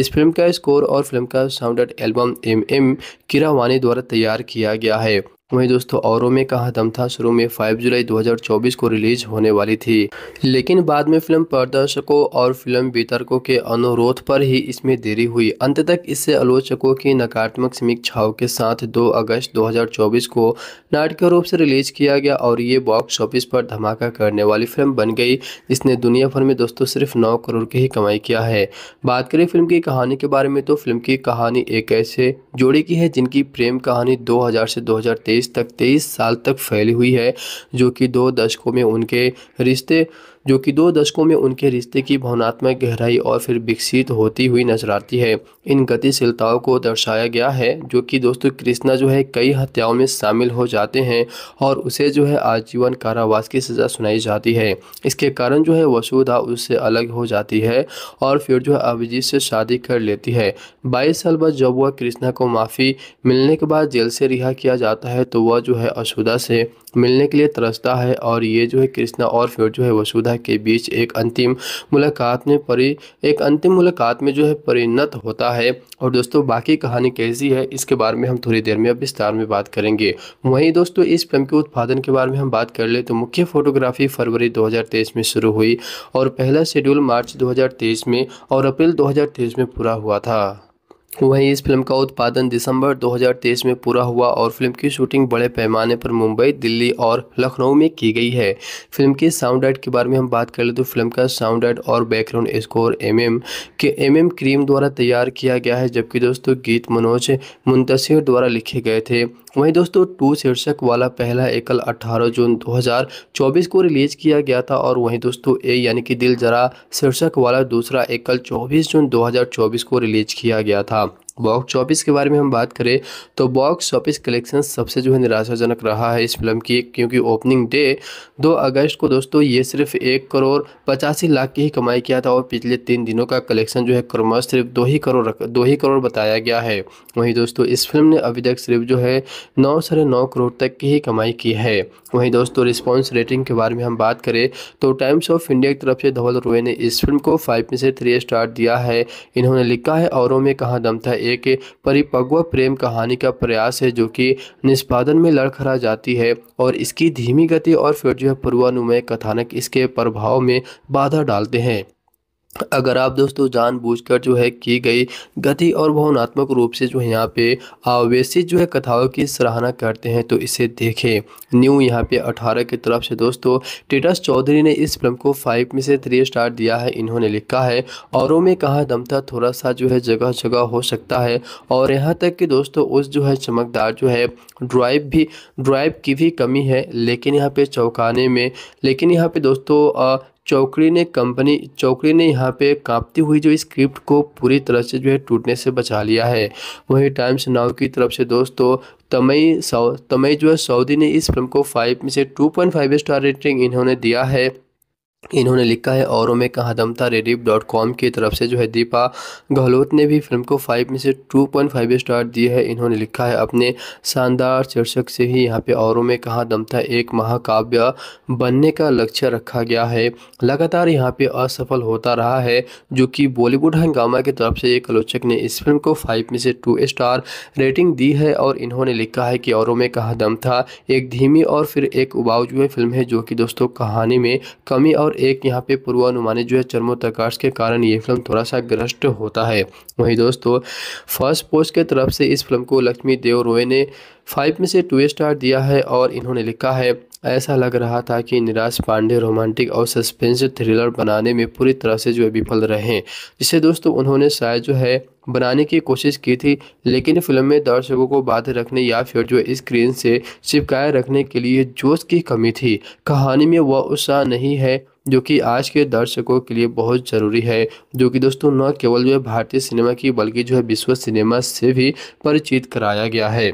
इस फिल्म का स्कोर और फिल्म का sound album M M Keeravani द्वारा तैयार किया गया है वहीं दोस्तों औरों में कहा दम था शुरू में 5 जुलाई 2024 को रिलीज होने वाली थी लेकिन बाद में फिल्म प्रदर्शकों और फिल्म वितरकों के अनुरोध पर ही इसमें देरी हुई अंत तक इससे आलोचकों की नकारात्मक समीक्षाओं के साथ 2 अगस्त 2024 को नाटकीय रूप से रिलीज किया गया और ये बॉक्स ऑफिस पर धमाका करने वाली फिल्म बन गई जिसने दुनिया भर में दोस्तों सिर्फ नौ करोड़ की ही कमाई किया है बात करें फिल्म की कहानी के बारे में तो फिल्म की कहानी एक ऐसे जोड़ी की है जिनकी प्रेम कहानी दो से दो तक तेईस साल तक फैली हुई है जो कि दो दशकों में उनके रिश्ते जो कि दो दशकों में उनके रिश्ते की भावनात्मक गहराई और फिर विकसित होती हुई नजर आती है इन गतिशीलताओं को दर्शाया गया है जो कि दोस्तों कृष्णा जो है कई हत्याओं में शामिल हो जाते हैं और उसे जो है आजीवन कारावास की सज़ा सुनाई जाती है इसके कारण जो है वसुधा उससे अलग हो जाती है और फिर जो है अभिजीत से शादी कर लेती है बाईस साल बाद जब वह कृष्णा को माफ़ी मिलने के बाद जेल से रिहा किया जाता है तो वह जो है अशुदा से मिलने के लिए तरसता है और ये जो है कृष्णा और फिर जो है वसुधा के बीच एक अंतिम मुलाकात में परि एक अंतिम मुलाकात में जो है परिणत होता है और दोस्तों बाकी कहानी कैसी है इसके बारे में हम थोड़ी देर में अब विस्तार में बात करेंगे वहीं दोस्तों इस फिल्म के उत्पादन के बारे में हम बात कर ले तो मुख्य फोटोग्राफी फरवरी दो में शुरू हुई और पहला शेड्यूल मार्च दो में और अप्रैल दो में पूरा हुआ था वहीं इस फिल्म का उत्पादन दिसंबर 2023 में पूरा हुआ और फिल्म की शूटिंग बड़े पैमाने पर मुंबई दिल्ली और लखनऊ में की गई है फिल्म के साउंड एड के बारे में हम बात कर ले तो फिल्म का साउंड एड और बैकग्राउंड स्कोर एमएम के एमएम क्रीम द्वारा तैयार किया गया है जबकि दोस्तों गीत मनोज मुंतशिर द्वारा लिखे गए थे वहीं दोस्तों टू शीर्षक वाला पहला एकल अट्ठारह जून दो को रिलीज किया गया था और वहीं दोस्तों ए यानी कि दिल जरा शीर्षक वाला दूसरा एकल चौबीस जून दो को रिलीज किया गया था बॉक्स ऑफिस के बारे में हम बात करें तो बॉक्स ऑफिस कलेक्शन सबसे जो है निराशाजनक रहा है इस फिल्म की क्योंकि ओपनिंग डे 2 अगस्त को दोस्तों ये सिर्फ एक करोड़ पचासी लाख की ही कमाई किया था और पिछले तीन दिनों का कलेक्शन जो है क्रमश सिर्फ दो ही करोड़ दो ही करोड़ बताया गया है वहीं दोस्तों इस फिल्म ने अभी तक सिर्फ जो है नौ साढ़े नौ करोड़ तक की ही कमाई की है वहीं दोस्तों रिस्पॉन्स रेटिंग के बारे में हम बात करें तो टाइम्स ऑफ इंडिया की तरफ से धवल रोए ने इस फिल्म को फाइव में से थ्री स्टार दिया है इन्होंने लिखा है औरों में कहाँ दम था एक परिपक्व प्रेम कहानी का प्रयास है जो कि निष्पादन में लड़खड़ा जाती है और इसकी धीमी गति और फिर जो है पूर्वानुमय कथानक इसके प्रभाव में बाधा डालते हैं अगर आप दोस्तों जानबूझकर जो है की गई गति और भावनात्मक रूप से जो है यहाँ पे आवेशित जो है कथाओं की सराहना करते हैं तो इसे देखें न्यू यहाँ पे 18 की तरफ से दोस्तों टेटस चौधरी ने इस फिल्म को फाइव में से थ्री स्टार दिया है इन्होंने लिखा है औरों में कहा दमता थोड़ा सा जो है जगह जगह हो सकता है और यहाँ तक कि दोस्तों उस जो है चमकदार जो है ड्राइव भी ड्राइव की भी कमी है लेकिन यहाँ पे चौंकाने में लेकिन यहाँ पे दोस्तों चौकड़ी ने कंपनी चौकड़ी ने यहाँ पे कांपती हुई जो स्क्रिप्ट को पूरी तरह से जो है टूटने से बचा लिया है वहीं टाइम्स नाउ की तरफ से दोस्तों तमई सऊ तमई जो है सऊदी ने इस फिल्म को फाइव में से two point five star rating इन्होंने दिया है इन्होंने लिखा है औरों में कहा दम था रेडिप डॉट कॉम की तरफ से जो है दीपा गहलोत ने भी फिल्म को फाइव में से टू पॉइंट फाइव स्टार दी है इन्होंने लिखा है अपने शानदार शीर्षक से ही यहाँ पे औरों में कहा दम था एक महाकाव्य बनने का लक्ष्य रखा गया है लगातार यहाँ पे असफल होता रहा है जो कि बॉलीवुड हंगामा की तरफ से एक आलोचक ने इस फिल्म को फाइव में से टू स्टार रेटिंग दी है और इन्होंने लिखा है कि औरों में कहा दम था एक धीमी और फिर एक उबाऊ जो फिल्म है जो कि दोस्तों कहानी में कमी और और एक यहाँ पे पूर्वानुमानित जो है चर्मोप्रकाश के कारण ये फिल्म थोड़ा सा ग्रस्त होता है वहीं दोस्तों फर्स्ट पोस्ट के तरफ से इस फिल्म को लक्ष्मी देव रोय ने फाइव में से टू स्टार दिया है और इन्होंने लिखा है ऐसा लग रहा था कि निराश पांडे रोमांटिक और सस्पेंस थ्रिलर बनाने में पूरी तरह से जो है विफल रहे जिसे दोस्तों उन्होंने शायद जो है बनाने की कोशिश की थी लेकिन फिल्म में दर्शकों को बाध रखने या फिर जो स्क्रीन से चिपकाए रखने के लिए जोश की कमी थी कहानी में वह उत्साह नहीं है जो कि आज के दर्शकों के लिए बहुत ज़रूरी है जो कि दोस्तों न केवल जो है भारतीय सिनेमा की बल्कि जो है विश्व सिनेमा से भी परिचित कराया गया है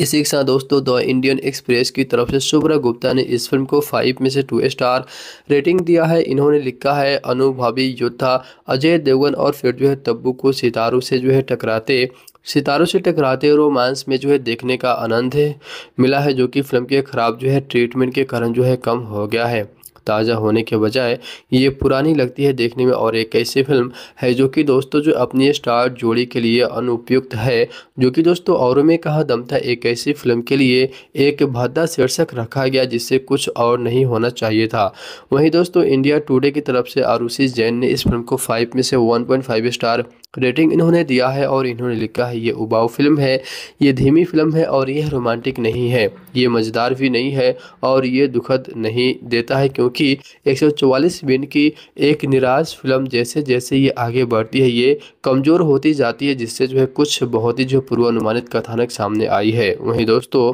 इसी के साथ दोस्तों द इंडियन एक्सप्रेस की तरफ से शुभ्रा गुप्ता ने इस फिल्म को फाइव में से टू स्टार रेटिंग दिया है इन्होंने लिखा है अनुभवी योद्धा अजय देवगन और फिर जो है तब्बू को सितारों से जो है टकराते सितारों से टकराते रोमांस में जो है देखने का आनंद है मिला है जो कि फिल्म के ख़राब जो है ट्रीटमेंट के कारण जो है कम हो गया है ताज़ा होने के बजाय ये पुरानी लगती है देखने में और एक ऐसी फिल्म है जो कि दोस्तों जो अपनी स्टार जोड़ी के लिए अनुपयुक्त है जो कि दोस्तों औरों में कहा दम था एक ऐसी फिल्म के लिए एक भद्दा शीर्षक रखा गया जिससे कुछ और नहीं होना चाहिए था वहीं दोस्तों इंडिया टूडे की तरफ से आरुषि जैन ने इस फिल्म को फाइव में से one point five star rating इन्होंने दिया है और इन्होंने लिखा है ये उबाऊ फिल्म है ये धीमी फिल्म है और यह रोमांटिक नहीं है ये मज़ेदार भी नहीं है और ये दुखद नहीं देता है क्योंकि 144 मिनट की एक निराश फिल्म जैसे जैसे ये आगे बढ़ती है ये कमज़ोर होती जाती है जिससे जो है कुछ बहुत ही जो पूर्वानुमानित कथानक सामने आई है वहीं दोस्तों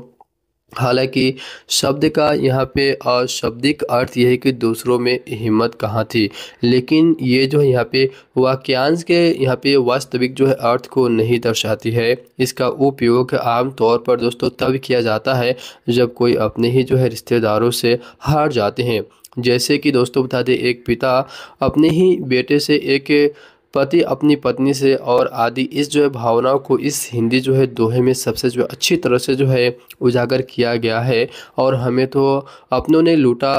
हालांकि शब्द का यहाँ पे शब्दिक अर्थ यह है कि दूसरों में हिम्मत कहाँ थी लेकिन ये जो है यहाँ पे वाक्यांश के यहाँ पे वास्तविक जो है अर्थ को नहीं दर्शाती है इसका उपयोग आम तौर पर दोस्तों तब किया जाता है जब कोई अपने ही जो है रिश्तेदारों से हार जाते हैं जैसे कि दोस्तों बता दें एक पिता अपने ही बेटे से एक पति अपनी पत्नी से और आदि इस जो है भावनाओं को इस हिंदी जो है दोहे में सबसे जो अच्छी तरह से जो है उजागर किया गया है और हमें तो अपनों ने लूटा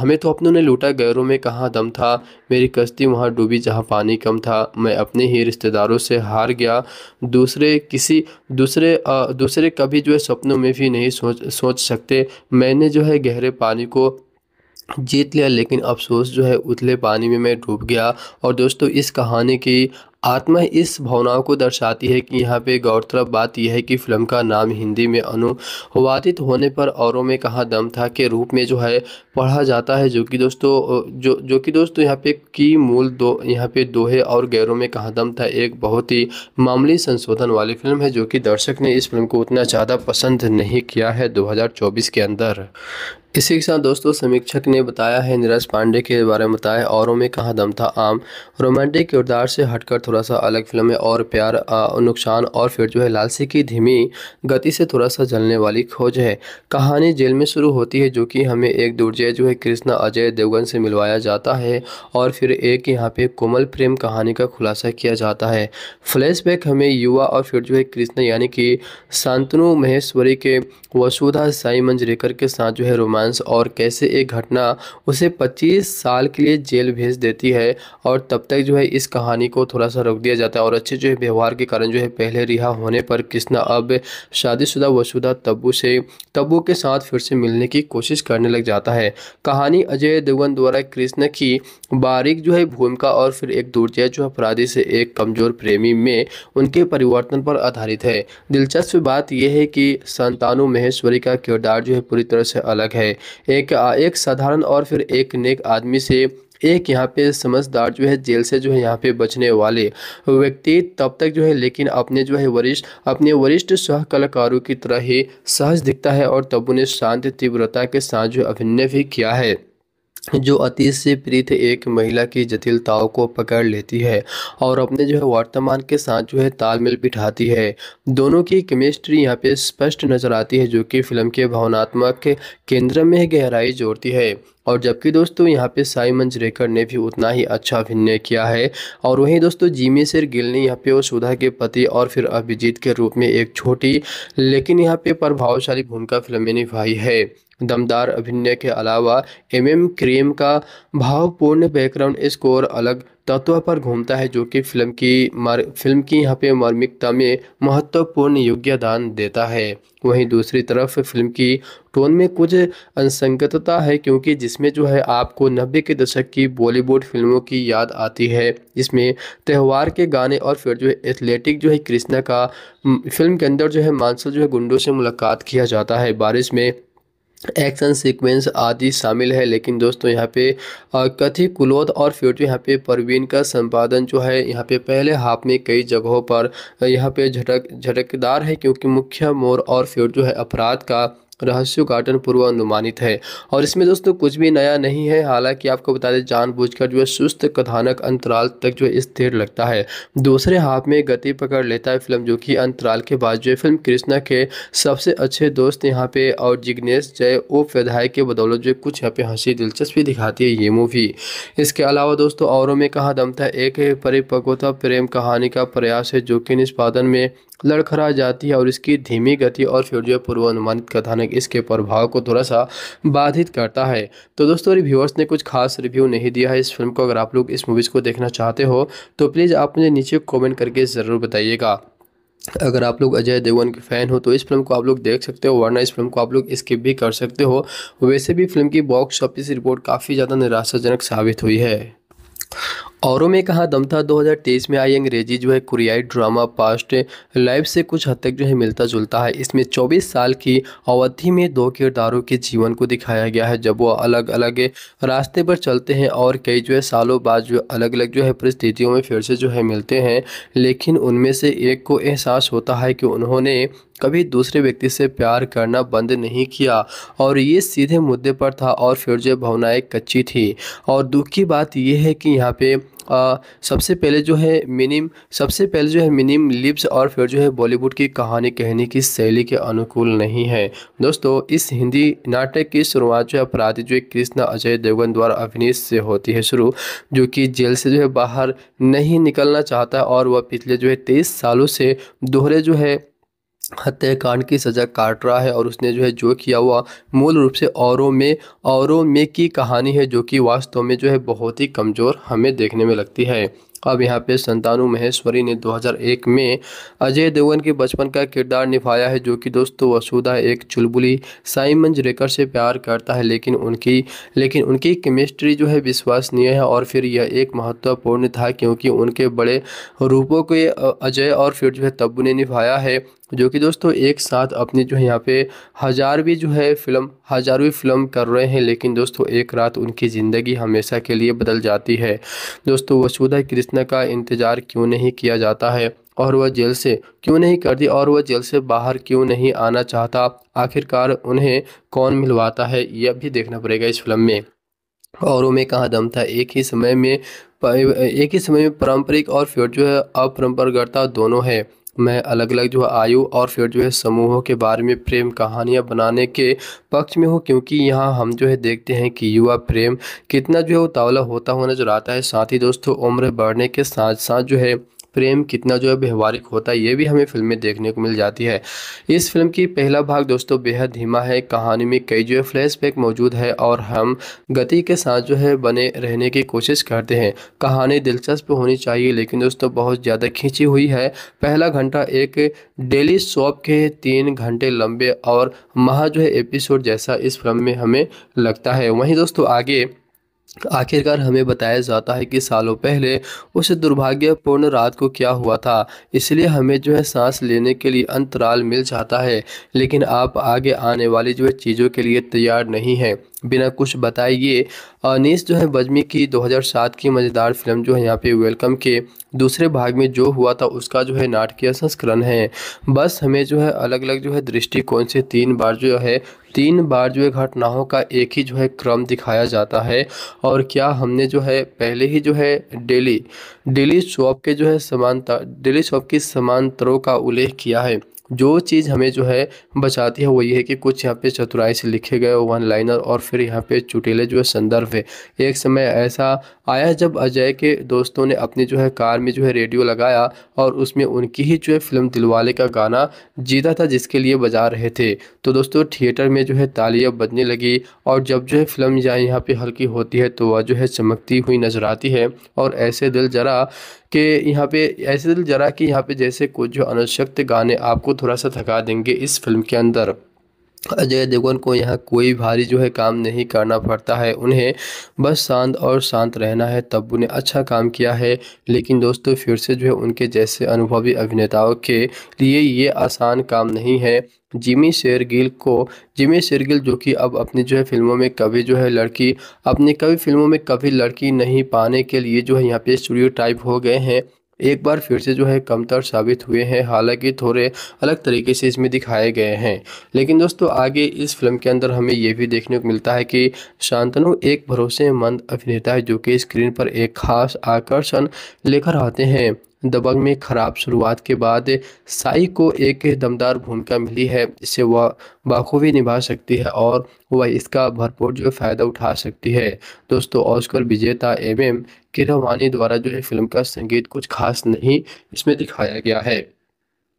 हमें तो अपनों ने लूटा गैरों में कहाँ दम था मेरी कश्ती वहाँ डूबी जहाँ पानी कम था मैं अपने ही रिश्तेदारों से हार गया दूसरे किसी दूसरे दूसरे कभी जो है सपनों में भी नहीं सोच सोच सकते मैंने जो है गहरे पानी को जीत लिया लेकिन अफसोस जो है उतले पानी में मैं डूब गया और दोस्तों इस कहानी की आत्मा इस भावनाओं को दर्शाती है कि यहाँ पे गौरतलब बात यह है कि फिल्म का नाम हिंदी में अनुवादित होने पर औरों में कहा दम था के रूप में जो है पढ़ा जाता है जो कि दोस्तों जो जो कि दोस्तों यहाँ पे की मूल दो यहाँ पे दोहे और गैरों में कहा दम था एक बहुत ही मामूली संशोधन वाली फिल्म है जो कि दर्शक ने इस फिल्म को उतना ज़्यादा पसंद नहीं किया है दो के अंदर इसी के साथ दोस्तों समीक्षक ने बताया है नीरज पांडे के बारे में बताया औरों में कहा दम था आम रोमांटिक किरदार से हटकर थोड़ा सा अलग फिल्म है और प्यार नुकसान और फिर जो है लालसी की धीमी गति से थोड़ा सा जलने वाली खोज है कहानी जेल में शुरू होती है जो कि हमें एक दुर्जय जो है कृष्णा अजय देवगन से मिलवाया जाता है और फिर एक यहाँ पे कोमल प्रेम कहानी का खुलासा किया जाता है फ्लैशबैक हमें युवा और फिर जो है कृष्णा यानी कि शांतनु महेश्वरी के वसुधा साई मंजरेकर के साथ जो है रोमांस डांस और कैसे एक घटना उसे 25 साल के लिए जेल भेज देती है और तब तक जो है इस कहानी को थोड़ा सा रोक दिया जाता है और अच्छे जो है व्यवहार के कारण जो है पहले रिहा होने पर कृष्णा अब शादीशुदा वसुधा तब्बू से तब्बू के साथ फिर से मिलने की कोशिश करने लग जाता है कहानी अजय देवगन द्वारा कृष्ण की बारीक जो है भूमिका और फिर एक दुर्जय जो अपराधी से एक कमजोर प्रेमी में उनके परिवर्तन पर आधारित है दिलचस्प बात यह है कि संतानु महेश्वरी का किरदार जो है पूरी तरह से अलग है एक एक साधारण और फिर एक नेक आदमी से एक यहाँ पे समझदार जो है जेल से जो है यहाँ पे बचने वाले व्यक्ति तब तक जो है लेकिन अपने जो है वरिष्ठ अपने वरिष्ठ सह कलाकारों की तरह ही सहज दिखता है और तब उन्हें शांत तीव्रता के साथ जो अभिनय भी किया है जो अतीत से प्रीत एक महिला की जटिलताओं को पकड़ लेती है और अपने जो है वर्तमान के साथ जो है तालमेल बिठाती है दोनों की केमिस्ट्री यहाँ पे स्पष्ट नजर आती है जो कि फिल्म के भावनात्मक केंद्र में गहराई जोड़ती है और जबकि दोस्तों यहाँ पे साई मंजरेकर ने भी उतना ही अच्छा अभिनय किया है और वहीं दोस्तों जिमी सिर गिल ने यहाँ पे वो सुधा के पति और फिर अभिजीत के रूप में एक छोटी लेकिन यहाँ पे प्रभावशाली भूमिका फिल्म में निभाई है दमदार अभिनय के अलावा एम एम क्रीम का भावपूर्ण बैकग्राउंड स्कोर अलग तत्व पर घूमता है जो कि फिल्म की मर, फिल्म की यहाँ पे मार्मिकता में महत्वपूर्ण योगदान देता है वहीं दूसरी तरफ फिल्म की टोन में कुछ असंगतता है क्योंकि जिसमें जो है आपको नब्बे के दशक की बॉलीवुड फिल्मों की याद आती है जिसमें त्यौहार के गाने और फिर जो है एथलेटिक जो है कृष्णा का फिल्म के अंदर जो है मानसल जो है गुंडों से मुलाकात किया जाता है बारिश में एक्शन सीक्वेंस आदि शामिल है लेकिन दोस्तों यहाँ पे कथी कुलोद और फ्यूटो यहाँ पे परवीन का संपादन जो है यहाँ पे पहले हाफ में कई जगहों पर यहाँ पे झटक झटकदार है क्योंकि मुख्य मोर और फ्यूट जो है अपराध का रहस्यों कार्टन पूर्वानुमानित है और इसमें दोस्तों कुछ भी नया नहीं है हालांकि आपको बता दें जानबूझकर जो है सुस्त कथानक अंतराल तक जो है स्थिर लगता है दूसरे हाफ में गति पकड़ लेता है फिल्म जो कि अंतराल के बाद जो है फिल्म कृष्णा के सबसे अच्छे दोस्त यहाँ पे और जिग्नेश जय ओ फैधाई के बदौलत जो कुछ यहाँ पे हंसी दिलचस्पी दिखाती है ये मूवी इसके अलावा दोस्तों औरों में कहा दम था एक परिपक्वता प्रेम कहानी का प्रयास है जो कि निष्पादन में लड़खड़ा जाती है और इसकी धीमी गति और फिर जो पूर्वानुमानित कथानक इसके प्रभाव को थोड़ा सा बाधित करता है तो दोस्तों रिव्यूअर्स ने कुछ खास रिव्यू नहीं दिया है इस फिल्म को अगर आप लोग इस मूवीज़ को देखना चाहते हो तो प्लीज़ आप मुझे नीचे कॉमेंट करके ज़रूर बताइएगा अगर आप लोग अजय देवगन के फ़ैन हो तो इस फिल्म को आप लोग देख सकते हो वरना इस फिल्म को आप लोग स्किप भी कर सकते हो वैसे भी फिल्म की बॉक्स ऑफिस रिपोर्ट काफ़ी ज़्यादा निराशाजनक साबित हुई है औरों में कहा दम था 2023 में आई अंग्रेजी जो है कुरियाई ड्रामा पास्ट लाइफ से कुछ हद तक जो है मिलता जुलता है इसमें 24 साल की अवधि में दो किरदारों के जीवन को दिखाया गया है जब वो अलग अलग रास्ते पर चलते हैं और कई जो है सालों बाद जो अलग अलग जो है परिस्थितियों में फिर से जो है मिलते हैं लेकिन उनमें से एक को एहसास होता है कि उन्होंने कभी दूसरे व्यक्ति से प्यार करना बंद नहीं किया और ये सीधे मुद्दे पर था और जो भावनाएं कच्ची थी और दुख की बात यह है कि यहाँ पे आ, सबसे पहले जो है मिनिम सबसे पहले जो है मिनिम लिप्स और फिर जो है बॉलीवुड की कहानी कहने की शैली के अनुकूल नहीं है दोस्तों इस हिंदी नाटक की शुरुआत जो है अपराधी जो है कृष्णा अजय देवगन द्वारा अभिनीत से होती है शुरू जो कि जेल से जो है बाहर नहीं निकलना चाहता और वह पिछले जो है तेईस सालों से दोहरे जो है हत्याकांड की सज़ा काट रहा है और उसने जो है जो किया हुआ मूल रूप से औरों में औरों में की कहानी है जो कि वास्तव में जो है बहुत ही कमज़ोर हमें देखने में लगती है अब यहाँ पे संतानु महेश्वरी ने 2001 में अजय देवगन के बचपन का किरदार निभाया है जो कि दोस्तों वसुधा एक चुलबुली साइमन रेकर से प्यार करता है लेकिन उनकी लेकिन उनकी केमिस्ट्री जो है विश्वसनीय है और फिर यह एक महत्वपूर्ण था क्योंकि उनके बड़े रूपों को अजय और फिर जो है तब्बू ने निभाया है जो कि दोस्तों एक साथ अपनी जो है यहाँ पे हज़ारवीं जो है फिल्म हज़ारवीं फिल्म कर रहे हैं लेकिन दोस्तों एक रात उनकी ज़िंदगी हमेशा के लिए बदल जाती है दोस्तों वसुधा कृष्ण का इंतज़ार क्यों नहीं किया जाता है और वह जेल से क्यों नहीं कर दी और वह जेल से बाहर क्यों नहीं आना चाहता आखिरकार उन्हें कौन मिलवाता है यह भी देखना पड़ेगा इस फिल्म में और में कहाँ दम था एक ही समय में एक ही समय में पारंपरिक और फिर जो है अपरंपरागता दोनों है में अलग अलग जो है आयु और फिर जो है समूहों के बारे में प्रेम कहानियाँ बनाने के पक्ष में हो क्योंकि यहाँ हम जो है देखते हैं कि युवा प्रेम कितना जो है उतावला होता हुआ नजर आता है साथ ही दोस्तों उम्र बढ़ने के साथ साथ जो है प्रेम कितना जो है व्यवहारिक होता है ये भी हमें फिल्म में देखने को मिल जाती है इस फिल्म की पहला भाग दोस्तों बेहद धीमा है कहानी में कई जो है फ्लैशबैक मौजूद है और हम गति के साथ जो है बने रहने की कोशिश करते हैं कहानी दिलचस्प होनी चाहिए लेकिन दोस्तों बहुत ज़्यादा खींची हुई है पहला घंटा एक डेली शॉप के तीन घंटे लंबे और महा जो है एपिसोड जैसा इस फिल्म में हमें लगता है वहीं दोस्तों आगे आखिरकार हमें बताया जाता है कि सालों पहले उस दुर्भाग्यपूर्ण रात को क्या हुआ था इसलिए हमें जो है सांस लेने के लिए अंतराल मिल जाता है लेकिन आप आगे आने वाली जो है चीज़ों के लिए तैयार नहीं हैं बिना कुछ बताए ये अनीस जो है बजमी की 2007 की मज़ेदार फिल्म जो है यहाँ पे वेलकम के दूसरे भाग में जो हुआ था उसका जो है नाटकीय संस्करण है बस हमें जो है अलग अलग जो है दृष्टिकोण से तीन बार जो है तीन बार जो है घटनाओं का एक ही जो है क्रम दिखाया जाता है और क्या हमने जो है पहले ही जो है डेली डेली शॉप के जो है समानता डेली शॉप की समांतरों का उल्लेख किया है जो चीज़ हमें जो है बचाती है वो ये है कि कुछ यहाँ पे चतुराई से लिखे गए वन लाइनर और फिर यहाँ पे चुटेले जो है संदर्भ है एक समय ऐसा आया जब अजय के दोस्तों ने अपनी जो है कार में जो है रेडियो लगाया और उसमें उनकी ही जो है फिल्म दिलवाले का गाना जीता था जिसके लिए बजा रहे थे तो दोस्तों थिएटर में जो है तालियां बजने लगी और जब जो है फिल्म यहाँ यहाँ पे हल्की होती है तो वह जो है चमकती हुई नज़र आती है और ऐसे दिल जरा कि यहाँ पे ऐसे दिल जरा कि यहाँ पे जैसे कुछ जो अनुशक्त गाने आपको थोड़ा सा थका देंगे इस फिल्म के अंदर अजय देवगन को यहाँ कोई भारी जो है काम नहीं करना पड़ता है उन्हें बस शांत और शांत रहना है तब उन्हें अच्छा काम किया है लेकिन दोस्तों फिर से जो है उनके जैसे अनुभवी अभिनेताओं के लिए ये आसान काम नहीं है जिमी शेरगिल को जिमी शेरगिल जो कि अब अपनी जो है फिल्मों में कभी जो है लड़की अपनी कभी फिल्मों में कभी लड़की नहीं पाने के लिए जो है यहाँ पे स्टूडियो टाइप हो गए हैं एक बार फिर से जो है कमतर साबित हुए हैं हालांकि थोड़े अलग तरीके से इसमें दिखाए गए हैं लेकिन दोस्तों आगे इस फिल्म के अंदर हमें ये भी देखने को मिलता है कि शांतनु एक भरोसेमंद अभिनेता है जो कि स्क्रीन पर एक खास आकर्षण लेकर आते हैं दबंग में खराब शुरुआत के बाद साई को एक दमदार भूमिका मिली है जिसे वह बाखूबी निभा सकती है और वह इसका भरपूर जो फ़ायदा उठा सकती है दोस्तों ऑस्कर विजेता एम एम किरवानी द्वारा जो है फिल्म का संगीत कुछ खास नहीं इसमें दिखाया गया है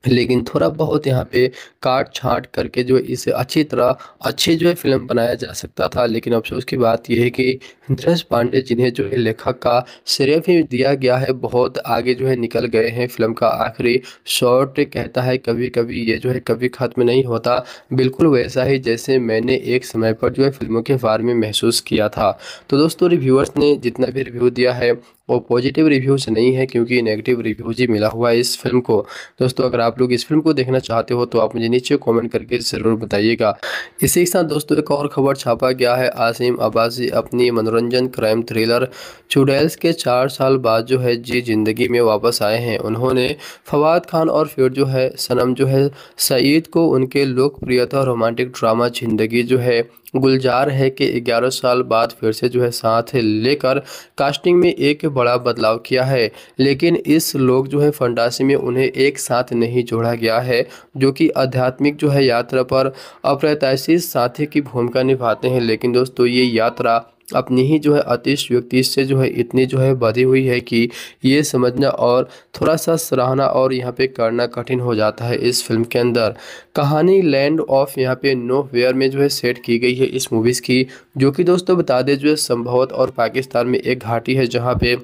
लेकिन थोड़ा बहुत यहाँ पे काट छाट करके जो इसे अच्छी तरह अच्छी जो है फिल्म बनाया जा सकता था लेकिन अफसोस की बात यह है कि धृष पांडे जिन्हें जो है लेखक का श्रेय भी दिया गया है बहुत आगे जो है निकल गए हैं फिल्म का आखिरी शॉर्ट कहता है कभी कभी ये जो है कभी खत्म नहीं होता बिल्कुल वैसा ही जैसे मैंने एक समय पर जो है फिल्मों के बारे में महसूस किया था तो दोस्तों रिव्यूअर्स ने जितना भी रिव्यू दिया है वो पॉजिटिव रिव्यूज़ नहीं है क्योंकि नेगेटिव रिव्यूज़ ही मिला हुआ है इस फिल्म को दोस्तों अगर आप लोग इस फिल्म को देखना चाहते हो तो आप मुझे नीचे कॉमेंट करके ज़रूर बताइएगा इसी के साथ दोस्तों एक और खबर छापा गया है आसिम अब्बासी अपनी मनोरंजन क्राइम थ्रिलर चुड़ैल्स के चार साल बाद जो है जी ज़िंदगी में वापस आए हैं उन्होंने फवाद खान और फिर जो है सनम जो है सईद को उनके लोकप्रियता रोमांटिक ड्रामा ज़िंदगी जो है गुलजार है कि 11 साल बाद फिर से जो है साथ लेकर कास्टिंग में एक बड़ा बदलाव किया है लेकिन इस लोग जो है फंडासी में उन्हें एक साथ नहीं जोड़ा गया है जो कि आध्यात्मिक जो है यात्रा पर अप्रत्याशी साथी की भूमिका निभाते हैं लेकिन दोस्तों ये यात्रा अपनी ही जो है व्यक्ति से जो है इतनी जो है बधी हुई है कि ये समझना और थोड़ा सा सराहना और यहाँ पे करना कठिन हो जाता है इस फिल्म के अंदर कहानी लैंड ऑफ यहाँ पे नो वेयर में जो है सेट की गई है इस मूवीज़ की जो कि दोस्तों बता दें जो है संभवत और पाकिस्तान में एक घाटी है जहाँ पे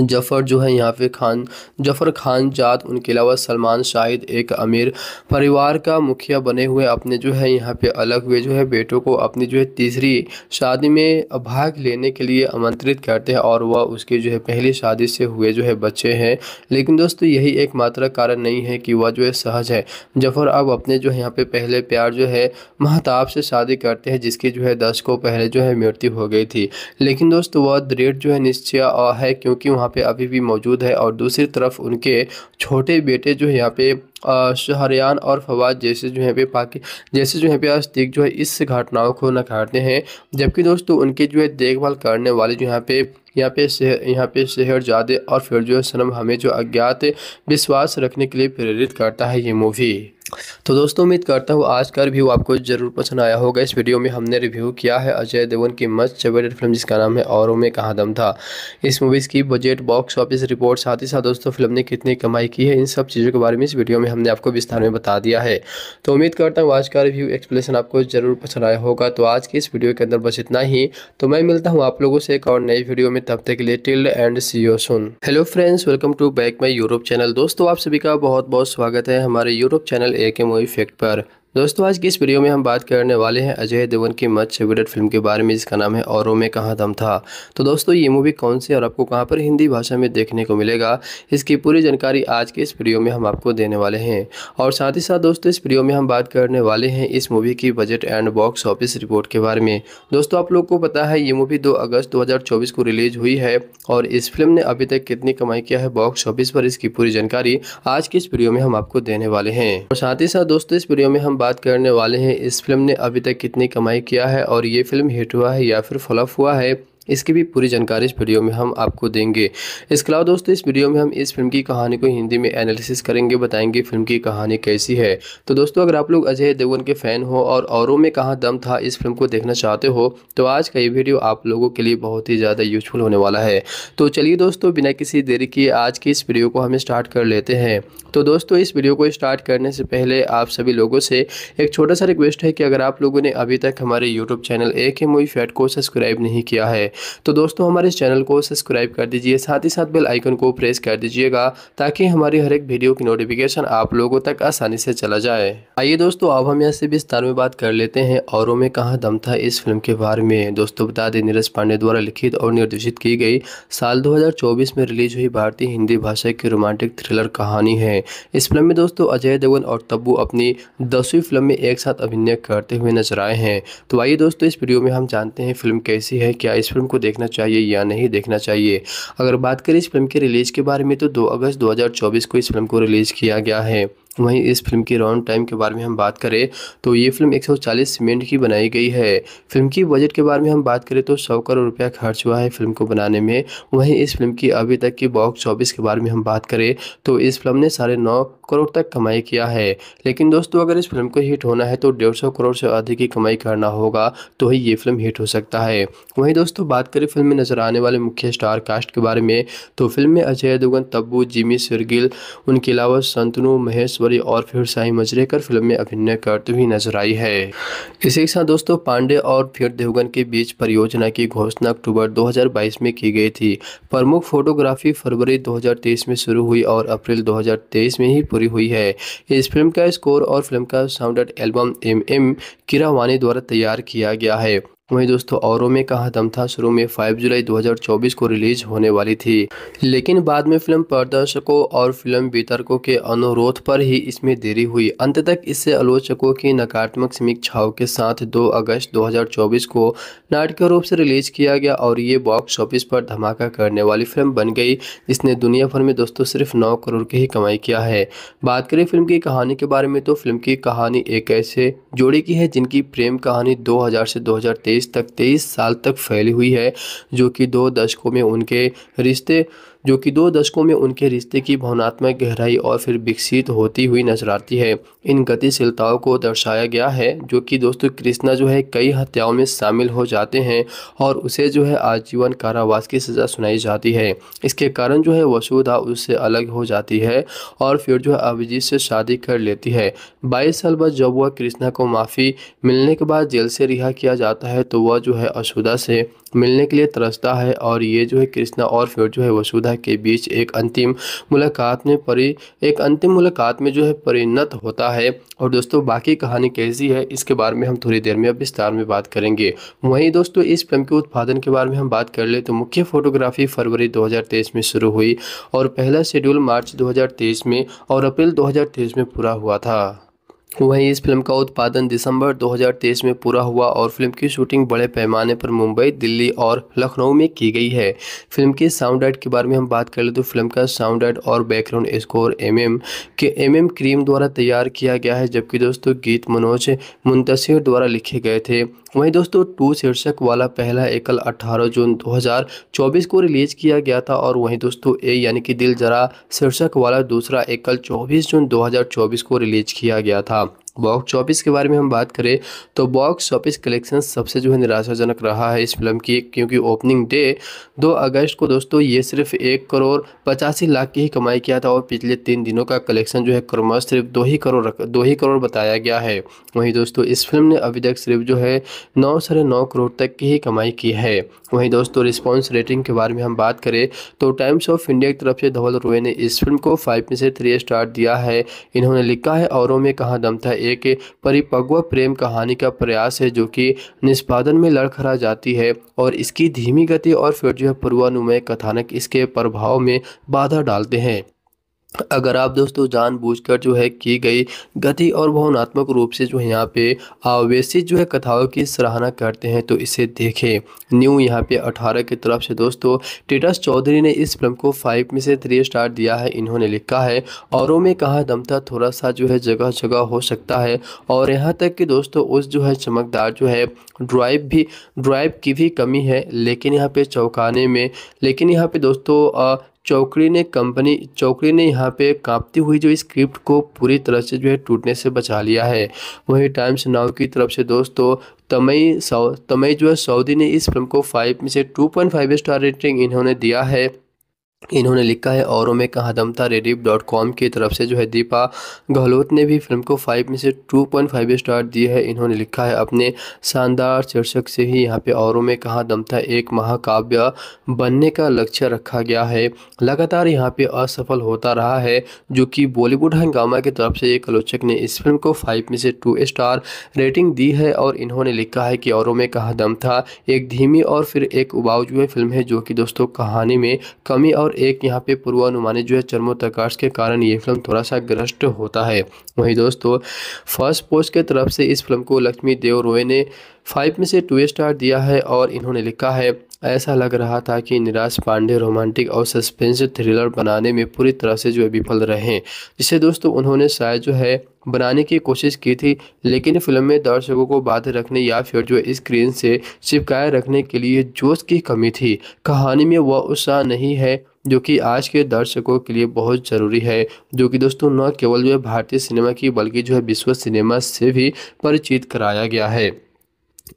जफ़र जो है यहाँ पे खान जफ़र खान जात उनके अलावा सलमान शाहिद एक अमीर परिवार का मुखिया बने हुए अपने जो है यहाँ पे अलग हुए जो है बेटों को अपनी जो है तीसरी शादी में भाग लेने के लिए आमंत्रित करते हैं और वह उसकी जो है पहली शादी से हुए जो है बच्चे हैं लेकिन दोस्तों यही एकमात्र कारण नहीं है कि वह जो है सहज है जफ़र अब अपने जो है यहाँ पे पहले प्यार जो है महताब से शादी करते हैं जिसकी जो है दशकों पहले जो है मृत्यु हो गई थी लेकिन दोस्तों वह दृढ़ जो है निश्चय है क्योंकि वहाँ वहाँ पे अभी भी मौजूद है और दूसरी तरफ उनके छोटे बेटे जो है यहाँ पे शहरियान और फवाद जैसे जो है पे पाकि जैसे जो है पे आस्तिक जो है इस घटनाओं को नकारते हैं जबकि दोस्तों उनके जो है देखभाल करने वाले जो यहाँ पे यहाँ पे शहर यहाँ पे शहर जादे और फिर जो है सनम हमें जो अज्ञात विश्वास रखने के लिए प्रेरित करता है ये मूवी तो दोस्तों उम्मीद करता हूँ आज का रिव्यू आपको जरूर पसंद आया होगा इस वीडियो में हमने रिव्यू किया है अजय देवगन की मस्त चबेटेड फिल्म जिसका नाम है औरों में कहा दम था इस मूवीज़ की बजट बॉक्स ऑफिस रिपोर्ट साथ ही साथ दोस्तों फिल्म ने कितनी कमाई की है इन सब चीज़ों के बारे में इस वीडियो में हमने आपको विस्तार में बता दिया है तो उम्मीद करता हूँ आज का रिव्यू एक्सप्लेसन आपको जरूर पसंद आया होगा तो आज की इस वीडियो के अंदर बस इतना ही तो मैं मिलता हूँ आप लोगों से एक और नई वीडियो में तब तक लिए टिल एंड see you soon hello friends welcome to back my Europe channel दोस्तों आप सभी का बहुत बहुत स्वागत है हमारे Europe channel É que aqui é um efeito para दोस्तों आज की इस वीडियो में हम बात करने वाले हैं अजय देवगन की मच फेवरेट फिल्म के बारे में जिसका नाम है औरों में कहाँ दम था तो दोस्तों ये मूवी कौन सी और आपको कहाँ पर हिंदी भाषा में देखने को मिलेगा इसकी पूरी जानकारी आज के इस वीडियो में हम आपको देने वाले हैं और साथ ही साथ दोस्तों इस वीडियो में हम बात करने वाले हैं इस मूवी की budget and box office report के बारे में दोस्तों आप लोग को पता है ये मूवी दो अगस्त दो को रिलीज हुई है और इस फिल्म ने अभी तक कितनी कमाई किया है बॉक्स ऑफिस पर इसकी पूरी जानकारी आज के इस वीडियो में हम आपको देने वाले हैं और साथ ही साथ दोस्तों इस वीडियो में हम बात करने वाले हैं इस फिल्म ने अभी तक कितनी कमाई किया है और ये फिल्म हिट हुआ है या फिर फ्लॉप हुआ है इसकी भी पूरी जानकारी इस वीडियो में हम आपको देंगे इसके अलावा दोस्तों इस वीडियो में हम इस फिल्म की कहानी को हिंदी में एनालिसिस करेंगे बताएंगे फिल्म की कहानी कैसी है तो दोस्तों अगर आप लोग अजय देवगन के फ़ैन हो और औरों में कहाँ दम था इस फिल्म को देखना चाहते हो तो आज का ये वीडियो आप लोगों के लिए बहुत ही ज़्यादा यूजफुल होने वाला है तो चलिए दोस्तों बिना किसी देरी के आज की इस वीडियो को हम स्टार्ट कर लेते हैं तो दोस्तों इस वीडियो को स्टार्ट करने से पहले आप सभी लोगों से एक छोटा सा रिक्वेस्ट है कि अगर आप लोगों ने अभी तक हमारे यूट्यूब चैनल ए के मूवी फैट को सब्सक्राइब नहीं किया है तो दोस्तों हमारे चैनल को सब्सक्राइब कर दीजिए साथ ही साथ बेल आइकन को प्रेस कर दीजिएगा ताकि हमारी हर एक वीडियो की नोटिफिकेशन आप लोगों तक आसानी से चला जाए आइए दोस्तों अब हम यहाँ से विस्तार में बात कर लेते हैं औरों में कहाँ दम था इस फिल्म के बारे में दोस्तों बता दें नीरज पांडे द्वारा लिखित और निर्देशित की गई साल दो में रिलीज हुई भारतीय हिंदी भाषा की रोमांटिक थ्रिलर कहानी है इस फिल्म में दोस्तों अजय देवगन और तब्बू अपनी दसवीं फिल्म में एक साथ अभिनय करते हुए नजर आए हैं तो आइए दोस्तों इस वीडियो में हम जानते हैं फिल्म कैसी है क्या इस फिल्म फिल्म को देखना चाहिए या नहीं देखना चाहिए अगर बात करें इस फिल्म के रिलीज़ के बारे में तो दो अगस्त 2024 को इस फिल्म को रिलीज़ किया गया है वहीं इस फिल्म की राउंड टाइम के बारे में हम बात करें तो ये फिल्म 140 मिनट की बनाई गई है फिल्म की बजट के बारे में हम बात करें तो सौ करोड़ रुपया खर्च हुआ है फिल्म को बनाने में वहीं इस फिल्म की अभी तक की बॉक्स ऑफिस के बारे में हम बात करें तो इस फिल्म ने साढ़े नौ करोड़ तक कमाई किया है लेकिन दोस्तों अगर इस फिल्म को हिट होना है तो डेढ़ सौ करोड़ से अधिक की कमाई करना होगा तो ही ये फिल्म हिट हो सकता है वहीं दोस्तों बात करें फिल्म में नजर आने वाले मुख्य स्टार कास्ट के बारे में तो फिल्म में अजय दुगन तब्बू जिमी सिरगिल उनके अलावा संतनु महेश राजेश्वरी और फिर शाही मजरेकर फिल्म में अभिनय करती हुई नजर आई है इसी के साथ दोस्तों पांडे और फिर देवगन के बीच परियोजना की घोषणा अक्टूबर 2022 में की गई थी प्रमुख फोटोग्राफी फरवरी 2023 में शुरू हुई और अप्रैल 2023 में ही पूरी हुई है इस फिल्म का स्कोर और फिल्म का sound album M M Keeravani द्वारा तैयार किया गया है वहीं दोस्तों औरों में कहा दम था शुरू में 5 जुलाई 2024 को रिलीज होने वाली थी लेकिन बाद में फिल्म प्रदर्शकों और फिल्म वितरकों के अनुरोध पर ही इसमें देरी हुई अंत तक इससे आलोचकों की नकारात्मक समीक्षाओं के साथ 2 अगस्त 2024 को नाटकीय रूप से रिलीज किया गया और ये बॉक्स ऑफिस पर धमाका करने वाली फिल्म बन गई जिसने दुनिया भर में दोस्तों सिर्फ नौ करोड़ की ही कमाई किया है बात करें फिल्म की कहानी के बारे में तो फिल्म की कहानी एक ऐसे जोड़ी की है जिनकी प्रेम कहानी दो से दो 2023 तक 23 साल तक फैली हुई है जो कि दो दशकों में उनके रिश्ते जो कि दो दशकों में उनके रिश्ते की भावनात्मक गहराई और फिर विकसित होती हुई नजर आती है इन गतिशीलताओं को दर्शाया गया है जो कि दोस्तों कृष्णा जो है कई हत्याओं में शामिल हो जाते हैं और उसे जो है आजीवन कारावास की सज़ा सुनाई जाती है इसके कारण जो है वसुधा उससे अलग हो जाती है और फिर जो है अभिजीत से शादी कर लेती है बाईस साल बाद जब वह कृष्णा को माफ़ी मिलने के बाद जेल से रिहा किया जाता है तो वह जो है असुधा से मिलने के लिए तरसता है और ये जो है कृष्णा और फिर जो है वसुधा के बीच एक अंतिम मुलाकात में परि एक अंतिम मुलाकात में जो है परिणत होता है है और दोस्तों बाकी कहानी कैसी है इसके बारे में हम थोड़ी देर में अब विस्तार में बात करेंगे वहीं दोस्तों इस फिल्म के उत्पादन के बारे में हम बात कर ले तो मुख्य फोटोग्राफी फरवरी 2023 में शुरू हुई और पहला शेड्यूल मार्च 2023 में और अप्रैल 2023 में पूरा हुआ था वहीं इस फिल्म का उत्पादन दिसंबर 2023 में पूरा हुआ और फिल्म की शूटिंग बड़े पैमाने पर मुंबई दिल्ली और लखनऊ में की गई है फिल्म के साउंड आर्ट के बारे में हम बात कर ले तो फिल्म का साउंड आर्ट और बैकग्राउंड स्कोर एमएम के एमएम क्रीम द्वारा तैयार किया गया है जबकि दोस्तों गीत मनोज मुंतशिर द्वारा लिखे गए थे वहीं दोस्तों टू शीर्षक वाला पहला एकल 18 जून 2024 को रिलीज किया गया था और वहीं दोस्तों ए यानी कि दिल जरा शीर्षक वाला दूसरा एकल 24 जून 2024 को रिलीज किया गया था बॉक्स ऑफिस के बारे में हम बात करें तो बॉक्स ऑफिस कलेक्शन सबसे जो है निराशाजनक रहा है इस फिल्म की क्योंकि ओपनिंग डे 2 अगस्त को दोस्तों ये सिर्फ एक करोड़ पचासी लाख की ही कमाई किया था और पिछले तीन दिनों का कलेक्शन जो है क्रमश सिर्फ दो ही करोड़ दो ही करोड़ बताया गया है वहीं दोस्तों इस फिल्म ने अभी तक सिर्फ जो है नौ साढ़े नौ करोड़ तक की ही कमाई की है वहीं दोस्तों रिस्पॉन्स रेटिंग के बारे में हम बात करें तो टाइम्स ऑफ इंडिया की तरफ से धवल रोए ने इस फिल्म को फाइव में से थ्री स्टार दिया है इन्होंने लिखा है औरों में कहाँ दम था एक परिपक्व प्रेम कहानी का प्रयास है जो कि निष्पादन में लड़खड़ा जाती है और इसकी धीमी गति और फिर जो है पूर्वानुमय कथानक इसके प्रभाव में बाधा डालते हैं अगर आप दोस्तों जानबूझकर जो है की गई गति और भावनात्मक रूप से जो है यहाँ पे आवेशित जो है कथाओं की सराहना करते हैं तो इसे देखें न्यू यहाँ पे 18 की तरफ से दोस्तों टेटस चौधरी ने इस फिल्म को फाइव में से थ्री स्टार दिया है इन्होंने लिखा है औरों में कहा दमता थोड़ा सा जो है जगह जगह हो सकता है और यहाँ तक कि दोस्तों उस जो है चमकदार जो है ड्राइव भी ड्राइव की भी कमी है लेकिन यहाँ पे चौकाने में लेकिन यहाँ पे दोस्तों चौकड़ी ने कंपनी चौकड़ी ने यहाँ पे कांपती हुई जो स्क्रिप्ट को पूरी तरह से जो है टूटने से बचा लिया है वहीं टाइम्स नाव की तरफ से दोस्तों तमई सौ तमई जो है सऊदी ने इस फिल्म को फाइव में से two point five star rating इन्होंने दिया है इन्होंने लिखा है औरों में दम था रेडिप डॉट कॉम की तरफ से जो है दीपा गहलोत ने भी फिल्म को फाइव में से टू पॉइंट फाइव स्टार दिए है इन्होंने लिखा है अपने शानदार शीर्षक से ही यहाँ पे औरों में दम था एक महाकाव्य बनने का लक्ष्य रखा गया है लगातार यहाँ पे असफल होता रहा है जो कि बॉलीवुड हंगामा की तरफ से एक आलोचक ने इस फिल्म को फाइव में से टू स्टार रेटिंग दी है और इन्होंने लिखा है कि औरों में दम था एक धीमी और फिर एक उबाऊ जो फिल्म है जो कि दोस्तों कहानी में कमी और एक यहाँ पे पूर्वानुमानित जो है चर्मोत्कर्ष के कारण ये फिल्म थोड़ा सा ग्रस्त होता है वहीं दोस्तों फर्स्ट पोस्ट के तरफ से इस फिल्म को लक्ष्मी देव रॉय ने फाइव में से टू स्टार दिया है और इन्होंने लिखा है ऐसा लग रहा था कि निराश पांडे रोमांटिक और सस्पेंस थ्रिलर बनाने में पूरी तरह से जो है विफल रहे जिसे दोस्तों उन्होंने शायद जो है बनाने की कोशिश की थी लेकिन फिल्म में दर्शकों को बाध्य रखने या फिर जो स्क्रीन से चिपकाए रखने के लिए जोश की कमी थी कहानी में वह उत्साह नहीं है जो कि आज के दर्शकों के लिए बहुत ज़रूरी है जो कि दोस्तों न केवल जो है भारतीय सिनेमा की बल्कि जो है विश्व सिनेमा से भी परिचित कराया गया है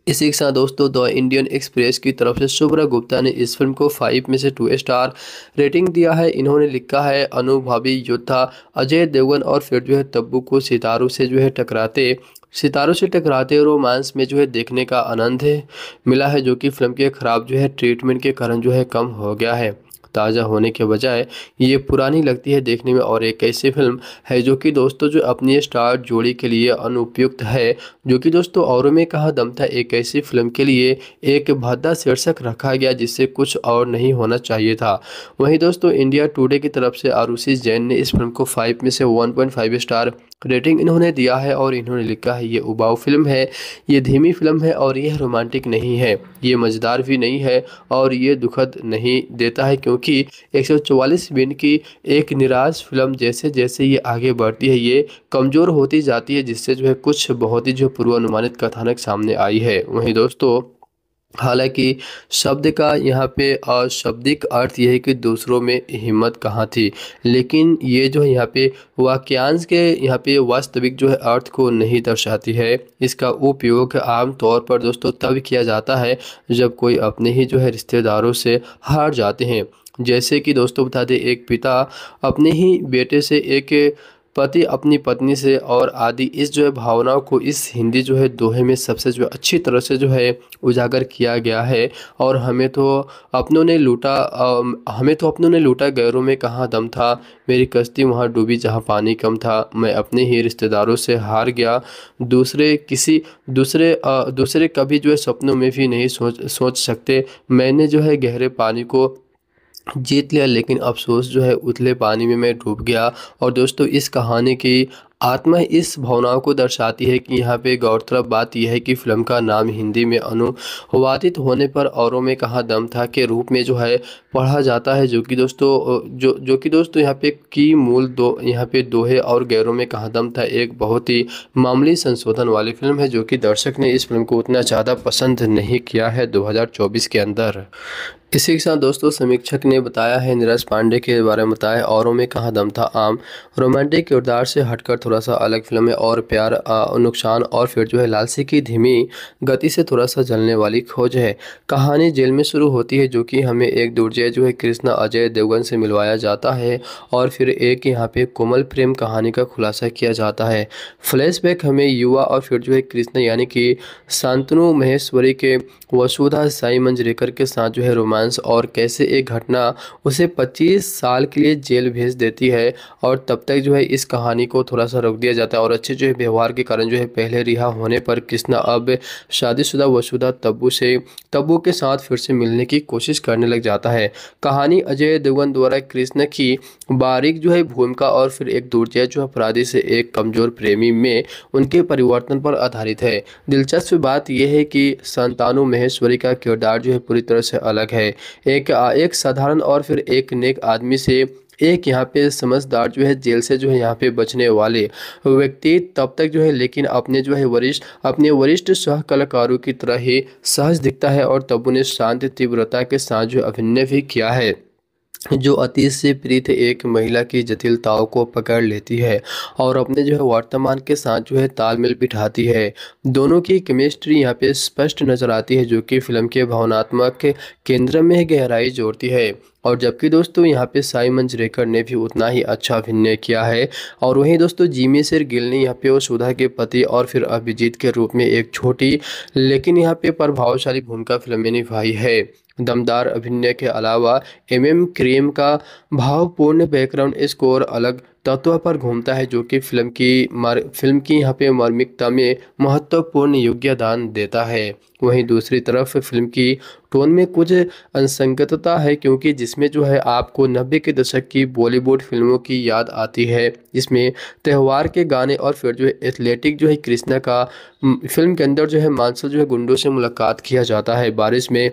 इसी के साथ दोस्तों द इंडियन एक्सप्रेस की तरफ से शुभ्रा गुप्ता ने इस फिल्म को फाइव में से टू स्टार रेटिंग दिया है इन्होंने लिखा है अनुभवी योद्धा अजय देवगन और फिर जो है तब्बू को सितारों से जो है टकराते सितारों से टकराते रोमांस में जो है देखने का आनंद है मिला है जो कि फिल्म के ख़राब जो है ट्रीटमेंट के कारण जो है कम हो गया है ताज़ा होने के बजाय ये पुरानी लगती है देखने में और एक ऐसी फिल्म है जो कि दोस्तों जो अपनी स्टार जोड़ी के लिए अनुपयुक्त है जो कि दोस्तों औरों में कहा दम था एक ऐसी फिल्म के लिए एक भद्दा शीर्षक रखा गया जिससे कुछ और नहीं होना चाहिए था वहीं दोस्तों इंडिया टूडे की तरफ से आरुषि जैन ने इस फिल्म को फाइव में से वन स्टार रेटिंग इन्होंने दिया है और इन्होंने लिखा है ये उबाऊ फिल्म है ये धीमी फिल्म है और यह रोमांटिक नहीं है ये मज़ेदार भी नहीं है और ये दुखद नहीं देता है क्योंकि 144 मिनट की एक निराश फिल्म जैसे जैसे ये आगे बढ़ती है ये कमज़ोर होती जाती है जिससे जो है कुछ बहुत ही जो पूर्वानुमानित कथानक सामने आई है वहीं दोस्तों हालांकि शब्द का यहाँ पे शब्दिक अर्थ यह है कि दूसरों में हिम्मत कहाँ थी लेकिन ये जो है यहाँ पे वाक्यांश के यहाँ पे वास्तविक जो है अर्थ को नहीं दर्शाती है इसका उपयोग आम तौर पर दोस्तों तब किया जाता है जब कोई अपने ही जो है रिश्तेदारों से हार जाते हैं जैसे कि दोस्तों बता दें एक पिता अपने ही बेटे से एक पति अपनी पत्नी से और आदि इस जो है भावनाओं को इस हिंदी जो है दोहे में सबसे जो अच्छी तरह से जो है उजागर किया गया है और हमें तो अपनों ने लूटा हमें तो अपनों ने लूटा गैरों में कहाँ दम था मेरी कश्ती वहाँ डूबी जहाँ पानी कम था मैं अपने ही रिश्तेदारों से हार गया दूसरे किसी दूसरे दूसरे कभी जो है सपनों में भी नहीं सोच सोच सकते मैंने जो है गहरे पानी को जीत लिया लेकिन अफसोस जो है उतले पानी में मैं डूब गया और दोस्तों इस कहानी की आत्मा इस भावनाओं को दर्शाती है कि यहाँ पे गौरतलब बात यह है कि फिल्म का नाम हिंदी में अनुवादित होने पर औरों में कहा दम था के रूप में जो है पढ़ा जाता है जो कि दोस्तों जो जो कि दोस्तों यहाँ पे की मूल दो यहाँ पे दोहे और गैरों में कहा दम था एक बहुत ही मामूली संशोधन वाली फिल्म है जो कि दर्शक ने इस फिल्म को उतना ज़्यादा पसंद नहीं किया है दो के अंदर इसी के साथ दोस्तों समीक्षक ने बताया है नीरज पांडे के बारे में बताया औरों में कहा दम था आम रोमांटिक किरदार से हटकर थोड़ा सा अलग फिल्में और प्यार नुकसान और फिर जो है लालसी की धीमी गति से थोड़ा सा जलने वाली खोज है कहानी जेल में शुरू होती है जो कि हमें एक दुर्जय जो है कृष्णा अजय देवगन से मिलवाया जाता है और फिर एक यहाँ पे कोमल प्रेम कहानी का खुलासा किया जाता है फ्लैश हमें युवा और फिर जो है कृष्णा यानी कि शांतनु महेश्वरी के वसुधा साई मंजरेकर के साथ जो है रोमांस और कैसे एक घटना उसे 25 साल के लिए जेल भेज देती है और तब तक जो है इस कहानी को थोड़ा सा रोक दिया जाता है और अच्छे जो है व्यवहार के कारण जो है पहले रिहा होने पर कृष्णा अब शादीशुदा वसुधा तब्बू से तब्बू के साथ फिर से मिलने की कोशिश करने लग जाता है कहानी अजय देवगन द्वारा कृष्ण की बारीक जो है भूमिका और फिर एक दुर्जय जो अपराधी से एक कमजोर प्रेमी में उनके परिवर्तन पर आधारित है दिलचस्प बात यह है कि संतानों में महेश्वरी का किरदार जो है पूरी तरह से अलग है एक एक साधारण और फिर एक नेक आदमी से एक यहाँ पे समझदार जो है जेल से जो है यहाँ पे बचने वाले व्यक्ति तब तक जो है लेकिन अपने जो है वरिष्ठ अपने वरिष्ठ सह कलाकारों की तरह ही सहज दिखता है और तब उन्हें शांत तीव्रता के साथ जो अभिनय भी किया है जो अतीत से प्रीत एक महिला की जटिलताओं को पकड़ लेती है और अपने जो है वर्तमान के साथ जो है तालमेल बिठाती है दोनों की केमिस्ट्री यहाँ पे स्पष्ट नजर आती है जो कि फिल्म के भावनात्मक केंद्र में गहराई जोड़ती है और जबकि दोस्तों यहाँ पे साई मंजरेकर ने भी उतना ही अच्छा अभिनय किया है और वहीं दोस्तों जीमी सिर गिल ने यहाँ पे वो सुधा के पति और फिर अभिजीत के रूप में एक छोटी लेकिन यहाँ पे प्रभावशाली भूमिका फिल्म में निभाई है दमदार अभिनय के अलावा एम एम क्रीम का भावपूर्ण बैकग्राउंड स्कोर अलग तत्व पर घूमता है जो कि फिल्म की मार फिल्म की यहाँ पे मार्मिकता में महत्वपूर्ण योग्यदान देता है वहीं दूसरी तरफ फिल्म की टोन में कुछ असंगतता है क्योंकि जिसमें जो है आपको नब्बे के दशक की बॉलीवुड फिल्मों की याद आती है जिसमें त्यौहार के गाने और फिर जो है एथलेटिक जो है कृष्णा का फिल्म के अंदर जो है मानसर जो है गुंडों से मुलाकात किया जाता है बारिश में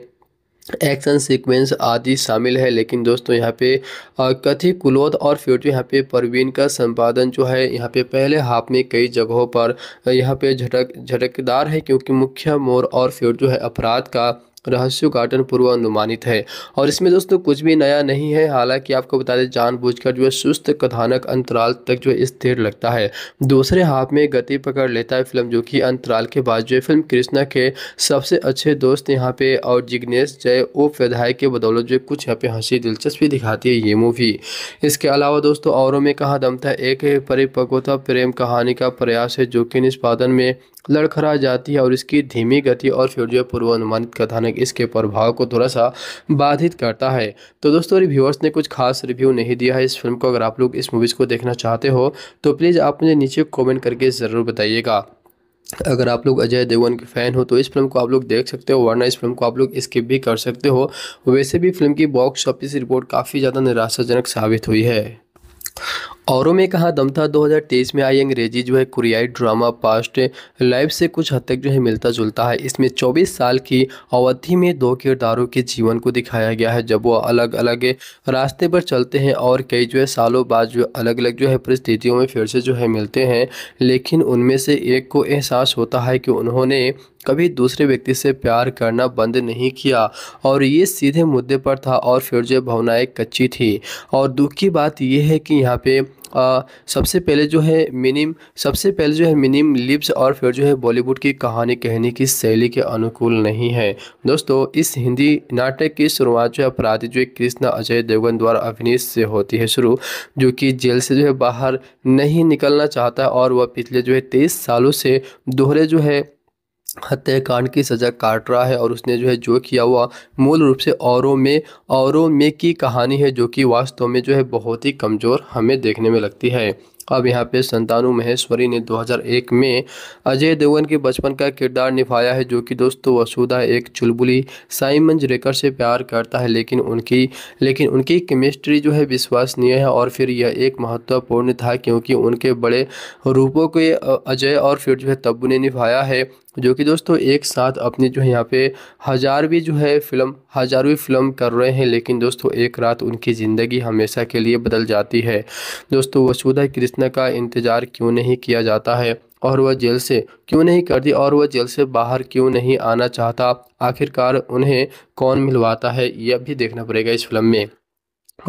एक्शन सीक्वेंस आदि शामिल है लेकिन दोस्तों यहाँ पे कथित कुलोद और फ्यूट यहाँ पे परवीन का संपादन जो है यहाँ पे पहले हाफ में कई जगहों पर यहाँ पे झटक झटकदार है क्योंकि मुख्य मोर और फ्यूट जो है अपराध का रहस्यों का पूर्व पूर्वानुमानित है और इसमें दोस्तों कुछ भी नया नहीं है हालांकि आपको बता दें जानबूझकर जो है सुस्त कथानक अंतराल तक जो है स्थिर लगता है दूसरे हाफ में गति पकड़ लेता है फिल्म जो कि अंतराल के बाद जो है फिल्म कृष्णा के सबसे अच्छे दोस्त यहाँ पे और जिग्नेश जय ओप विधाय के बदौलत जो कुछ यहाँ पे हंसी दिलचस्पी दिखाती है ये मूवी इसके अलावा दोस्तों औरों में कहा दम था एक परिपक्वता प्रेम कहानी का प्रयास है जो कि निष्पादन में लड़खड़ा जाती है और इसकी धीमी गति और फिर जो है पूर्वानुमानित कथानक तक इसके प्रभाव को थोड़ा सा बाधित करता है तो दोस्तों रिव्यूअर्स ने कुछ खास रिव्यू नहीं दिया है इस फिल्म को अगर आप लोग इस मूवीज़ को देखना चाहते हो तो प्लीज़ आप मुझे नीचे कॉमेंट करके ज़रूर बताइएगा अगर आप लोग अजय देवगन के फ़ैन हो तो इस फिल्म को आप लोग देख सकते हो वरना इस फिल्म को आप लोग स्किप भी कर सकते हो वैसे भी फिल्म की बॉक्स ऑफिस रिपोर्ट काफ़ी ज़्यादा निराशाजनक साबित हुई है औरों में कहा दम था 2023 में आई अंग्रेजी जो है कुरियाई ड्रामा पास्ट लाइफ से कुछ हद तक जो है मिलता जुलता है इसमें 24 साल की अवधि में दो किरदारों के जीवन को दिखाया गया है जब वो अलग अलग रास्ते पर चलते हैं और कई जो है सालों बाद जो अलग अलग जो है परिस्थितियों में फिर से जो है मिलते हैं लेकिन उनमें से एक को एहसास होता है कि उन्होंने कभी दूसरे व्यक्ति से प्यार करना बंद नहीं किया और ये सीधे मुद्दे पर था और फिर जो भावनाएं कच्ची थी और दुख की बात यह है कि यहाँ पे आ, सबसे पहले जो है मिनिम सबसे पहले जो है मिनिम लिप्स और फिर जो है बॉलीवुड की कहानी कहने की शैली के अनुकूल नहीं है दोस्तों इस हिंदी नाटक की शुरुआत जो है अपराधी जो है कृष्णा अजय देवगन द्वारा अभिनीत से होती है शुरू जो कि जेल से जो है बाहर नहीं निकलना चाहता और वह पिछले जो है तेईस सालों से दोहरे जो है हत्याकांड की सज़ा काट रहा है और उसने जो है जो किया हुआ मूल रूप से औरों में औरों में की कहानी है जो कि वास्तव में जो है बहुत ही कमज़ोर हमें देखने में लगती है अब यहाँ पे संतानु महेश्वरी ने 2001 में अजय देवगन के बचपन का किरदार निभाया है जो कि दोस्तों वसुधा एक चुलबुली साइमन रेकर से प्यार करता है लेकिन उनकी लेकिन उनकी केमिस्ट्री जो है विश्वसनीय है और फिर यह एक महत्वपूर्ण था क्योंकि उनके बड़े रूपों के अजय और फिर जो है तब्बू ने निभाया है जो कि दोस्तों एक साथ अपनी जो है यहाँ पे हज़ारवीं जो है फिल्म हज़ारवीं फिल्म कर रहे हैं लेकिन दोस्तों एक रात उनकी ज़िंदगी हमेशा के लिए बदल जाती है दोस्तों वसुधा कृष्णा का इंतज़ार क्यों नहीं किया जाता है और वह जेल से क्यों नहीं कर दी और वह जेल से बाहर क्यों नहीं आना चाहता आखिरकार उन्हें कौन मिलवाता है यह भी देखना पड़ेगा इस फिल्म में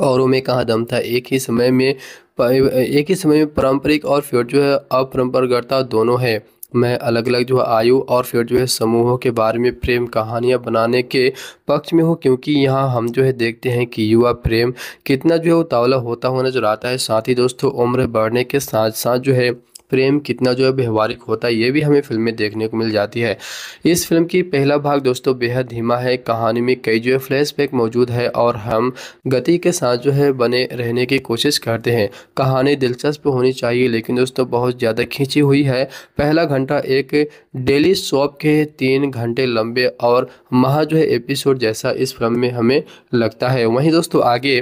औरों में कहाँ दम था एक ही समय में एक ही समय में पारंपरिक और फिर जो है अपरंपरागता दोनों है मैं अलग अलग जो है आयु और फिर जो है समूहों के बारे में प्रेम कहानियाँ बनाने के पक्ष में हूँ क्योंकि यहाँ हम जो है देखते हैं कि युवा प्रेम कितना जो है उतावला होता हुआ नजर आता है साथ ही दोस्तों उम्र बढ़ने के साथ साथ जो है प्रेम कितना जो है व्यवहारिक होता है ये भी हमें फिल्म में देखने को मिल जाती है इस फिल्म की पहला भाग दोस्तों बेहद धीमा है कहानी में कई जो है फ्लैशबैक मौजूद है और हम गति के साथ जो है बने रहने की कोशिश करते हैं कहानी दिलचस्प होनी चाहिए लेकिन दोस्तों बहुत ज़्यादा खींची हुई है पहला घंटा एक डेली शॉप के तीन घंटे लंबे और महा जो है एपिसोड जैसा इस फिल्म में हमें लगता है वहीं दोस्तों आगे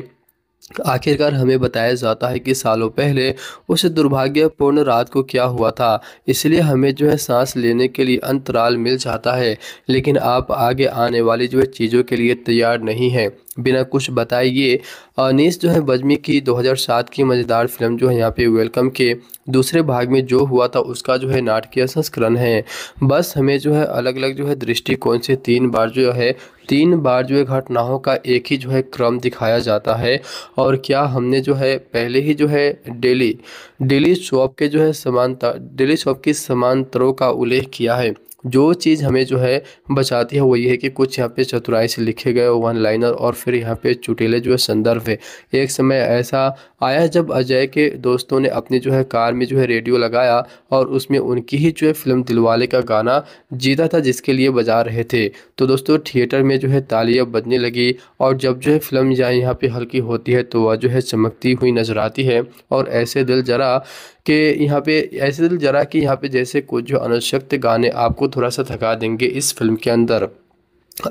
आखिरकार हमें बताया जाता है कि सालों पहले उस दुर्भाग्यपूर्ण रात को क्या हुआ था इसलिए हमें जो है सांस लेने के लिए अंतराल मिल जाता है लेकिन आप आगे आने वाली जो है चीज़ों के लिए तैयार नहीं हैं बिना कुछ बताए ये अनीस जो है बजमी की 2007 की मज़ेदार फिल्म जो है यहाँ पे वेलकम के दूसरे भाग में जो हुआ था उसका जो है नाटकीय संस्करण है बस हमें जो है अलग अलग जो है दृष्टिकोण से तीन बार जो है तीन बार जो है घटनाओं का एक ही जो है क्रम दिखाया जाता है और क्या हमने जो है पहले ही जो है डेली डेली शॉप के जो है समानता डेली शॉप की समांतरों का उल्लेख किया है जो चीज़ हमें जो है बचाती है वो ये है कि कुछ यहाँ पे चतुराई से लिखे गए वन लाइनर और फिर यहाँ पे चुटेले जो है संदर्भ है एक समय ऐसा आया जब अजय के दोस्तों ने अपनी जो है कार में जो है रेडियो लगाया और उसमें उनकी ही जो है फिल्म दिलवाले का गाना जीता था जिसके लिए बजा रहे थे तो दोस्तों थिएटर में जो है तालियाँ बजने लगी और जब जो है फिल्म यहाँ यहाँ पर हल्की होती है तो वह जो है चमकती हुई नजर आती है और ऐसे दिल ज़रा कि यहाँ पे ऐसे दिल जरा कि यहाँ पे जैसे कुछ जो अनुशक्त गाने आपको थोड़ा सा थका देंगे इस फिल्म के अंदर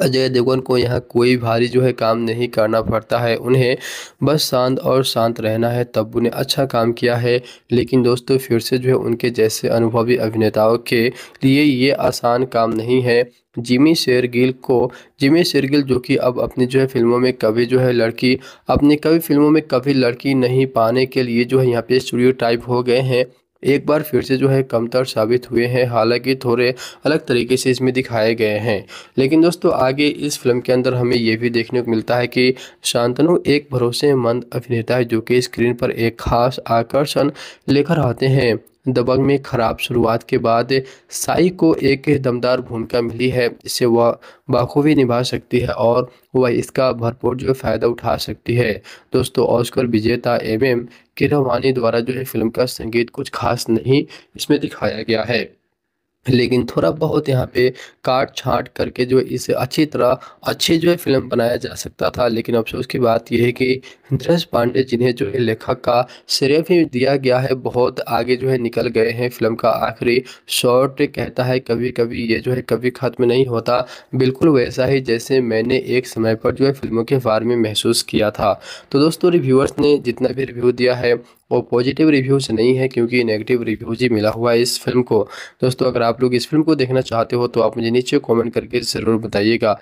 अजय देवगन को यहाँ कोई भारी जो है काम नहीं करना पड़ता है उन्हें बस शांत और शांत रहना है तब्बू ने अच्छा काम किया है लेकिन दोस्तों फिर से जो है उनके जैसे अनुभवी अभिनेताओं के लिए ये आसान काम नहीं है जिमी शेरगिल को जिमी शेरगिल जो कि अब अपनी जो है फिल्मों में कभी जो है लड़की अपनी कभी फिल्मों में कभी लड़की नहीं पाने के लिए जो है यहाँ पे स्टूडियो टाइप हो गए हैं एक बार फिर से जो है कमतर साबित हुए हैं हालांकि थोड़े अलग तरीके से इसमें दिखाए गए हैं लेकिन दोस्तों आगे इस फिल्म के अंदर हमें यह भी देखने को मिलता है कि शांतनु एक भरोसेमंद अभिनेता है जो कि स्क्रीन पर एक खास आकर्षण लेकर आते हैं दबंग में खराब शुरुआत के बाद साई को एक दमदार भूमिका मिली है जिसे वह बाखूबी निभा सकती है और वह इसका भरपूर जो फ़ायदा उठा सकती है दोस्तों ऑस्कर विजेता एम एम किरवानी द्वारा जो है फिल्म का संगीत कुछ खास नहीं इसमें दिखाया गया है लेकिन थोड़ा बहुत यहाँ पे काट छाट करके जो इसे अच्छी तरह अच्छी जो है फिल्म बनाया जा सकता था लेकिन अफसोस की बात यह है कि दृश पांडे जिन्हें जो है लेखक का श्रेय भी दिया गया है बहुत आगे जो है निकल गए हैं फिल्म का आखिरी शॉर्ट कहता है कभी कभी ये जो है कभी ख़त्म नहीं होता बिल्कुल वैसा ही जैसे मैंने एक समय पर जो है फिल्मों के बारे में महसूस किया था तो दोस्तों रिव्यूअर्स ने जितना भी रिव्यू दिया है वो पॉजिटिव रिव्यूज़ नहीं है क्योंकि नेगेटिव रिव्यूज़ ही मिला हुआ है इस फिल्म को दोस्तों अगर आप लोग इस फिल्म को देखना चाहते हो तो आप मुझे नीचे कॉमेंट करके ज़रूर बताइएगा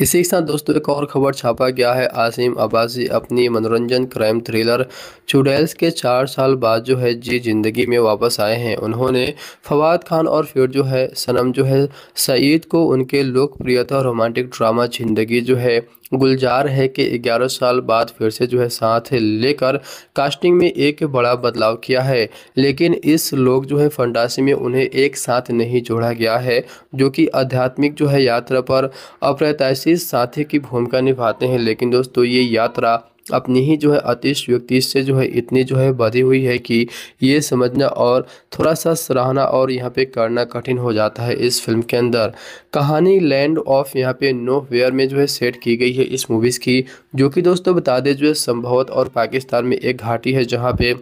इसी के साथ दोस्तों एक और खबर छापा गया है आसिम अब्बासी अपनी मनोरंजन क्राइम थ्रिलर चुड़ैल्स के चार साल बाद जो है जी ज़िंदगी में वापस आए हैं उन्होंने फवाद खान और फिर जो है सनम जो है सईद को उनके लोकप्रियता रोमांटिक ड्रामा जिंदगी जो है गुलजार है कि 11 साल बाद फिर से जो है साथ लेकर कास्टिंग में एक बड़ा बदलाव किया है लेकिन इस लोग जो है फंडासी में उन्हें एक साथ नहीं जोड़ा गया है जो कि आध्यात्मिक जो है यात्रा पर अप्रत्याशी साथी की भूमिका निभाते हैं लेकिन दोस्तों ये यात्रा अपनी ही जो है अतिश व्यक्ति से जो है इतनी जो है बधी हुई है कि ये समझना और थोड़ा सा सराहना और यहाँ पे करना कठिन हो जाता है इस फिल्म के अंदर कहानी लैंड ऑफ यहाँ पे नो वेयर में जो है सेट की गई है इस मूवीज़ की जो कि दोस्तों बता दें जो है संभवत और पाकिस्तान में एक घाटी है जहाँ पे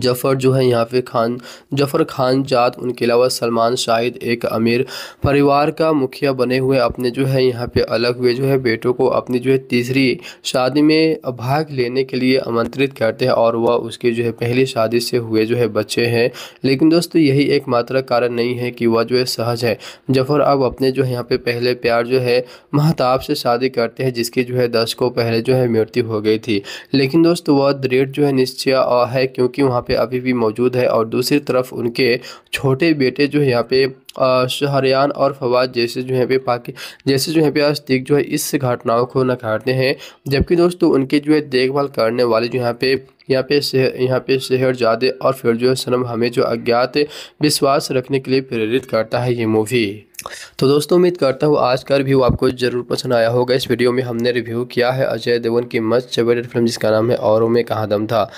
जफ़र जो है यहाँ पे खान जफ़र खान जात उनके अलावा सलमान शाहिद एक अमीर परिवार का मुखिया बने हुए अपने जो है यहाँ पे अलग हुए जो है बेटों को अपनी जो है तीसरी शादी में भाग लेने के लिए आमंत्रित करते हैं और वह उसके जो है पहली शादी से हुए जो है बच्चे हैं लेकिन दोस्तों यही एक मात्र कारण नहीं है कि वह जो है सहज है जफ़र अब अपने जो है यहाँ पे पहले प्यार जो है महताब से शादी करते हैं जिसकी जो है दस को पहले जो है मृत्यु हो गई थी लेकिन दोस्तों वह दृढ़ जो है निश्चय है क्योंकि वहाँ यहाँ पे अभी भी मौजूद है और दूसरी तरफ उनके छोटे बेटे जो यहाँ पे शहरियान और फवाद जैसे जो है पे पाकि जैसे जो है पे आस्तिक जो है इस घटनाओं को नकारते हैं जबकि दोस्तों उनकी जो है देखभाल करने वाले जो यहाँ पे यहाँ पे शहर यहाँ पे शहर जादे और फिर जो है सनम हमें जो अज्ञात विश्वास रखने के लिए प्रेरित करता है ये मूवी तो दोस्तों उम्मीद करता हूँ आज का रिव्यू आपको जरूर पसंद आया होगा इस वीडियो में हमने रिव्यू किया है अजय देवगन की मस्त फेवरेट फिल्म जिसका नाम है औरों में कहा दम था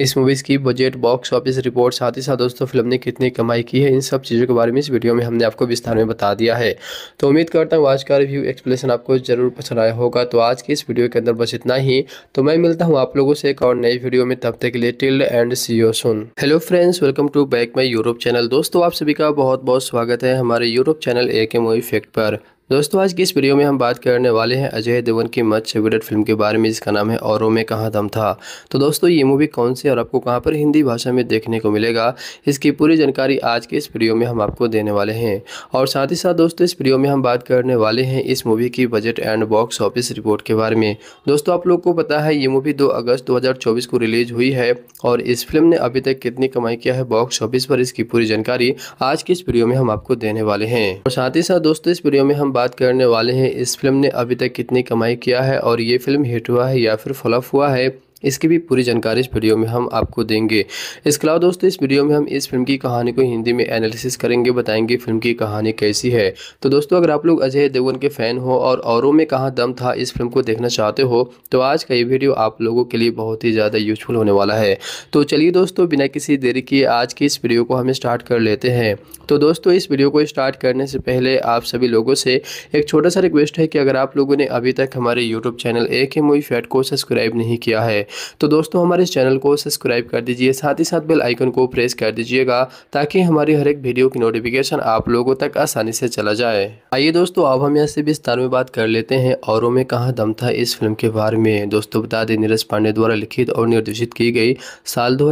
इस मूवीज़ की बजट बॉक्स ऑफिस रिपोर्ट साथ ही साथ दोस्तों फिल्म ने कितनी कमाई की है इन सब चीज़ों के बारे में इस वीडियो में में हमने आपको विस्तार में बता दिया है तो उम्मीद करता हूँ आज का रिव्यू एक्सप्लेनेशन आपको ज़रूर पसंद आया होगा तो आज के इस वीडियो के अंदर बस इतना ही तो मैं मिलता हूँ आप लोगों से एक और नई वीडियो में तब तक के लिए टिल एंड see you soon hello friends welcome to back my Europe channel दोस्तों आप सभी का बहुत बहुत स्वागत है हमारे यूरोप चैनल ए के मोई फैक्ट पर दोस्तों आज की इस वीडियो में हम बात करने वाले हैं अजय देवगन की मच फेवरेट फिल्म के बारे में जिसका नाम है औरों में कहाँ दम था तो दोस्तों ये मूवी कौन सी और आपको कहाँ पर हिंदी भाषा में देखने को मिलेगा इसकी पूरी जानकारी आज के इस वीडियो में हम आपको देने वाले हैं और साथ ही साथ दोस्तों इस वीडियो में हम बात करने वाले हैं इस मूवी की budget and box office report के बारे में दोस्तों आप लोग को पता है ये मूवी दो अगस्त दो को रिलीज हुई है और इस फिल्म ने अभी तक कितनी कमाई किया है बॉक्स ऑफिस पर इसकी पूरी जानकारी आज की इस वीडियो में हम आपको देने वाले हैं और साथ ही साथ दोस्तों इस वीडियो में हम बात करने वाले हैं इस फिल्म ने अभी तक कितनी कमाई किया है और ये फिल्म हिट हुआ है या फिर फ्लॉप हुआ है इसकी भी पूरी जानकारी इस वीडियो में हम आपको देंगे इसके अलावा दोस्तों इस वीडियो में हम इस फिल्म की कहानी को हिंदी में एनालिसिस करेंगे बताएंगे फिल्म की कहानी कैसी है तो दोस्तों अगर आप लोग अजय देवगन के फ़ैन हो और औरों में कहाँ दम था इस फिल्म को देखना चाहते हो तो आज का ये वीडियो आप लोगों के लिए बहुत ही ज़्यादा यूजफुल होने वाला है तो चलिए दोस्तों बिना किसी देरी के आज की इस वीडियो को हम स्टार्ट कर लेते हैं तो दोस्तों इस वीडियो को स्टार्ट करने से पहले आप सभी लोगों से एक छोटा सा रिक्वेस्ट है कि अगर आप लोगों ने अभी तक हमारे यूट्यूब चैनल ए के मूवी फैट को सब्सक्राइब नहीं किया है तो दोस्तों हमारे इस चैनल को सब्सक्राइब कर दीजिए साथ ही साथ बेल आइकन को प्रेस कर दीजिएगा ताकि हमारी हर एक वीडियो की नोटिफिकेशन आप लोगों तक आसानी से चला जाए आइए दोस्तों अब हम यहाँ से विस्तार में बात कर लेते हैं औरों में कहा दम था इस फिल्म के बारे में दोस्तों बता दें नीरज पांडे द्वारा लिखित और निर्देशित की गई साल दो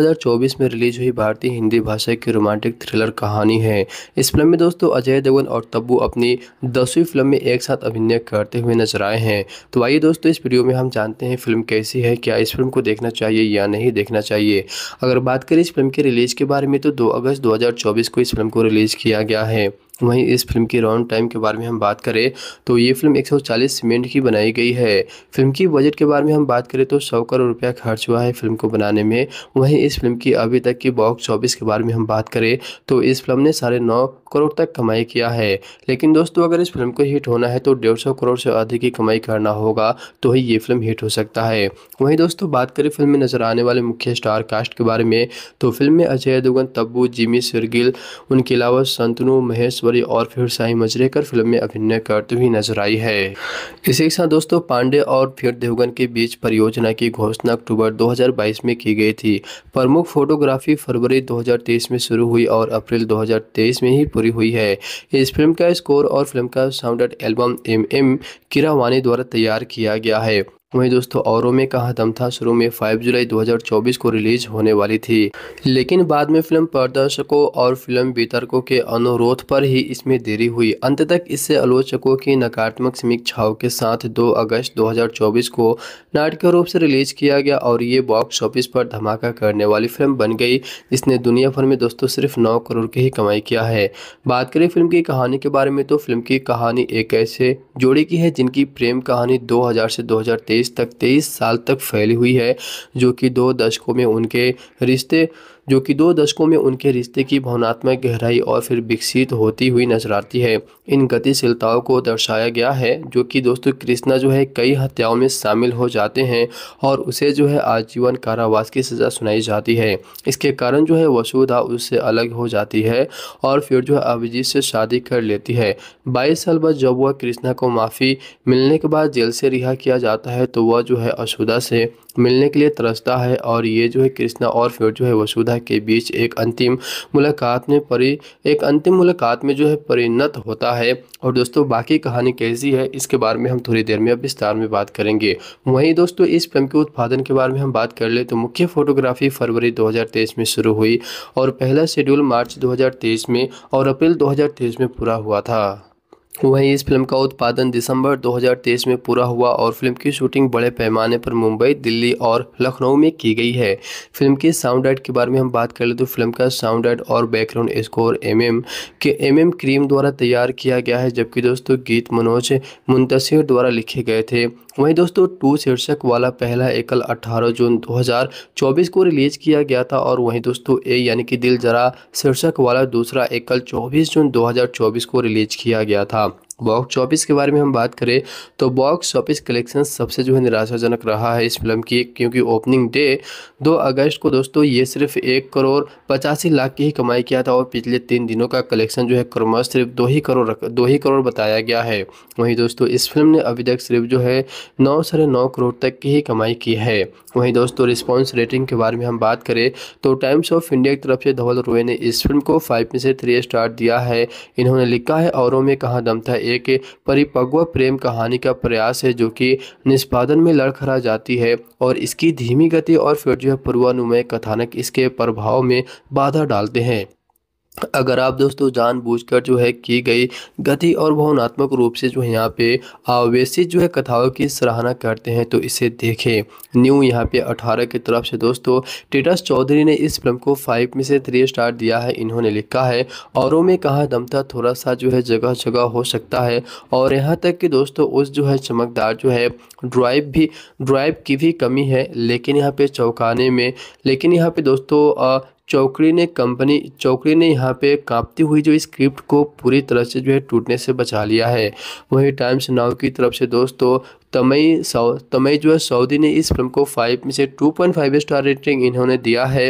में रिलीज हुई भारतीय हिंदी भाषा की रोमांटिक थ्रिलर कहानी है इस फिल्म में दोस्तों अजय देवगन और तब्बू अपनी दसवीं फिल्म में एक साथ अभिनय करते हुए नजर आए हैं तो आइए दोस्तों इस वीडियो में हम जानते हैं फिल्म कैसी है क्या इस फिल्म को देखना चाहिए या नहीं देखना चाहिए अगर बात करें इस फिल्म के रिलीज़ के बारे में तो दो अगस्त 2024 को इस फिल्म को रिलीज़ किया गया है वहीं इस फिल्म की राउंड टाइम के बारे में हम बात करें तो ये फिल्म 140 मिनट की बनाई गई है फिल्म की बजट के बारे में हम बात करें तो सौ करोड़ रुपया खर्च हुआ है फिल्म को बनाने में वहीं इस फिल्म की अभी तक की बॉक्स ऑफिस के बारे में हम बात करें तो इस फिल्म ने साढ़े नौ करोड़ तक कमाई किया है लेकिन दोस्तों अगर इस फिल्म को हिट होना है तो डेढ़ सौ करोड़ से अधिक की कमाई करना होगा तो ही ये फिल्म हिट हो सकता है वहीं दोस्तों बात करें फिल्म में नजर आने वाले मुख्य स्टार कास्ट के बारे में तो फिल्म में अजय दुगन तब्बू जिमी सिरगिल उनके अलावा संतनु महेश ऐश्वर्य और फिर साई मजरेकर फिल्म में अभिनय करते हुए नजर आई है इसी के साथ दोस्तों पांडे और फिर देवगन के बीच परियोजना की घोषणा अक्टूबर 2022 में की गई थी प्रमुख फोटोग्राफी फरवरी 2023 में शुरू हुई और अप्रैल 2023 में ही पूरी हुई है इस फिल्म का स्कोर और फिल्म का sound album M M Keeravani द्वारा तैयार किया गया है वहीं दोस्तों औरों में कहा दम था शुरू में 5 जुलाई 2024 को रिलीज होने वाली थी लेकिन बाद में फिल्म प्रदर्शकों और फिल्म वितरकों के अनुरोध पर ही इसमें देरी हुई अंत तक इससे आलोचकों की नकारात्मक समीक्षाओं के साथ 2 अगस्त 2024 को नाटक रूप से रिलीज किया गया और ये बॉक्स ऑफिस पर धमाका करने वाली फिल्म बन गई जिसने दुनिया भर में दोस्तों सिर्फ नौ करोड़ की ही कमाई किया है बात करें फिल्म की कहानी के बारे में तो फिल्म की कहानी एक ऐसे जोड़ी की है जिनकी प्रेम कहानी दो से दो तक तेईस साल तक फैली हुई है जो कि दो दशकों में उनके रिश्ते जो कि दो दशकों में उनके रिश्ते की भावनात्मक गहराई और फिर विकसित होती हुई नजर आती है इन गतिशीलताओं को दर्शाया गया है जो कि दोस्तों कृष्णा जो है कई हत्याओं में शामिल हो जाते हैं और उसे जो है आजीवन कारावास की सज़ा सुनाई जाती है इसके कारण जो है वसुधा उससे अलग हो जाती है और फिर जो है अभिजीत से शादी कर लेती है बाईस साल बाद जब वह कृष्णा को माफ़ी मिलने के बाद जेल से रिहा किया जाता है तो वह जो है अशुदा से मिलने के लिए तरसता है और ये जो है कृष्णा और फिर जो है वसुधा के बीच एक अंतिम मुलाकात में परि एक अंतिम मुलाकात में जो है परिणत होता है और दोस्तों बाकी कहानी कैसी है इसके बारे में हम थोड़ी देर में अब विस्तार में बात करेंगे वहीं दोस्तों इस फिल्म के उत्पादन के बारे में हम बात कर ले तो मुख्य फोटोग्राफी फरवरी दो में शुरू हुई और पहला शेड्यूल मार्च दो में और अप्रैल दो में पूरा हुआ था वहीं इस फिल्म का उत्पादन दिसंबर 2023 में पूरा हुआ और फिल्म की शूटिंग बड़े पैमाने पर मुंबई दिल्ली और लखनऊ में की गई है फिल्म के साउंड एड के बारे में हम बात कर ले तो फिल्म का साउंड एड और बैकग्राउंड स्कोर एमएम के एमएम क्रीम द्वारा तैयार किया गया है जबकि दोस्तों गीत मनोज मुंतशिर द्वारा लिखे गए थे वहीं दोस्तों टू शीर्षक वाला पहला एकल 18 जून 2024 को रिलीज किया गया था और वहीं दोस्तों ए यानी कि दिल जरा शीर्षक वाला दूसरा एकल 24 जून 2024 को रिलीज किया गया था बॉक्स ऑफिस के बारे में हम बात करें तो बॉक्स ऑफिस कलेक्शन सबसे जो है निराशाजनक रहा है इस फिल्म की क्योंकि ओपनिंग डे 2 अगस्त को दोस्तों ये सिर्फ एक करोड़ पचासी लाख की ही कमाई किया था और पिछले तीन दिनों का कलेक्शन जो है क्रमश सिर्फ दो ही करोड़ दो ही करोड़ बताया गया है वहीं दोस्तों इस फिल्म ने अभी तक सिर्फ जो है नौ साढ़े नौ करोड़ तक की ही कमाई की है वहीं दोस्तों रिस्पॉन्स रेटिंग के बारे में हम बात करें तो टाइम्स ऑफ इंडिया की तरफ से धवल रोए ने इस फिल्म को फाइव में से थ्री स्टार दिया है इन्होंने लिखा है औरों में कहाँ दम था एक परिपक्व प्रेम कहानी का प्रयास है जो कि निष्पादन में लड़खड़ा जाती है और इसकी धीमी गति और फिर जो है पूर्वानुमय कथानक इसके प्रभाव में बाधा डालते हैं अगर आप दोस्तों जानबूझकर जो है की गई गति और भावनात्मक रूप से जो है यहाँ पे आवेशित जो है कथाओं की सराहना करते हैं तो इसे देखें न्यू यहाँ पे 18 की तरफ से दोस्तों टेटस चौधरी ने इस फिल्म को फाइव में से थ्री स्टार दिया है इन्होंने लिखा है औरों में कहा दमता थोड़ा सा जो है जगह जगह हो सकता है और यहाँ तक कि दोस्तों उस जो है चमकदार जो है ड्राइव भी ड्राइव की भी कमी है लेकिन यहाँ पे चौंकाने में लेकिन यहाँ पे दोस्तों चौकड़ी ने कंपनी चौकड़ी ने यहाँ पे कांपती हुई जो स्क्रिप्ट को पूरी तरह से जो है टूटने से बचा लिया है वहीं टाइम्स नाउ की तरफ से दोस्तों तमई सऊ तमई जो है सऊदी ने इस फिल्म को फाइव में से two point five star rating इन्होंने दिया है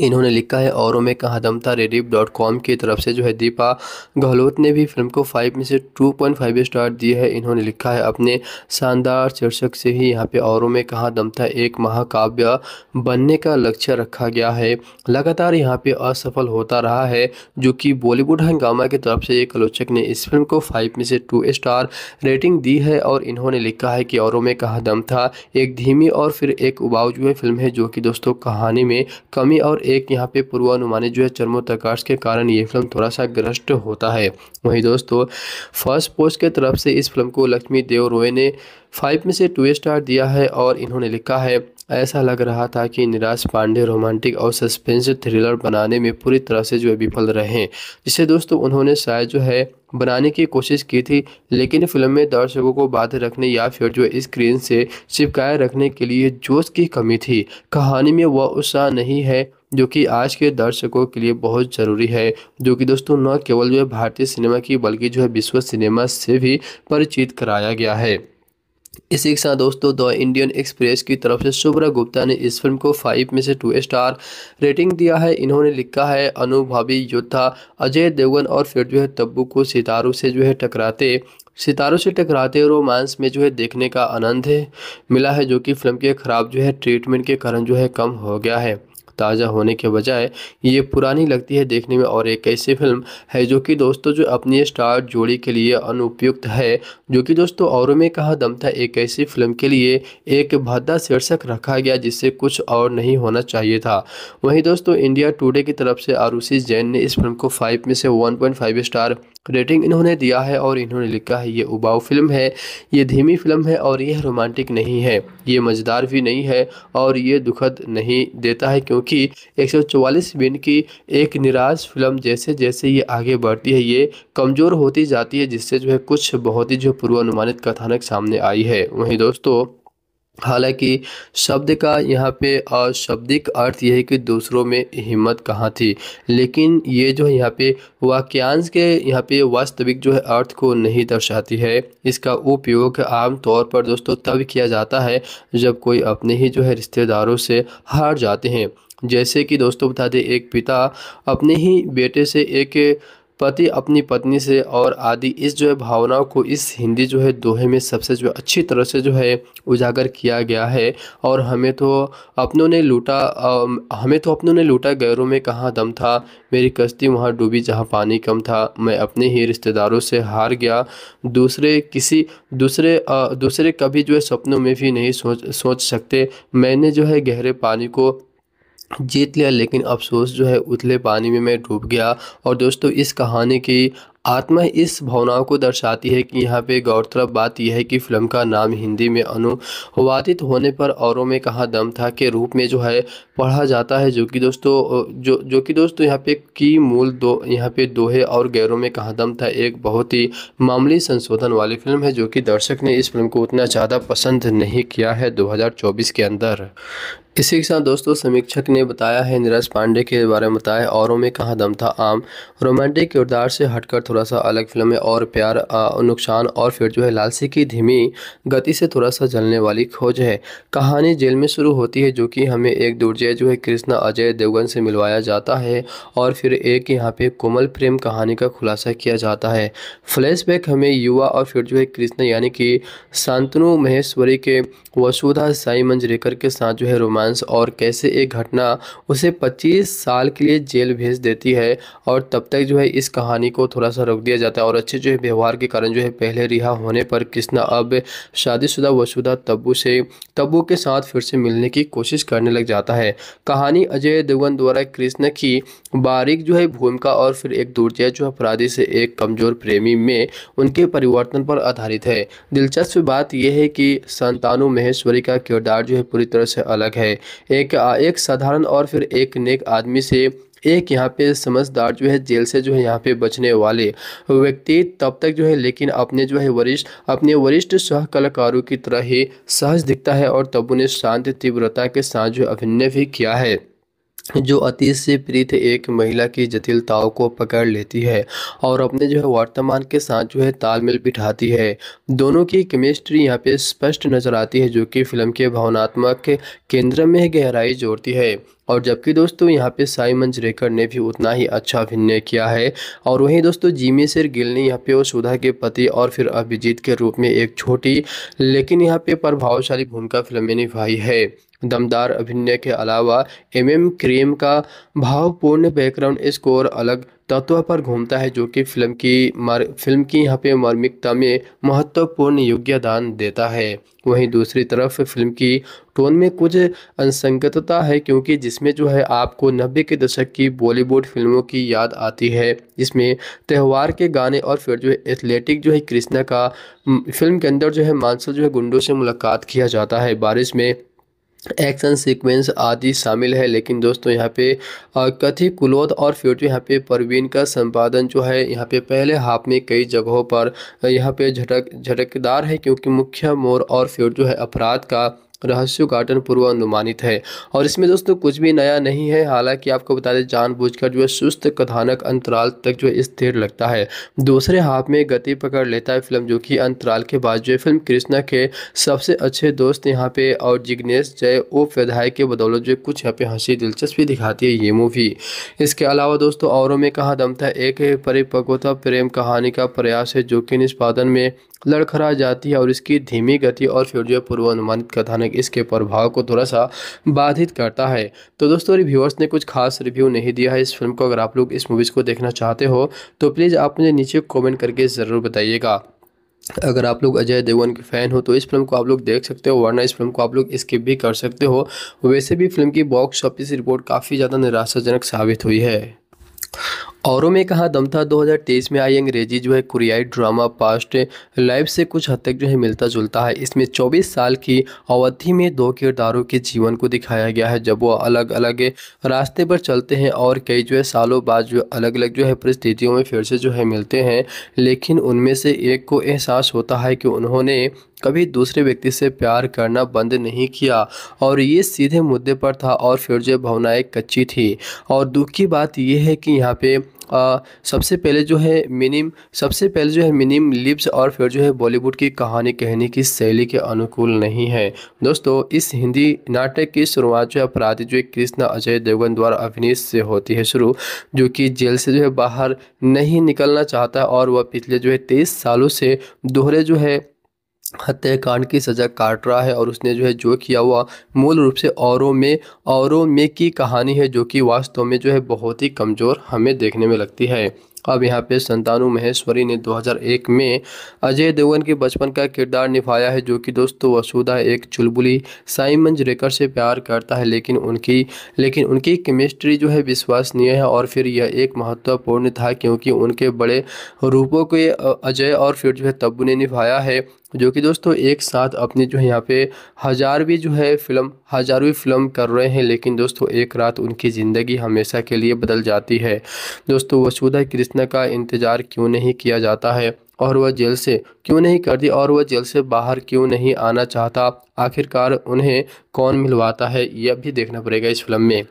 इन्होंने लिखा है औरों में कहा दम था रेडिप डॉट कॉम की तरफ से जो है दीपा गहलोत ने भी फिल्म को फाइव में से टू पॉइंट फाइव स्टार दी है इन्होंने लिखा है अपने शानदार शीर्षक से ही यहाँ पे औरों में कहा दम था एक महाकाव्य बनने का लक्ष्य रखा गया है लगातार यहाँ पे असफल होता रहा है जो कि बॉलीवुड हंगामा की तरफ से एक आलोचक ने इस फिल्म को फाइव में से टू स्टार रेटिंग दी है और इन्होंने लिखा है कि औरों में कहा दम था एक धीमी और फिर एक उबाऊ जो फिल्म है जो कि दोस्तों कहानी में कमी और और एक यहाँ पे पूर्वानुमानित जो है चर्मोप्रकाश के कारण ये फिल्म थोड़ा सा ग्रस्त होता है वहीं दोस्तों फर्स्ट पोस्ट के तरफ से इस फिल्म को लक्ष्मी देव रॉय ने फाइव में से टू स्टार दिया है और इन्होंने लिखा है ऐसा लग रहा था कि निराश पांडे रोमांटिक और सस्पेंस थ्रिलर बनाने में पूरी तरह से जो है विफल रहे जिसे दोस्तों उन्होंने शायद जो है बनाने की कोशिश की थी लेकिन फिल्म में दर्शकों को बाध रखने या फिर जो स्क्रीन से चिपकाए रखने के लिए जोश की कमी थी कहानी में वह उत्साह नहीं है जो कि आज के दर्शकों के लिए बहुत ज़रूरी है जो कि दोस्तों न केवल जो है भारतीय सिनेमा की बल्कि जो है विश्व सिनेमा से भी परिचित कराया गया है इसी के साथ दोस्तों द इंडियन एक्सप्रेस की तरफ से शुभ्रा गुप्ता ने इस फिल्म को फाइव में से टू स्टार रेटिंग दिया है इन्होंने लिखा है अनुभवी योद्धा अजय देवगन और फिर जो है तब्बू को सितारों से जो है टकराते सितारों से टकराते रोमांस में जो है देखने का आनंद है मिला है जो कि फिल्म के ख़राब जो है ट्रीटमेंट के कारण जो है कम हो गया है ताज़ा होने के बजाय ये पुरानी लगती है देखने में और एक ऐसी फिल्म है जो कि दोस्तों जो अपनी स्टार जोड़ी के लिए अनुपयुक्त है जो कि दोस्तों औरों में कहा दम था एक ऐसी फिल्म के लिए एक भद्दा शीर्षक रखा गया जिससे कुछ और नहीं होना चाहिए था वहीं दोस्तों इंडिया टूडे की तरफ से आरुषि जैन ने इस फिल्म को फाइव में से one point five star rating इन्होंने दिया है और इन्होंने लिखा है ये उबाऊ फिल्म है ये धीमी फिल्म है और यह रोमांटिक नहीं है ये मज़ेदार भी नहीं है और ये दुखद नहीं देता है क्योंकि 144 मिनट की एक निराश फिल्म जैसे जैसे ये आगे बढ़ती है ये कमज़ोर होती जाती है जिससे जो है कुछ बहुत ही जो पूर्वानुमानित कथानक सामने आई है वहीं दोस्तों हालांकि शब्द का यहाँ पे शब्दिक अर्थ यह है कि दूसरों में हिम्मत कहाँ थी लेकिन ये जो है यहाँ पे वाक्यांश के यहाँ पे वास्तविक जो है अर्थ को नहीं दर्शाती है इसका उपयोग आम तौर पर दोस्तों तब किया जाता है जब कोई अपने ही जो है रिश्तेदारों से हार जाते हैं जैसे कि दोस्तों बता दें एक पिता अपने ही बेटे से एक पति अपनी पत्नी से और आदि इस जो है भावनाओं को इस हिंदी जो है दोहे में सबसे जो अच्छी तरह से जो है उजागर किया गया है और हमें तो अपनों ने लूटा हमें तो अपनों ने लूटा गैरों में कहाँ दम था मेरी कश्ती वहाँ डूबी जहाँ पानी कम था मैं अपने ही रिश्तेदारों से हार गया दूसरे किसी दूसरे दूसरे कभी जो है सपनों में भी नहीं सोच सोच सकते मैंने जो है गहरे पानी को जीत लिया लेकिन अफसोस जो है उतले पानी में मैं डूब गया और दोस्तों इस कहानी की आत्मा इस भावनाओं को दर्शाती है कि यहाँ पे गौरतलब बात यह है कि फिल्म का नाम हिंदी में अनुवादित होने पर औरों में कहा दम था के रूप में जो है पढ़ा जाता है जो कि दोस्तों जो जो कि दोस्तों यहाँ पे की मूल दो यहाँ पे दोहे और गैरों में कहा दम था एक बहुत ही मामूली संशोधन वाली फिल्म है जो कि दर्शक ने इस फिल्म को उतना ज़्यादा पसंद नहीं किया है दो के अंदर इसी के साथ दोस्तों समीक्षक ने बताया है नीरज पांडे के बारे में बताया औरों में कहा दम था आम रोमांटिक किरदार से हटकर थोड़ा थोड़ा सा अलग फिल्म है और प्यार नुकसान और फिर जो है लालसी की धीमी गति से थोड़ा सा जलने वाली खोज है कहानी जेल में शुरू होती है जो कि हमें एक दुर्जय जो है कृष्णा अजय देवगन से मिलवाया जाता है और फिर एक यहाँ पे कोमल प्रेम कहानी का खुलासा किया जाता है फ्लैशबैक हमें युवा और फिर जो है कृष्ण यानी कि शांतनु महेश्वरी के वसुधा साई मंजरेकर के साथ जो है रोमांस और कैसे एक घटना उसे 25 साल के लिए जेल भेज देती है और तब तक जो है इस कहानी को थोड़ा सा रोक दिया जाता है और अच्छे जो है व्यवहार के कारण जो है पहले रिहा होने पर कृष्णा अब शादीशुदा वसुधा तब्बू से तब्बू के साथ फिर से मिलने की कोशिश करने लग जाता है कहानी अजय देवगन द्वारा कृष्ण की बारीक जो है भूमिका और फिर एक दुर्जय जो अपराधी से एक कमजोर प्रेमी में उनके परिवर्तन पर आधारित है दिलचस्प बात यह है कि संतानु महेश्वरी का किरदार जो है पूरी तरह से अलग है एक एक साधारण और फिर एक नेक आदमी से एक यहाँ पे समझदार जो है जेल से जो है यहाँ पे बचने वाले व्यक्ति तब तक जो है लेकिन अपने जो है वरिष्ठ अपने वरिष्ठ सह कलाकारों की तरह ही सहज दिखता है और तब उन्हें शांत तीव्रता के साथ जो अभिनय भी किया है जो अति से प्रीत एक महिला की जटिलताओं को पकड़ लेती है और अपने जो है वर्तमान के साथ जो है तालमेल बिठाती है दोनों की केमिस्ट्री यहाँ पे स्पष्ट नजर आती है जो कि फिल्म के भावनात्मक केंद्र में गहराई जोड़ती है और जबकि दोस्तों यहाँ पे साइमंज रेकर ने भी उतना ही अच्छा अभिनय किया है और वहीं दोस्तों जिमी सिर गिल ने यहाँ पे वो सुधा के पति और फिर अभिजीत के रूप में एक छोटी लेकिन यहाँ पे प्रभावशाली भूमिका फिल्म में निभाई है दमदार अभिनय के अलावा एम एम क्रीम का भावपूर्ण बैकग्राउंड स्कोर अलग तत्व पर घूमता है जो कि फिल्म की मर, फिल्म की यहाँ पे मार्मिकता में महत्वपूर्ण योग्यदान देता है वहीं दूसरी तरफ फिल्म की टोन में कुछ असंगतता है क्योंकि जिसमें जो है आपको नब्बे के दशक की बॉलीवुड फिल्मों की याद आती है जिसमें त्यौहार के गाने और फिर जो है एथलेटिक जो है कृष्णा का फिल्म के अंदर जो है मानसल जो है गुंडों से मुलाकात किया जाता है बारिश में एक्शन सीक्वेंस आदि शामिल है लेकिन दोस्तों यहाँ पे कथित कुलोद और फ्यूटो यहाँ पे परवीन का संपादन जो है यहाँ पे पहले हाफ में कई जगहों पर यहाँ पे झटक झटकदार है क्योंकि मुख्य मोर और फ्यूट जो है अपराध का रहस्यों का आटन पूर्वानुमानित है और इसमें दोस्तों कुछ भी नया नहीं है हालांकि आपको बता दें जानबूझकर जो है सुस्त कथानक अंतराल तक जो है स्थिर लगता है दूसरे हाफ में गति पकड़ लेता है फिल्म जो कि अंतराल के बाद जो है फिल्म कृष्णा के सबसे अच्छे दोस्त यहाँ पे और जिग्नेश जय ओ फैधाई के बदौलत जो कुछ यहाँ पे हंसी दिलचस्पी दिखाती है ये मूवी इसके अलावा दोस्तों औरों में कहा दम था एक परिपक्वता प्रेम कहानी का प्रयास है जो कि निष्पादन में लड़खड़ा जाती है और इसकी धीमी गति और फिर जो पूर्वानुमानित कथानक इसके प्रभाव को थोड़ा सा बाधित करता है तो दोस्तों रिव्यूअर्स ने कुछ खास रिव्यू नहीं दिया है इस फिल्म को अगर आप लोग इस मूवीज़ को देखना चाहते हो तो प्लीज़ आप मुझे नीचे कॉमेंट करके ज़रूर बताइएगा अगर आप लोग अजय देवगन के फ़ैन हो तो इस फिल्म को आप लोग देख सकते हो वरना इस फिल्म को आप लोग स्किप भी कर सकते हो वैसे भी फिल्म की बॉक्स ऑफिस रिपोर्ट काफ़ी ज़्यादा निराशाजनक साबित हुई है औरों में कहा दम था 2023 में आई अंग्रेजी जो है कुरियाई ड्रामा पास्ट लाइफ से कुछ हद तक जो है मिलता जुलता है इसमें 24 साल की अवधि में दो किरदारों के जीवन को दिखाया गया है जब वो अलग अलग रास्ते पर चलते हैं और कई जो है सालों बाद जो अलग अलग जो है परिस्थितियों में फिर से जो है मिलते हैं लेकिन उनमें से एक को एहसास होता है कि उन्होंने कभी दूसरे व्यक्ति से प्यार करना बंद नहीं किया और ये सीधे मुद्दे पर था और फिरोज भावनाएं कच्ची थी और दुख की बात यह है कि यहाँ पे आ, सबसे पहले जो है मिनिम सबसे पहले जो है मिनिम लिप्स और फिर जो है बॉलीवुड की कहानी कहने की शैली के अनुकूल नहीं है दोस्तों इस हिंदी नाटक की शुरुआत जो है अपराधी जो है कृष्णा अजय देवगन द्वारा अभिनीत से होती है शुरू जो कि जेल से जो है बाहर नहीं निकलना चाहता और वह पिछले जो है तेईस सालों से दोहरे जो है हत्याकांड की सज़ा काट रहा है और उसने जो है जो किया हुआ मूल रूप से औरों में औरों में की कहानी है जो कि वास्तव में जो है बहुत ही कमज़ोर हमें देखने में लगती है अब यहाँ पे संतानु महेश्वरी ने 2001 में अजय देवगन के बचपन का किरदार निभाया है जो कि दोस्तों वसुधा एक चुलबुली साइमन रेकर से प्यार करता है लेकिन उनकी लेकिन उनकी केमिस्ट्री जो है विश्वसनीय है और फिर यह एक महत्वपूर्ण था क्योंकि उनके बड़े रूपों को अजय और फिर जो है तब्बू ने निभाया है जो कि दोस्तों एक साथ अपनी जो है यहाँ पे हज़ारवीं जो है फिल्म हज़ारों फिल्म कर रहे हैं लेकिन दोस्तों एक रात उनकी ज़िंदगी हमेशा के लिए बदल जाती है दोस्तों वसुधा कृष्णा का इंतज़ार क्यों नहीं किया जाता है और वह जेल से क्यों नहीं करती और वह जेल से बाहर क्यों नहीं आना चाहता आखिरकार उन्हें कौन मिलवाता है यह भी देखना पड़ेगा इस फिल्म में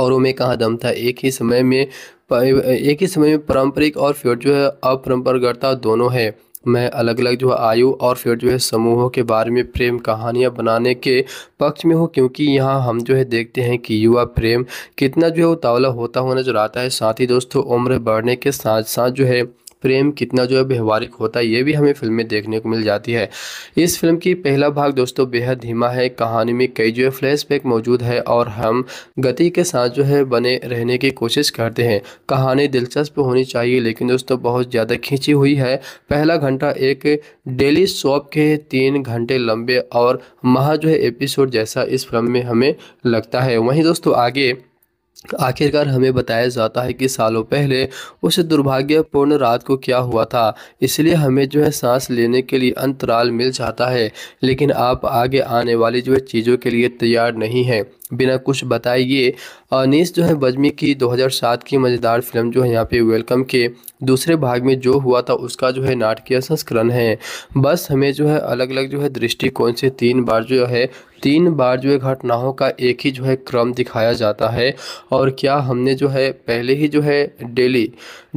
औरों में कहाँ दम था एक ही समय में एक ही समय में पारंपरिक और फ्यूचर जो है अपरंपरागता दोनों है मैं अलग अलग जो है आयु और फिर जो है समूहों के बारे में प्रेम कहानियाँ बनाने के पक्ष में हूँ क्योंकि यहाँ हम जो है देखते हैं कि युवा प्रेम कितना जो है उतावला होता हुआ नजर आता है साथ ही दोस्तों उम्र बढ़ने के साथ साथ जो है प्रेम कितना जो है व्यवहारिक होता है ये भी हमें फिल्म में देखने को मिल जाती है इस फिल्म की पहला भाग दोस्तों बेहद धीमा है कहानी में कई जो है फ्लैशबैक मौजूद है और हम गति के साथ जो है बने रहने की कोशिश करते हैं कहानी दिलचस्प होनी चाहिए लेकिन दोस्तों बहुत ज़्यादा खींची हुई है पहला घंटा एक डेली शॉप के तीन घंटे लंबे और महा जो है एपिसोड जैसा इस फिल्म में हमें लगता है वहीं दोस्तों आगे आखिरकार हमें बताया जाता है कि सालों पहले उस दुर्भाग्यपूर्ण रात को क्या हुआ था इसलिए हमें जो है सांस लेने के लिए अंतराल मिल जाता है लेकिन आप आगे आने वाली जो है चीज़ों के लिए तैयार नहीं हैं बिना कुछ बताए ये अनीस जो है बजमी की 2007 की मज़ेदार फिल्म जो है यहाँ पे वेलकम के दूसरे भाग में जो हुआ था उसका जो है नाटकीय संस्करण है बस हमें जो है अलग अलग जो है दृष्टिकोण से तीन बार जो है तीन बार जो है घटनाओं का एक ही जो है क्रम दिखाया जाता है और क्या हमने जो है पहले ही जो है डेली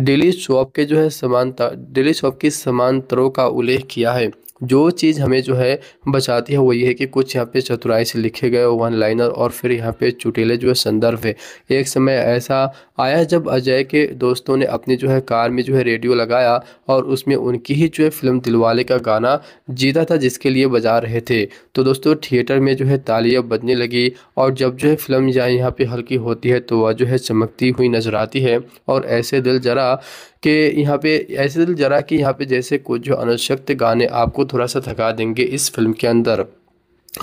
डेली शॉप के जो है समानता डेली शॉप की समानतरों का उल्लेख किया है जो चीज़ हमें जो है बचाती है वो ये है कि कुछ यहाँ पे चतुराई से लिखे गए वन लाइनर और फिर यहाँ पे चुटेले जो है संदर्भ है एक समय ऐसा आया जब अजय के दोस्तों ने अपनी जो है कार में जो है रेडियो लगाया और उसमें उनकी ही जो है फिल्म दिलवाले का गाना जीता था जिसके लिए बजा रहे थे तो दोस्तों थिएटर में जो है तालियां बजने लगी और जब जो है फिल्म जहाँ यहाँ पर हल्की होती है तो वह जो है चमकती हुई नजर आती है और ऐसे दिल जरा कि यहाँ पे ऐसे दिल जरा कि यहाँ पे जैसे कुछ जो अनशक्त गाने आपको थोड़ा सा थका देंगे इस फिल्म के अंदर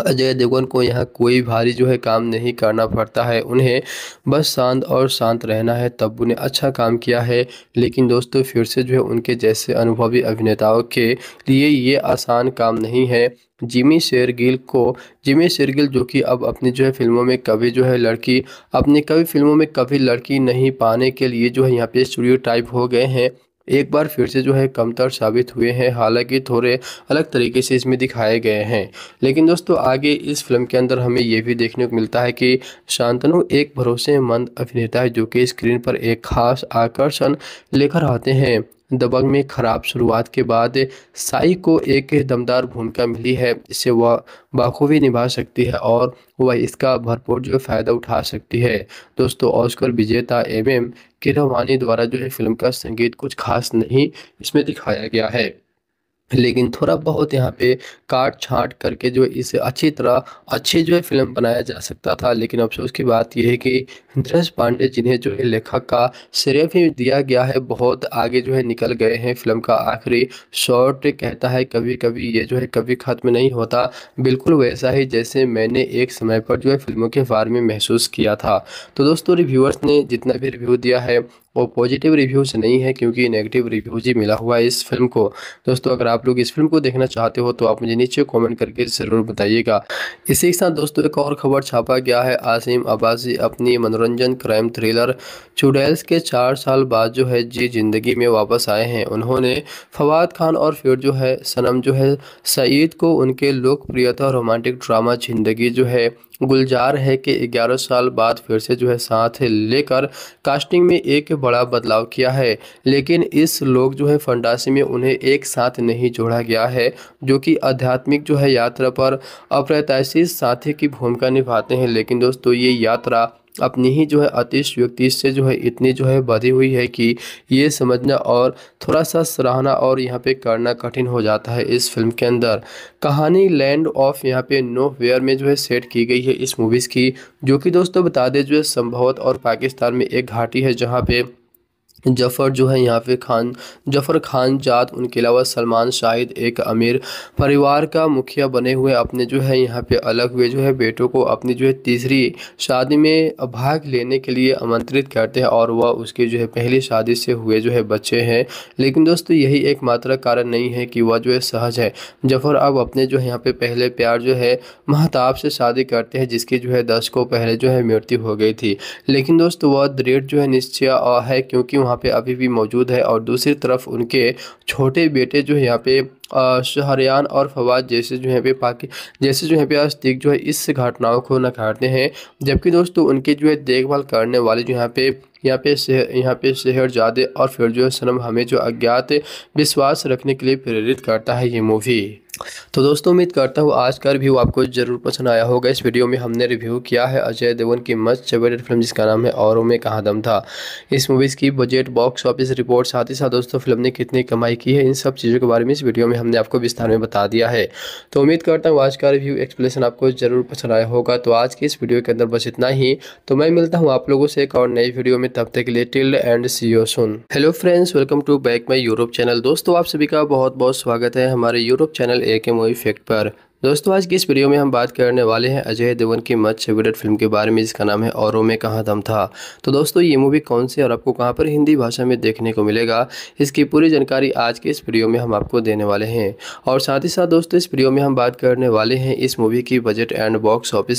अजय देवगन को यहाँ कोई भारी जो है काम नहीं करना पड़ता है उन्हें बस शांत और शांत रहना है तब उन्हें अच्छा काम किया है लेकिन दोस्तों फिर से जो है उनके जैसे अनुभवी अभिनेताओं के लिए ये आसान काम नहीं है जिमी शेरगिल को जिमी शेरगिल जो कि अब अपनी जो है फिल्मों में कभी जो है लड़की अपनी कभी फिल्मों में कभी लड़की नहीं पाने के लिए जो है यहाँ पे स्टूडियो टाइप हो गए हैं एक बार फिर से जो है कमतर साबित हुए हैं हालांकि थोड़े अलग तरीके से इसमें दिखाए गए हैं लेकिन दोस्तों आगे इस फिल्म के अंदर हमें यह भी देखने को मिलता है कि शांतनु एक भरोसेमंद अभिनेता है जो कि स्क्रीन पर एक खास आकर्षण लेकर आते हैं दबंग में खराब शुरुआत के बाद साई को एक दमदार भूमिका मिली है जिससे वह बाखूबी निभा सकती है और वह इसका भरपूर जो फ़ायदा उठा सकती है दोस्तों ऑस्कर विजेता एमएम कि रवानी द्वारा जो है फिल्म का संगीत कुछ खास नहीं इसमें दिखाया गया है लेकिन थोड़ा बहुत यहाँ पे काट छाट करके जो इसे अच्छी तरह अच्छी जो है फिल्म बनाया जा सकता था लेकिन अफसोस की बात यह है कि धृष पांडे जिन्हें जो है लेखक का श्रेय भी दिया गया है बहुत आगे जो है निकल गए हैं फिल्म का आखिरी शॉर्ट कहता है कभी कभी ये जो है कभी खत्म नहीं होता बिल्कुल वैसा ही जैसे मैंने एक समय पर जो है फिल्मों के बारे में महसूस किया था तो दोस्तों रिव्यूअर्स ने जितना भी रिव्यू दिया है वो पॉजिटिव रिव्यूज़ नहीं है क्योंकि नेगेटिव रिव्यूज़ ही मिला हुआ है इस फिल्म को दोस्तों अगर आप लोग इस फिल्म को देखना चाहते हो तो आप मुझे नीचे कॉमेंट करके ज़रूर बताइएगा इसी के साथ दोस्तों एक और खबर छापा गया है आसिम अब्बासी अपनी मनोरंजन क्राइम थ्रिलर चुड़ैल्स के चार साल बाद जो है जी ज़िंदगी में वापस आए हैं उन्होंने फवाद खान और फिर जो है सनम जो है सईद को उनके लोकप्रियता रोमांटिक ड्रामा ज़िंदगी जो है गुलजार है कि 11 साल बाद फिर से जो है साथ लेकर कास्टिंग में एक बड़ा बदलाव किया है लेकिन इस लोग जो है फंडासी में उन्हें एक साथ नहीं जोड़ा गया है जो कि आध्यात्मिक जो है यात्रा पर अप्रत्याशी साथी की भूमिका निभाते हैं लेकिन दोस्तों ये यात्रा अपनी ही जो है व्यक्ति से जो है इतनी जो है बधी हुई है कि ये समझना और थोड़ा सा सराहना और यहाँ पे करना कठिन हो जाता है इस फिल्म के अंदर कहानी लैंड ऑफ यहाँ पे नो वेयर में जो है सेट की गई है इस मूवीज़ की जो कि दोस्तों बता दें जो है संभवत और पाकिस्तान में एक घाटी है जहाँ पे जफ़र जो है यहाँ पे खान जफ़र खान जात उनके अलावा सलमान शाहिद एक अमीर परिवार का मुखिया बने हुए अपने जो है यहाँ पे अलग हुए जो है बेटों को अपनी जो है तीसरी शादी में भाग लेने के लिए आमंत्रित करते हैं और वह उसकी जो है पहली शादी से हुए जो है बच्चे हैं लेकिन दोस्तों यही एकमात्र कारण नहीं है कि वह जो है सहज है जफ़र अब अपने जो है यहाँ पे पहले प्यार जो है महताब से शादी करते हैं जिसकी जो है दशकों पहले जो है मृत्यु हो गई थी लेकिन दोस्तों वह दृढ़ जो है निश्चय है क्योंकि वहाँ वहाँ पे अभी भी मौजूद है और दूसरी तरफ उनके छोटे बेटे जो है यहाँ पे शहरियान और फवाद जैसे जो है पे पाकि जैसे जो है पे आस्तिक जो है इस घटनाओं को नकारते हैं जबकि दोस्तों उनके जो है देखभाल करने वाले जो यहाँ पे यहाँ पे शहर यहाँ पे शहर जादे और फिर जो है सनम हमें जो अज्ञात विश्वास रखने के लिए प्रेरित करता है ये मूवी तो दोस्तों उम्मीद करता हूँ आज का रिव्यू आपको जरूर पसंद आया होगा इस वीडियो में हमने रिव्यू किया है अजय देवगन की मस्त फेवरेट फिल्म जिसका नाम है औरों में कहा दम था इस मूवीज़ की बजट बॉक्स ऑफिस रिपोर्ट साथ ही साथ दोस्तों फिल्म ने कितनी कमाई की है इन सब चीज़ों के बारे में इस वीडियो में हमने आपको विस्तार में बता दिया है तो उम्मीद करता हूँ आज का रिव्यू एक्सप्लेसन आपको ज़रूर पसंद आया होगा तो आज की इस वीडियो के अंदर बस इतना ही तो मैं मिलता हूँ आप लोगों से एक और नई वीडियो में तब तक के लिए till and see you soon hello friends welcome to back my Europe channel दोस्तों आप सभी का बहुत बहुत स्वागत है हमारे यूरोप चैनल ए के मूवी फैक्ट पर दोस्तों आज की इस वीडियो में हम बात करने वाले हैं अजय देवगन की मच फेवरेट फिल्म के बारे में जिसका नाम है औरों में कहाँ दम था तो दोस्तों ये मूवी कौन सी और आपको कहाँ पर हिंदी भाषा में देखने को मिलेगा इसकी पूरी जानकारी आज के इस वीडियो में हम आपको देने वाले हैं और साथ ही साथ दोस्तों इस वीडियो में हम बात करने वाले हैं इस मूवी की बजट एंड बॉक्स ऑफिस